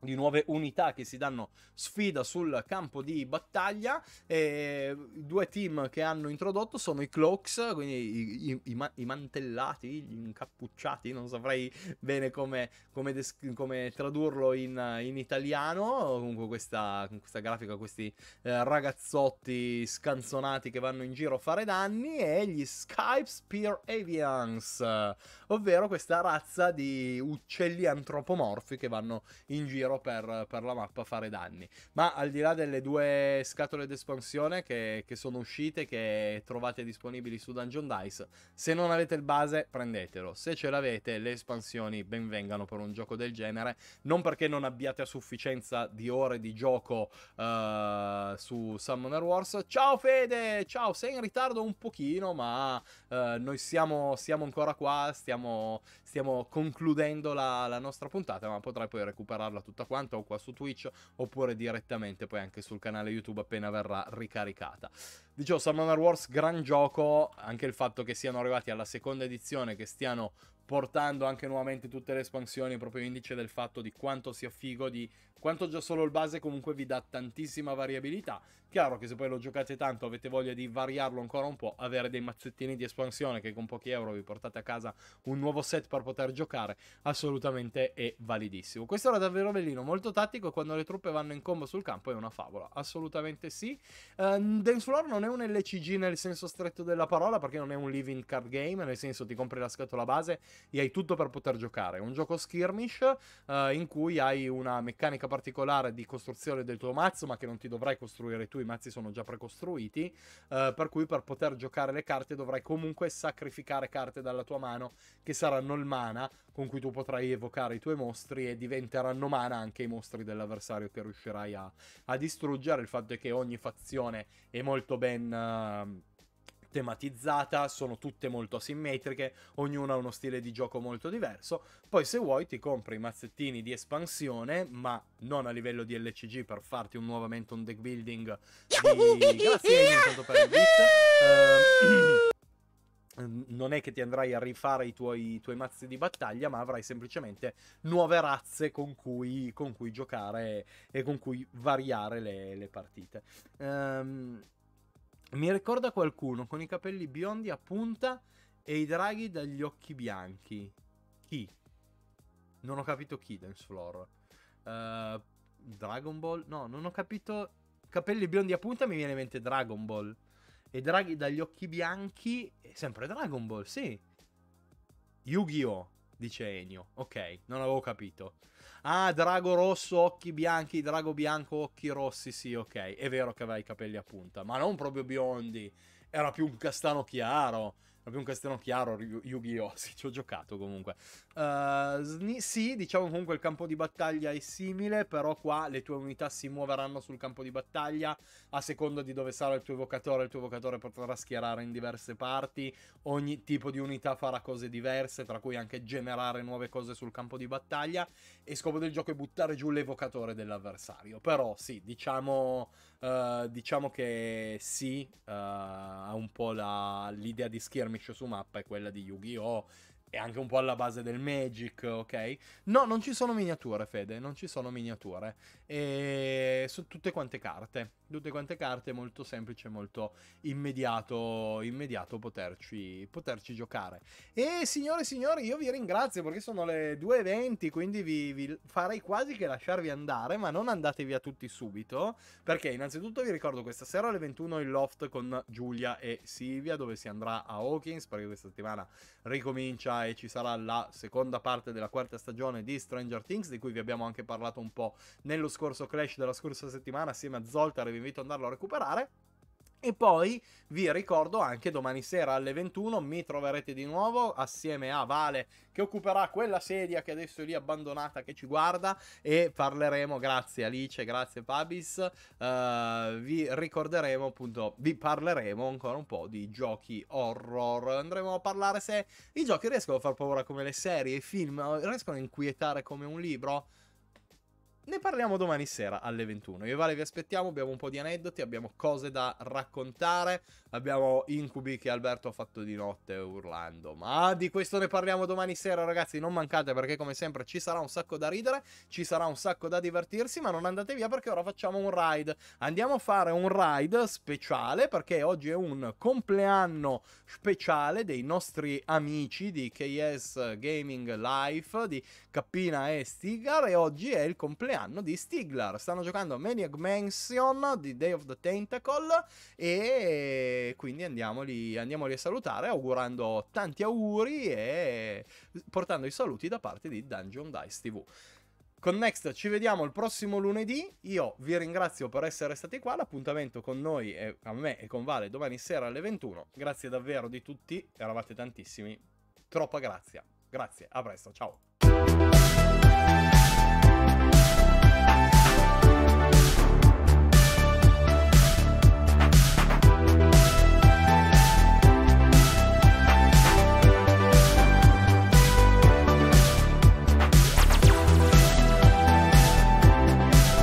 di nuove unità che si danno sfida sul campo di battaglia. E due team che hanno introdotto sono i Cloaks, quindi i, i, i, ma- i mantellati, gli incappucciati, non saprei bene come, come, des- come tradurlo in, in, italiano. Comunque questa, questa grafica, questi eh, ragazzotti scanzonati che vanno in giro a fare danni, e gli Skype Spear Avians, ovvero questa razza di uccelli antropomorfi che vanno in giro davvero per, per, la mappa fare danni. Ma al di là delle due scatole d'espansione che, che sono uscite, che trovate disponibili su Dungeon Dice, se non avete il base prendetelo, se ce l'avete le espansioni benvengano per un gioco del genere, non perché non abbiate a sufficienza di ore di gioco uh, su Summoner Wars. Ciao Fede, ciao, sei in ritardo un pochino, ma uh, noi siamo, siamo, ancora qua, stiamo, stiamo concludendo la, la nostra puntata, ma potrai poi recuperarla tutta tutta quanta o qua su Twitch oppure direttamente poi anche sul canale YouTube appena verrà ricaricata. Dicevo, Summoner Wars, gran gioco, anche il fatto che siano arrivati alla seconda edizione, che stiano portando anche nuovamente tutte le espansioni proprio indice del fatto di quanto sia figo di quanto già solo il base comunque vi dà tantissima variabilità. Chiaro che se poi lo giocate tanto avete voglia di variarlo ancora un po', avere dei mazzettini di espansione che con pochi euro vi portate a casa un nuovo set per poter giocare, assolutamente è validissimo. Questo era davvero bellino, molto tattico quando le truppe vanno in combo sul campo è una favola, assolutamente sì. Uh, ehm, Densular non è un LCG nel senso stretto della parola perché non è un living card game, nel senso ti compri la scatola base e hai tutto per poter giocare. È un gioco skirmish uh, in cui hai una meccanica particolare di costruzione del tuo mazzo, ma che non ti dovrai costruire tu, i mazzi sono già precostruiti, eh, per cui per poter giocare le carte dovrai comunque sacrificare carte dalla tua mano che saranno il mana con cui tu potrai evocare i tuoi mostri e diventeranno mana anche i mostri dell'avversario che riuscirai a, a distruggere. Il fatto è che ogni fazione è molto ben... Uh, tematizzata, sono tutte molto asimmetriche, ognuna ha uno stile di gioco molto diverso. Poi se vuoi ti compri i mazzettini di espansione, ma non a livello di LCG per farti un, nuovamente un deck building di... Grazie intanto per il beat. Ehm, ehm, non è che ti andrai a rifare i tuoi, i tuoi, mazzi di battaglia, ma avrai semplicemente nuove razze con cui, con cui giocare e con cui variare le, le partite. Ehm. Um mi ricorda qualcuno con i capelli biondi a punta e i draghi dagli occhi bianchi. Chi? Non ho capito chi, Dance Floor. Uh, eh, Dragon Ball? No, non ho capito. Capelli biondi a punta mi viene in mente Dragon Ball. E draghi dagli occhi bianchi. Eh, sempre Dragon Ball, sì. Yu-Gi-Oh! dice Enio. Ok, non avevo capito. Ah, drago rosso, occhi bianchi, drago bianco, occhi rossi. Sì, ok. È vero che aveva i capelli a punta, ma non proprio biondi. Era più un castano chiaro proprio un castello chiaro Yu-Gi-Oh! Sì, ci ho giocato comunque. Uh, sì, diciamo comunque il campo di battaglia è simile, però qua le tue unità si muoveranno sul campo di battaglia a seconda di dove sarà il tuo evocatore. Il tuo evocatore potrà schierare in diverse parti, ogni tipo di unità farà cose diverse, tra cui anche generare nuove cose sul campo di battaglia. E scopo del gioco è buttare giù l'evocatore dell'avversario. Però sì, diciamo, uh, diciamo che sì, uh, ha un po' l'idea di schierare skirmish su mappa è quella di Yu-Gi-Oh! È anche un po' alla base del Magic, ok? No, non ci sono miniature, Fede, non ci sono miniature. E... Su tutte quante carte tutte quante carte, è molto semplice, molto immediato, immediato poterci, poterci, giocare. E signore e signori, io vi ringrazio perché sono le 2.20, quindi vi, vi, farei quasi che lasciarvi andare, ma non andate via tutti subito, perché innanzitutto vi ricordo questa sera alle 21 il loft con Giulia e Silvia, dove si andrà a Hawkins, perché questa settimana ricomincia e ci sarà la seconda parte della quarta stagione di Stranger Things, di cui vi abbiamo anche parlato un po' nello scorso Clash della scorsa settimana, assieme a Zoltar e invito ad andarlo a recuperare. E poi vi ricordo anche domani sera alle 21 mi troverete di nuovo assieme a Vale che occuperà quella sedia che adesso è lì abbandonata che ci guarda e parleremo, grazie Alice, grazie Pabis, uh, eh, vi ricorderemo appunto, vi parleremo ancora un po' di giochi horror. Andremo a parlare se i giochi riescono a far paura come le serie, i film riescono a inquietare come un libro ne parliamo domani sera alle 21. Io e Vale vi aspettiamo, abbiamo un po' di aneddoti, abbiamo cose da raccontare, abbiamo incubi che Alberto ha fatto di notte urlando, ma di questo ne parliamo domani sera ragazzi, non mancate perché come sempre ci sarà un sacco da ridere, ci sarà un sacco da divertirsi, ma non andate via perché ora facciamo un ride. Andiamo a fare un ride speciale perché oggi è un compleanno speciale dei nostri amici di KS Gaming Life, di Cappina e Stigar e oggi è il compleanno compleanno di Stiglar. Stanno giocando Maniac Mansion di Day of the Tentacle e quindi andiamoli, andiamoli a salutare augurando tanti auguri e portando i saluti da parte di Dungeon Dice TV. Con Next ci vediamo il prossimo lunedì, io vi ringrazio per essere stati qua, l'appuntamento con noi, e, a me e con Vale domani sera alle 21, grazie davvero di tutti, eravate tantissimi, troppa grazia, grazie, a presto, ciao!